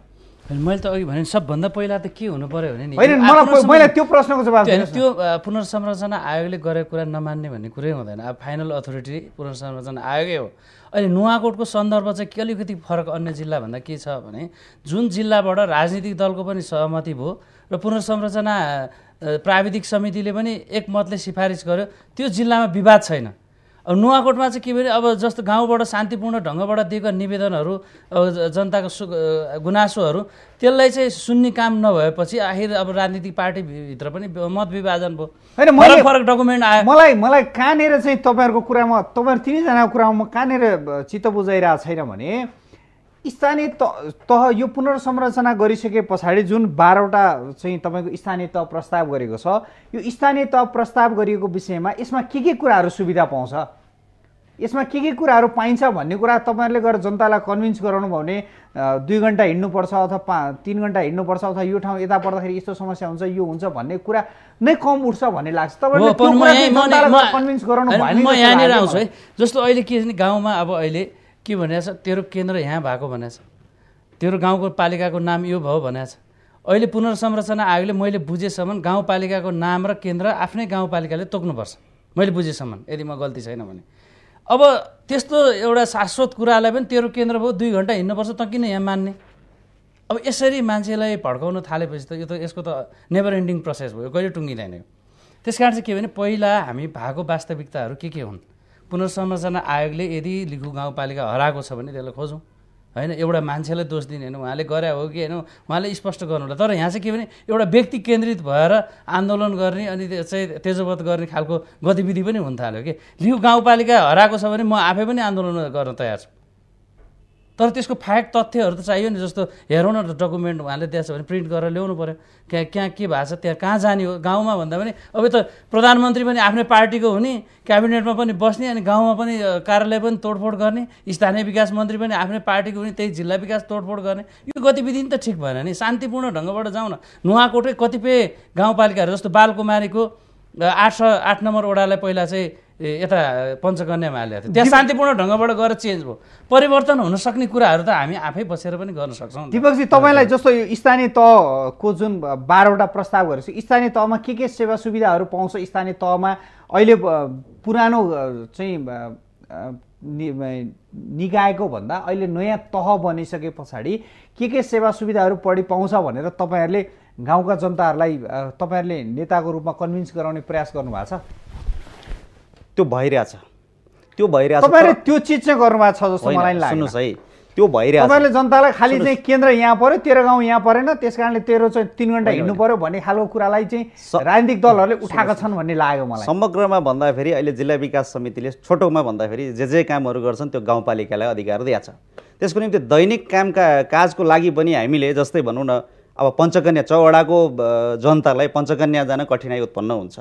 मैले त अघि भने सबभन्दा पहिला त के हुनु पर्यो भने नि मैले त्यो प्रश्नको जवाब त्यो पुनर्संरचना आयोगले गरेको कुरा नमान्ने भन्ने कुरै हुँदैन अब फाइनल अथोरिटी पुनर्संरचना आयोगै हो अहिले नुवाकोटको सन्दर्भ चाहिँ के अलिकति फरक अन्य जिल्लाभन्दा के छ भने जुन जिल्लाबाट राजनीतिक दलको पनि सहमति भयो र पुनर्संरचना प्राविधिक समितिले पनि एकमतले सिफारिस गर्यो त्यो जिल्लामा विवाद छैन अब नुवाकोटमा चाहिँ के भने अब जस्तो गाउँबाट शान्तिपूर्ण ढङ्गबाट दिएका निवेदनहरू जनताको सु गुनासोहरू त्यसलाई चाहिँ सुन्ने काम नभएपछि आखिर अब राजनीतिक पार्टीभित्र पनि मत विभाजन भयो होइन फरक फरक डकुमेन्ट आयो मलाई मलाई कहाँनिर चाहिँ तपाईँहरूको कुरामा तपाईँहरू तिनैजनाको कुरामा म कहाँनिर चित्त बुझाइरहेको छैन भने स्थानीय तह यो पुनर्संरचना गरिसके पछाडि जुन बाह्रवटा चाहिँ तपाईँको स्थानीय तह प्रस्ताव गरेको छ यो स्थानीय तह प्रस्ताव गरिएको विषयमा यसमा के के कुराहरू सुविधा पाउँछ यसमा के के कुराहरू पाइन्छ भन्ने कुरा तपाईँहरूले गएर जनतालाई कन्भिन्स गराउनु भयो भने दुई घन्टा हिँड्नुपर्छ अथवा पा तिन घन्टा हिँड्नुपर्छ अथवा यो ठाउँ यता पर्दाखेरि यस्तो समस्या हुन्छ यो हुन्छ भन्ने कुरा नै कम उठ्छ भन्ने लाग्छ तपाईँहरूले कन्भिन्स गराउनु भयो म यहाँनिर आउँछु है जस्तो अहिले के गाउँमा अब अहिले के भनेको छ तेरो केन्द्र यहाँ भएको छ तेरो गाउँको पालिकाको नाम यो भयो छ अहिले पुनर्संरचना आयोगले मैले बुझेसम्म गाउँपालिकाको नाम र केन्द्र आफ्नै गाउँपालिकाले तोक्नुपर्छ मैले बुझेसम्म यदि म गल्ती छैन भने अब त्यस्तो एउटा शाश्वत कुरालाई पनि तेरो केन्द्र भयो दुई घन्टा हिँड्नुपर्छ त किन यहाँ मान्ने अब यसरी मान्छेलाई भड्काउन थालेपछि त यो त यसको त नेभर एन्डिङ प्रोसेस भयो कहिले टुङ्गिँदैन त्यस कारण चाहिँ के भने पहिला हामी भएको वास्तविकताहरू के के हुन् पुनर्संरचना आयोगले यदि लिखु गाउँपालिका हराएको छ भने त्यसलाई खोजौँ होइन एउटा मान्छेलाई दोष दिने होइन उहाँले गरे हो कि होइन उहाँले स्पष्ट गर्नु तर यहाँ चाहिँ के भने एउटा व्यक्ति केन्द्रित भएर आन्दोलन गर्ने अनि चाहिँ तेजोवत गर्ने खालको गतिविधि पनि हुन थाल्यो कि लिउ गाउँपालिका हराएको छ भने म आफै पनि आन्दोलन गर्न तयार छु तर त्यसको फ्याक्ट तथ्यहरू त चाहियो नि जस्तो हेरौँ न डकुमेन्ट उहाँले दिएछ भने प्रिन्ट गरेर ल्याउनु पऱ्यो त्यहाँ कहाँ के भएको छ त्यहाँ कहाँ जाने हो गाउँमा भन्दा पनि अब त प्रधानमन्त्री पनि आफ्नै पार्टीको हुने क्याबिनेटमा पनि बस्ने अनि गाउँमा पनि कार्यालय पनि तोडफोड गर्ने स्थानीय विकास मन्त्री पनि आफ्नै पार्टीको हुने त्यही जिल्ला विकास तोडफोड गर्ने यो गतिविधि नि त ठिक भएन नि शान्तिपूर्ण ढङ्गबाट जाउँ न नुहाकोटै कतिपय गाउँपालिकाहरू जस्तो बालकुमारीको आठ सय आठ नम्बर वडालाई पहिला चाहिँ यता पञ्चकन्यामा हालेको थियो त्यहाँ शान्तिपूर्ण ढङ्गबाट गएर चेन्ज भयो परिवर्तन हुन सक्ने कुराहरू त हामी आफै बसेर पनि गर्न सक्छौँ दिपकजी तपाईँलाई जस्तो यो स्थानीय तहको जुन बाह्रवटा प्रस्तावहरू छ स्थानीय तहमा के के सेवा सुविधाहरू पाउँछ स्थानीय तहमा अहिले पुरानो चाहिँ निकायको भन्दा अहिले नयाँ तह बनिसके पछाडि के के सेवा सुविधाहरू बढी पाउँछ भनेर तपाईँहरूले गाउँका जनताहरूलाई तपाईँहरूले नेताको रूपमा कन्भिन्स गराउने प्रयास गर्नुभएको छ त्यो भइरहेछ त्यो भइरहेछ तपाईँले त्यो चिज चाहिँ गर्नुभएको छ जस्तो मलाई सुन्नुहोस् है त्यो भइरहेको तपाईँले जनतालाई खालि चाहिँ केन्द्र यहाँ पऱ्यो तेह्र गाउँ यहाँ परेन त्यस कारणले तेह्र चाहिँ तिन घन्टा हिँड्नु पऱ्यो भन्ने खालको कुरालाई चाहिँ राजनीतिक दलहरूले उठाएका छन् भन्ने लाग्यो मलाई समग्रमा भन्दाखेरि अहिले जिल्ला विकास समितिले छोटोमा भन्दाखेरि जे जे कामहरू गर्छन् त्यो गाउँपालिकालाई अधिकार दिएको छ त्यसको निम्ति दैनिक कामका काजको लागि पनि हामीले जस्तै भनौँ न अब पञ्चकन्या चौवडाको जनतालाई पञ्चकन्या जान कठिनाइ उत्पन्न हुन्छ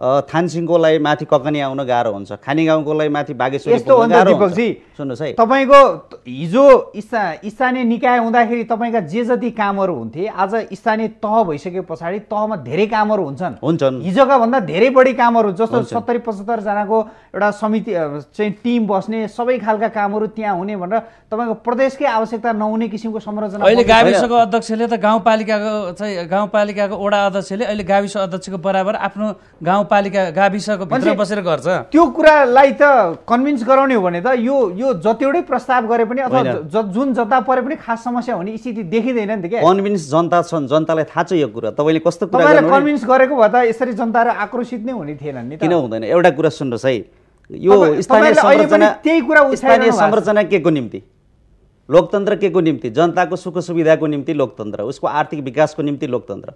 थानसिङकोलाई माथि ककनी आउन गाह्रो हुन्छ खानेगाउँकोलाई माथि बागेश्वर यस्तो हो विपक्षी सुन्नुहोस् है तपाईँको हिजो स्था स्थानीय निकाय हुँदाखेरि तपाईँका जे जति कामहरू हुन्थे आज स्थानीय तह भइसके पछाडि तहमा धेरै कामहरू हुन्छन् हुन्छन् हिजोका भन्दा धेरै बढी कामहरू जस्तो सत्तरी पचहत्तरजनाको एउटा समिति चाहिँ टिम बस्ने सबै खालका कामहरू त्यहाँ हुने भनेर तपाईँको प्रदेशकै आवश्यकता नहुने किसिमको संरचना अहिले गाविसको अध्यक्षले त गाउँपालिकाको चाहिँ गाउँपालिकाको वडा अध्यक्षले अहिले गाविस अध्यक्षको बराबर आफ्नो गाउँ गाउँपालिका गाविसको भित्र बसेर गर्छ त्यो कुरालाई त कन्भिन्स गराउने हो भने त यो यो जतिवटै प्रस्ताव गरे पनि अथवा जुन जता परे पनि खास समस्या हुने स्थिति देखिँदैन नि त क्या कन्भिन्स जनता छन् जनतालाई थाहा छ यो कुरा तपाईँले कस्तो तपाईँलाई कन्भिन्स गरेको भए त यसरी जनताहरू आक्रोशित नै हुने थिएन नि किन हुँदैन एउटा कुरा सुन्नुहोस् है यो स्थानीय संरचना त्यही कुरा स्थानीय संरचना के को निम्ति लोकतन्त्र के को निम्ति जनताको सुख सुविधाको निम्ति लोकतन्त्र उसको आर्थिक विकासको निम्ति लोकतन्त्र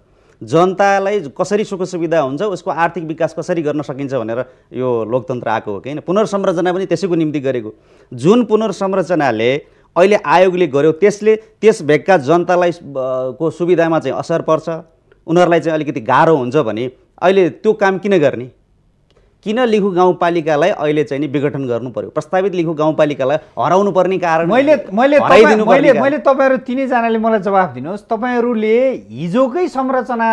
जनतालाई कसरी सुख सुविधा हुन्छ उसको आर्थिक विकास कसरी गर्न सकिन्छ भनेर यो लोकतन्त्र आएको हो कि होइन पुनर्संरचना पनि त्यसैको निम्ति गरेको जुन पुनर्संरचनाले अहिले आयोगले गर्यो त्यसले त्यस भेगका जनतालाई को सुविधामा चाहिँ असर पर्छ उनीहरूलाई चाहिँ अलिकति गाह्रो हुन्छ भने अहिले त्यो काम किन गर्ने किन लिखु गाउँपालिकालाई अहिले चाहिँ नि विघटन गर्नु पर्यो प्रस्तावित लिखु गाउँपालिकालाई हराउनु पर्ने कारण मैले मैले मैले मैले तपाईँहरू तिनैजनाले मलाई जवाफ दिनुहोस् तपाईँहरूले हिजोकै संरचना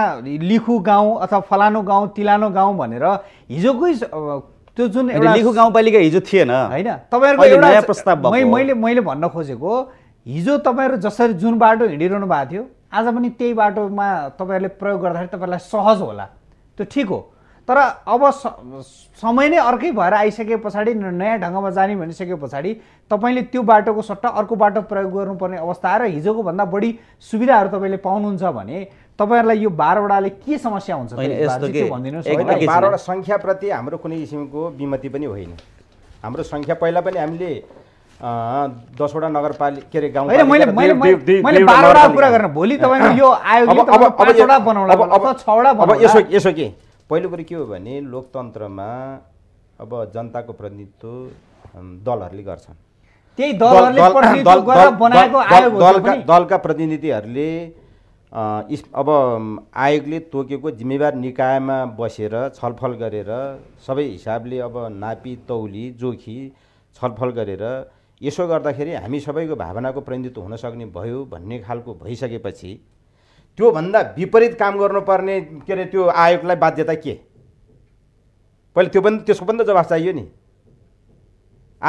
लिखु गाउँ अथवा फलानु गाउँ तिलानो गाउँ भनेर हिजोकै त्यो जुन लिखु गाउँपालिका हिजो थिएन होइन तपाईँहरूको एउटा प्रस्ताव मैले मैले भन्न खोजेको हिजो तपाईँहरू जसरी जुन बाटो हिँडिरहनु भएको थियो आज पनि त्यही बाटोमा तपाईँहरूले प्रयोग गर्दाखेरि तपाईँहरूलाई सहज होला त्यो ठिक हो तर अब समय नै अर्कै भएर आइसके पछाडि नयाँ ढङ्गमा जाने भनिसके पछाडि तपाईँले त्यो बाटोको सट्टा अर्को बाटो प्रयोग गर्नुपर्ने अवस्था आएर हिजोको भन्दा बढी सुविधाहरू तपाईँले पाउनुहुन्छ भने तपाईँहरूलाई यो बाह्रवटाले के समस्या हुन्छ बाह्रवटा सङ्ख्याप्रति हाम्रो कुनै किसिमको विमति पनि होइन हाम्रो सङ्ख्या पहिला पनि हामीले दसवटा नगरपालिका के अरे गाउँ कुरा गर्न भोलि तपाईँको यो आयोग यसो यसो के पहिलो कुरो के हो भने लोकतन्त्रमा अब जनताको प्रतिनिधित्व दलहरूले गर्छन् त्यही दलका दलका प्रतिनिधिहरूले अब आयोगले तोकेको जिम्मेवार निकायमा बसेर छलफल गरेर सबै हिसाबले अब नापी तौली जोखी छलफल गरेर यसो गर्दाखेरि हामी सबैको भावनाको प्रतिनिधित्व हुन सक्ने भयो भन्ने खालको भइसकेपछि त्योभन्दा विपरीत काम गर्नुपर्ने के अरे त्यो आयोगलाई बाध्यता के पहिले त्यो पनि त्यसको पनि त जवाफ चाहियो नि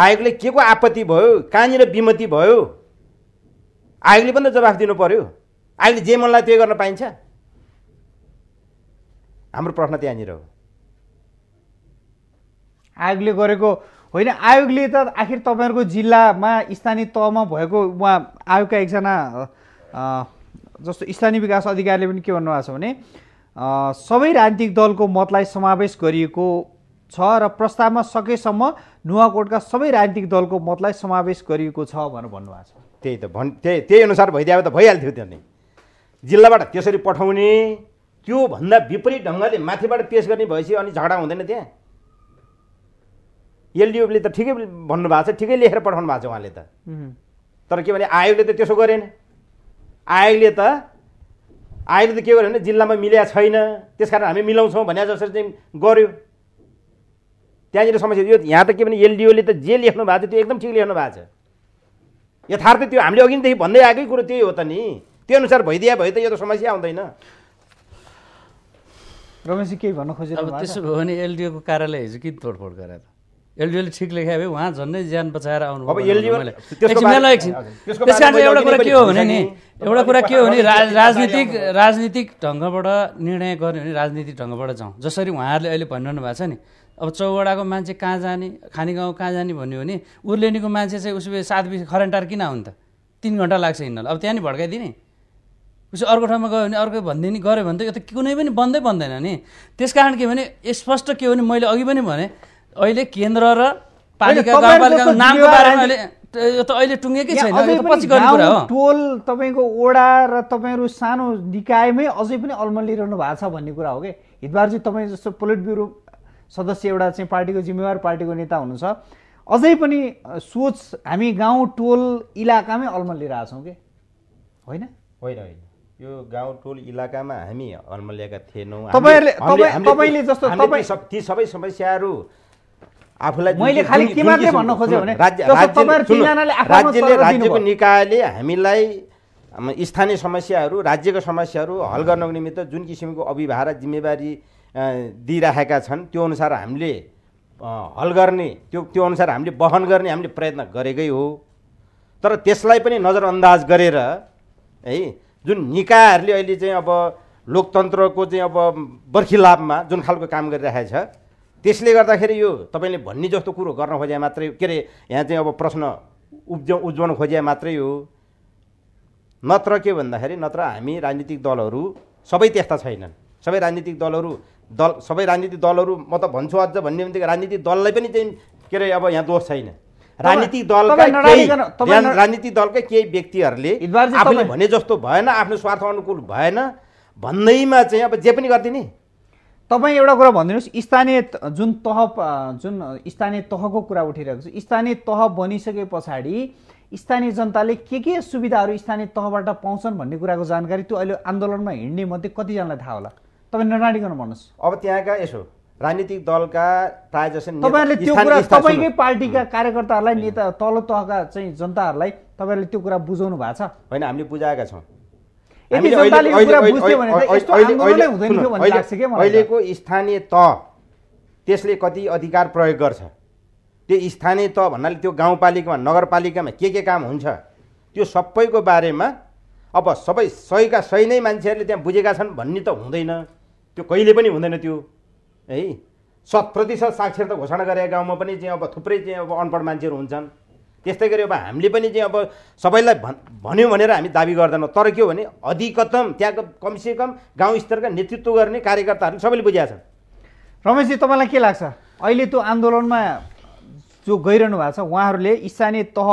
आयोगले के को आपत्ति भयो कहाँनिर विमति भयो आयोगले पनि त जवाफ दिनु पऱ्यो आयोगले जे मनलाई त्यही गर्न पाइन्छ हाम्रो प्रश्न त्यहाँनिर हो आयोगले गरेको होइन आयोगले त आखिर तपाईँहरूको जिल्लामा स्थानीय तहमा भएको उहाँ आयोगका एकजना जस्तो स्थानीय विकास अधिकारीले पनि के भन्नुभएको छ भने सबै राजनीतिक दलको मतलाई समावेश गरिएको छ र प्रस्तावमा सकेसम्म नुवाकोटका सबै राजनीतिक दलको मतलाई समावेश गरिएको छ भनेर भन्नुभएको छ त्यही त भन् त्यही त्यही अनुसार भइदियो त भइहाल्थ्यो त्यो नै जिल्लाबाट त्यसरी पठाउने त्योभन्दा विपरीत ढङ्गले माथिबाट पेस गर्ने भएपछि अनि झगडा हुँदैन त्यहाँ एलडिएफले त ठिकै भन्नुभएको छ ठिकै लेखेर पठाउनु भएको छ उहाँले त तर के भने आयोगले त त्यसो गरेन आयोगले त आयोगले त के गर्यो भने जिल्लामा मिल्या छैन त्यस कारण हामी मिलाउँछौँ भने जसरी चाहिँ गऱ्यो त्यहाँनिर समस्या यो यहाँ त के भने एलडिओले त जे लेख्नु भएको छ त्यो एकदम ठिक लेख्नु भएको छ यथार्थ त्यो हामीले अघिदेखि भन्दै आएकै कुरो त्यही हो त नि त्यो अनुसार भइदिया भए त यो त समस्या आउँदैन रमेशजी केही भन्न खोजेको त्यसो भयो भने एलडिओको कार्यालय हिजो किन तोडफोड गरे त एलडिओले ठिक लेखे भए उहाँ झन्डै ज्यान बचाएर आउनुभयो एकछिन त्यस कारण एउटा कुरा के हो भने नि एउटा कुरा के हो भने राजनीतिक राजनीतिक ढङ्गबाट निर्णय गर्ने भने राजनीतिक ढङ्गबाट जाउँ जसरी उहाँहरूले अहिले भनिरहनु भएको छ नि अब चौवडाको मान्छे कहाँ जाने खाने गाउँ कहाँ जाने भन्यो भने उर्लेनीको मान्छे चाहिँ उसो भए सात बिस खरेन्टार किन हुन्छ त तिन घन्टा लाग्छ हिँड्नलाई अब त्यहाँ नि भड्काइदिने उसो अर्को ठाउँमा गयो भने अर्को भनिदिने गऱ्यो भने त यो त कुनै पनि बन्दै बन्दैन नि त्यस कारण के भने स्पष्ट के हो भने मैले अघि पनि भने अहिले केन्द्र र पालिका नामको बारेमा यो त अहिले टुङ्गेकै छैन पछि गर्ने कुरा हो टोल तपाईँको ओडा र तपाईँहरू सानो निकायमै अझै पनि अल्मलिरहनु भएको छ भन्ने कुरा हो कि हितबारजी तपाईँ जस्तो पोलिट ब्युरो सदस्य एउटा चाहिँ पार्टीको जिम्मेवार पार्टीको नेता हुनुहुन्छ अझै पनि सोच हामी गाउँ टोल इलाकामै छौँ कि होइन होइन होइन यो गाउँ टोल इलाकामा हामी अल्मलिएका थिएनौँ तपाईँहरूले तपाईँले जस्तो ती सबै समस्याहरू आफूलाई मैले खालि के मात्रै भन्न खोजेँ भने राज्यले राज्यको निकायले हामीलाई स्थानीय समस्याहरू राज्यको समस्याहरू हल गर्नको निमित्त जुन किसिमको अभिभार जिम्मेवारी दिइराखेका छन् त्यो अनुसार हामीले हल गर्ने त्यो त्यो अनुसार हामीले वहन गर्ने हामीले प्रयत्न गरेकै हो तर त्यसलाई पनि नजरअन्दाज गरेर है जुन निकायहरूले अहिले चाहिँ अब लोकतन्त्रको चाहिँ अब बर्खिलाभमा जुन खालको काम गरिरहेको छ त्यसले गर्दाखेरि यो तपाईँले भन्ने जस्तो कुरो गर्न खोजे मात्रै के अरे यहाँ चाहिँ अब प्रश्न उब्ज उब्जाउन खोजे मात्रै हो नत्र के भन्दाखेरि नत्र हामी राजनीतिक दलहरू सबै त्यस्ता छैनन् सबै राजनीतिक दलहरू दल सबै राजनीतिक दलहरू म त भन्छु अझ भन्ने बित्तिकै राजनीतिक दललाई पनि चाहिँ के अरे अब यहाँ दोष छैन राजनीतिक दलका राजनीतिक दलकै केही व्यक्तिहरूले आफूले भने जस्तो भएन आफ्नो स्वार्थ अनुकूल भएन भन्दैमा चाहिँ अब जे पनि गरिदिने तपाईँ एउटा कुरा भनिदिनुहोस् स्थानीय जुन तह जुन स्थानीय तहको कुरा उठिरहेको छ स्थानीय तह बनिसके पछाडि स्थानीय जनताले के के सुविधाहरू स्थानीय तहबाट पाउँछन् भन्ने कुराको जानकारी त्यो अहिले आन्दोलनमा हिँड्ने मध्ये कतिजनालाई थाहा होला तपाईँ नडाडिकन भन्नुहोस् अब त्यहाँका यसो राजनीतिक दलका प्राय जसो तपाईँहरूले त्यो कुरा तपाईँकै पार्टीका कार्यकर्ताहरूलाई नेता तल तहका चाहिँ जनताहरूलाई तपाईँहरूले त्यो कुरा बुझाउनु भएको छ होइन हामीले बुझाएका छौँ अहिलेको स्थानीय त त्यसले कति अधिकार प्रयोग गर्छ त्यो स्थानीय त भन्नाले त्यो गाउँपालिकामा नगरपालिकामा के के काम हुन्छ त्यो सबैको बारेमा अब सबै सहीका सही नै मान्छेहरूले त्यहाँ बुझेका छन् भन्ने त हुँदैन त्यो कहिले पनि हुँदैन त्यो है शत प्रतिशत साक्षरता घोषणा गरेका गाउँमा पनि चाहिँ अब थुप्रै चाहिँ अब अनपढ मान्छेहरू हुन्छन् त्यस्तै गरी अब हामीले पनि चाहिँ अब सबैलाई भन् भन्यौँ भनेर हामी दावी गर्दैनौँ तर के हो भने अधिकतम त्यहाँको कमसेकम गाउँ स्तरका नेतृत्व गर्ने कार्यकर्ताहरू सबैले बुझाएको छन् रमेशजी तपाईँलाई के लाग्छ अहिले त्यो आन्दोलनमा जो गइरहनु भएको छ उहाँहरूले स्थानीय तह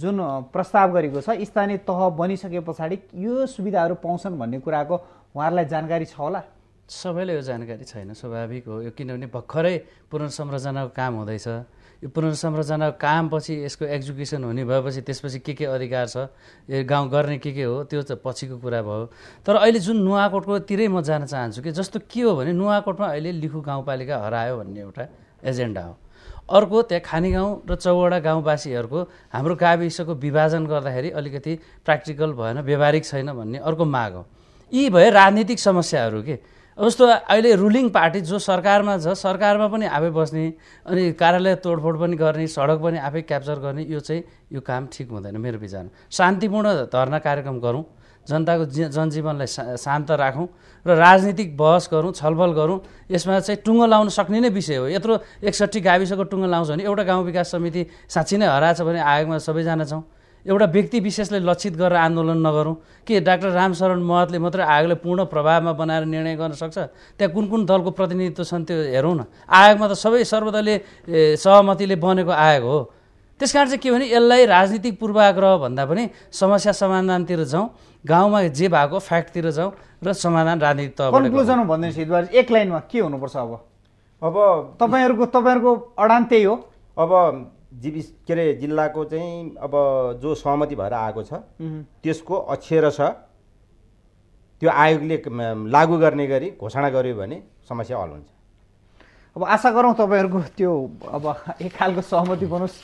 जुन प्रस्ताव गरेको छ स्थानीय तह बनिसके पछाडि यो सुविधाहरू पाउँछन् भन्ने कुराको उहाँहरूलाई जानकारी छ होला सबैलाई यो जानकारी छैन स्वाभाविक हो यो किनभने भर्खरै पुनर्संरचनाको काम हुँदैछ यो पुनर्संरचना कामपछि यसको एक्जुकेसन हुने भएपछि त्यसपछि के के अधिकार छ यो गाउँ गर्ने के के हो त्यो त पछिको कुरा भयो तर अहिले जुन नुवाकोटकोतिरै म जान चाहन्छु कि जस्तो के हो भने नुवाकोटमा अहिले लिखु गाउँपालिका हरायो भन्ने एउटा एजेन्डा हो अर्को त्यहाँ खानेगाउँ र चौवडा गाउँवासीहरूको हाम्रो गाविसको विभाजन गर्दाखेरि अलिकति प्र्याक्टिकल भएन व्यावहारिक छैन भन्ने अर्को माग हो यी भए राजनीतिक समस्याहरू के जस्तो अहिले रुलिङ पार्टी जो सरकारमा छ सरकारमा पनि आफै बस्ने अनि कार्यालय तोडफोड पनि गर्ने सडक पनि आफै क्याप्चर गर्ने यो चाहिँ यो काम ठिक हुँदैन मेरो विचारमा शान्तिपूर्ण धर्ना कार्यक्रम गरौँ जनताको जी जनजीवनलाई शान्त राखौँ र राजनीतिक बहस गरौँ छलफल गरौँ यसमा चाहिँ टुङ्गो लाउन सक्ने नै विषय हो यत्रो एकसट्ठी गाविसको टुङ्गो लाउँछ भने एउटा गाउँ विकास समिति साँच्ची नै हराएछ भने आयोगमा सबैजना छौँ एउटा व्यक्ति विशेषलाई लक्षित गरेर आन्दोलन नगरौँ के डाक्टर रामशरण महतले मात्रै आयोगलाई पूर्ण प्रभावमा बनाएर निर्णय गर्न सक्छ त्यहाँ कुन कुन दलको प्रतिनिधित्व छन् त्यो हेरौँ न आयोगमा त सबै सर्वदलीय सहमतिले बनेको आयोग हो त्यस कारण चाहिँ के भने यसलाई राजनीतिक पूर्वाग्रह भन्दा पनि समस्या समाधानतिर जाउँ गाउँमा जे भएको फ्याक्टतिर जाउँ र समाधान राजनीतिक भन्दैछ एक लाइनमा के हुनुपर्छ अब अब तपाईँहरूको तपाईँहरूको अडान त्यही हो अब जीविस के अरे जिल्लाको चाहिँ अब जो सहमति भएर आएको छ त्यसको अक्षर छ त्यो आयोगले लागू गर्ने गरी घोषणा गर्यो भने समस्या हल हुन्छ अब आशा गरौँ तपाईँहरूको त्यो अब एक खालको सहमति बनोस्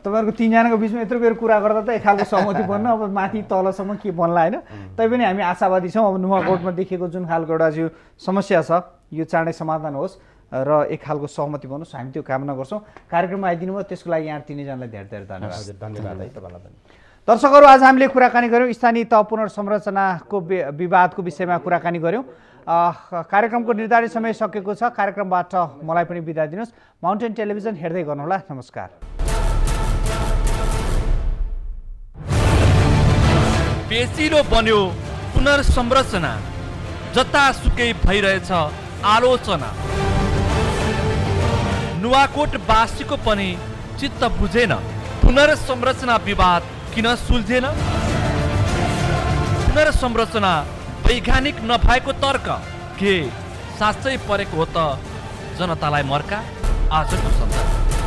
तपाईँहरूको तिनजनाको बिचमा यत्रो बेर कुरा गर्दा त एक खालको सहमति बन्न अब माथि तलसम्म के बन्ला होइन तैपनि हामी आशावादी छौँ अब नुवाकोटमा देखेको जुन खालको एउटा यो समस्या छ यो चाँडै समाधान होस् र एक खालको सहमति बनोस् हामी त्यो कामना गर्छौँ कार्यक्रममा आइदिनु भयो त्यसको लागि यहाँ तिनैजनालाई धेरै धेरै धन्यवाद धन्यवाद है तपाईँलाई पनि दर्शकहरू आज हामीले कुराकानी गऱ्यौँ स्थानीय तह पुनर्संरचनाको विवादको विषयमा कुराकानी गऱ्यौँ कार्यक्रमको निर्धारित समय सकेको छ कार्यक्रमबाट मलाई पनि बिदा दिनुहोस् माउन्टेन टेलिभिजन हेर्दै गर्नुहोला नमस्कार बन्यो पुनर्संरचना जतासुकै भइरहेछ आलोचना नुवाकोटवासीको पनि चित्त बुझेन पुनर्संरचना विवाद किन सुल्झेन पुनर्संरचना वैज्ञानिक नभएको तर्क के साँच्चै परेको हो त जनतालाई मर्का आजको सन्दर्भ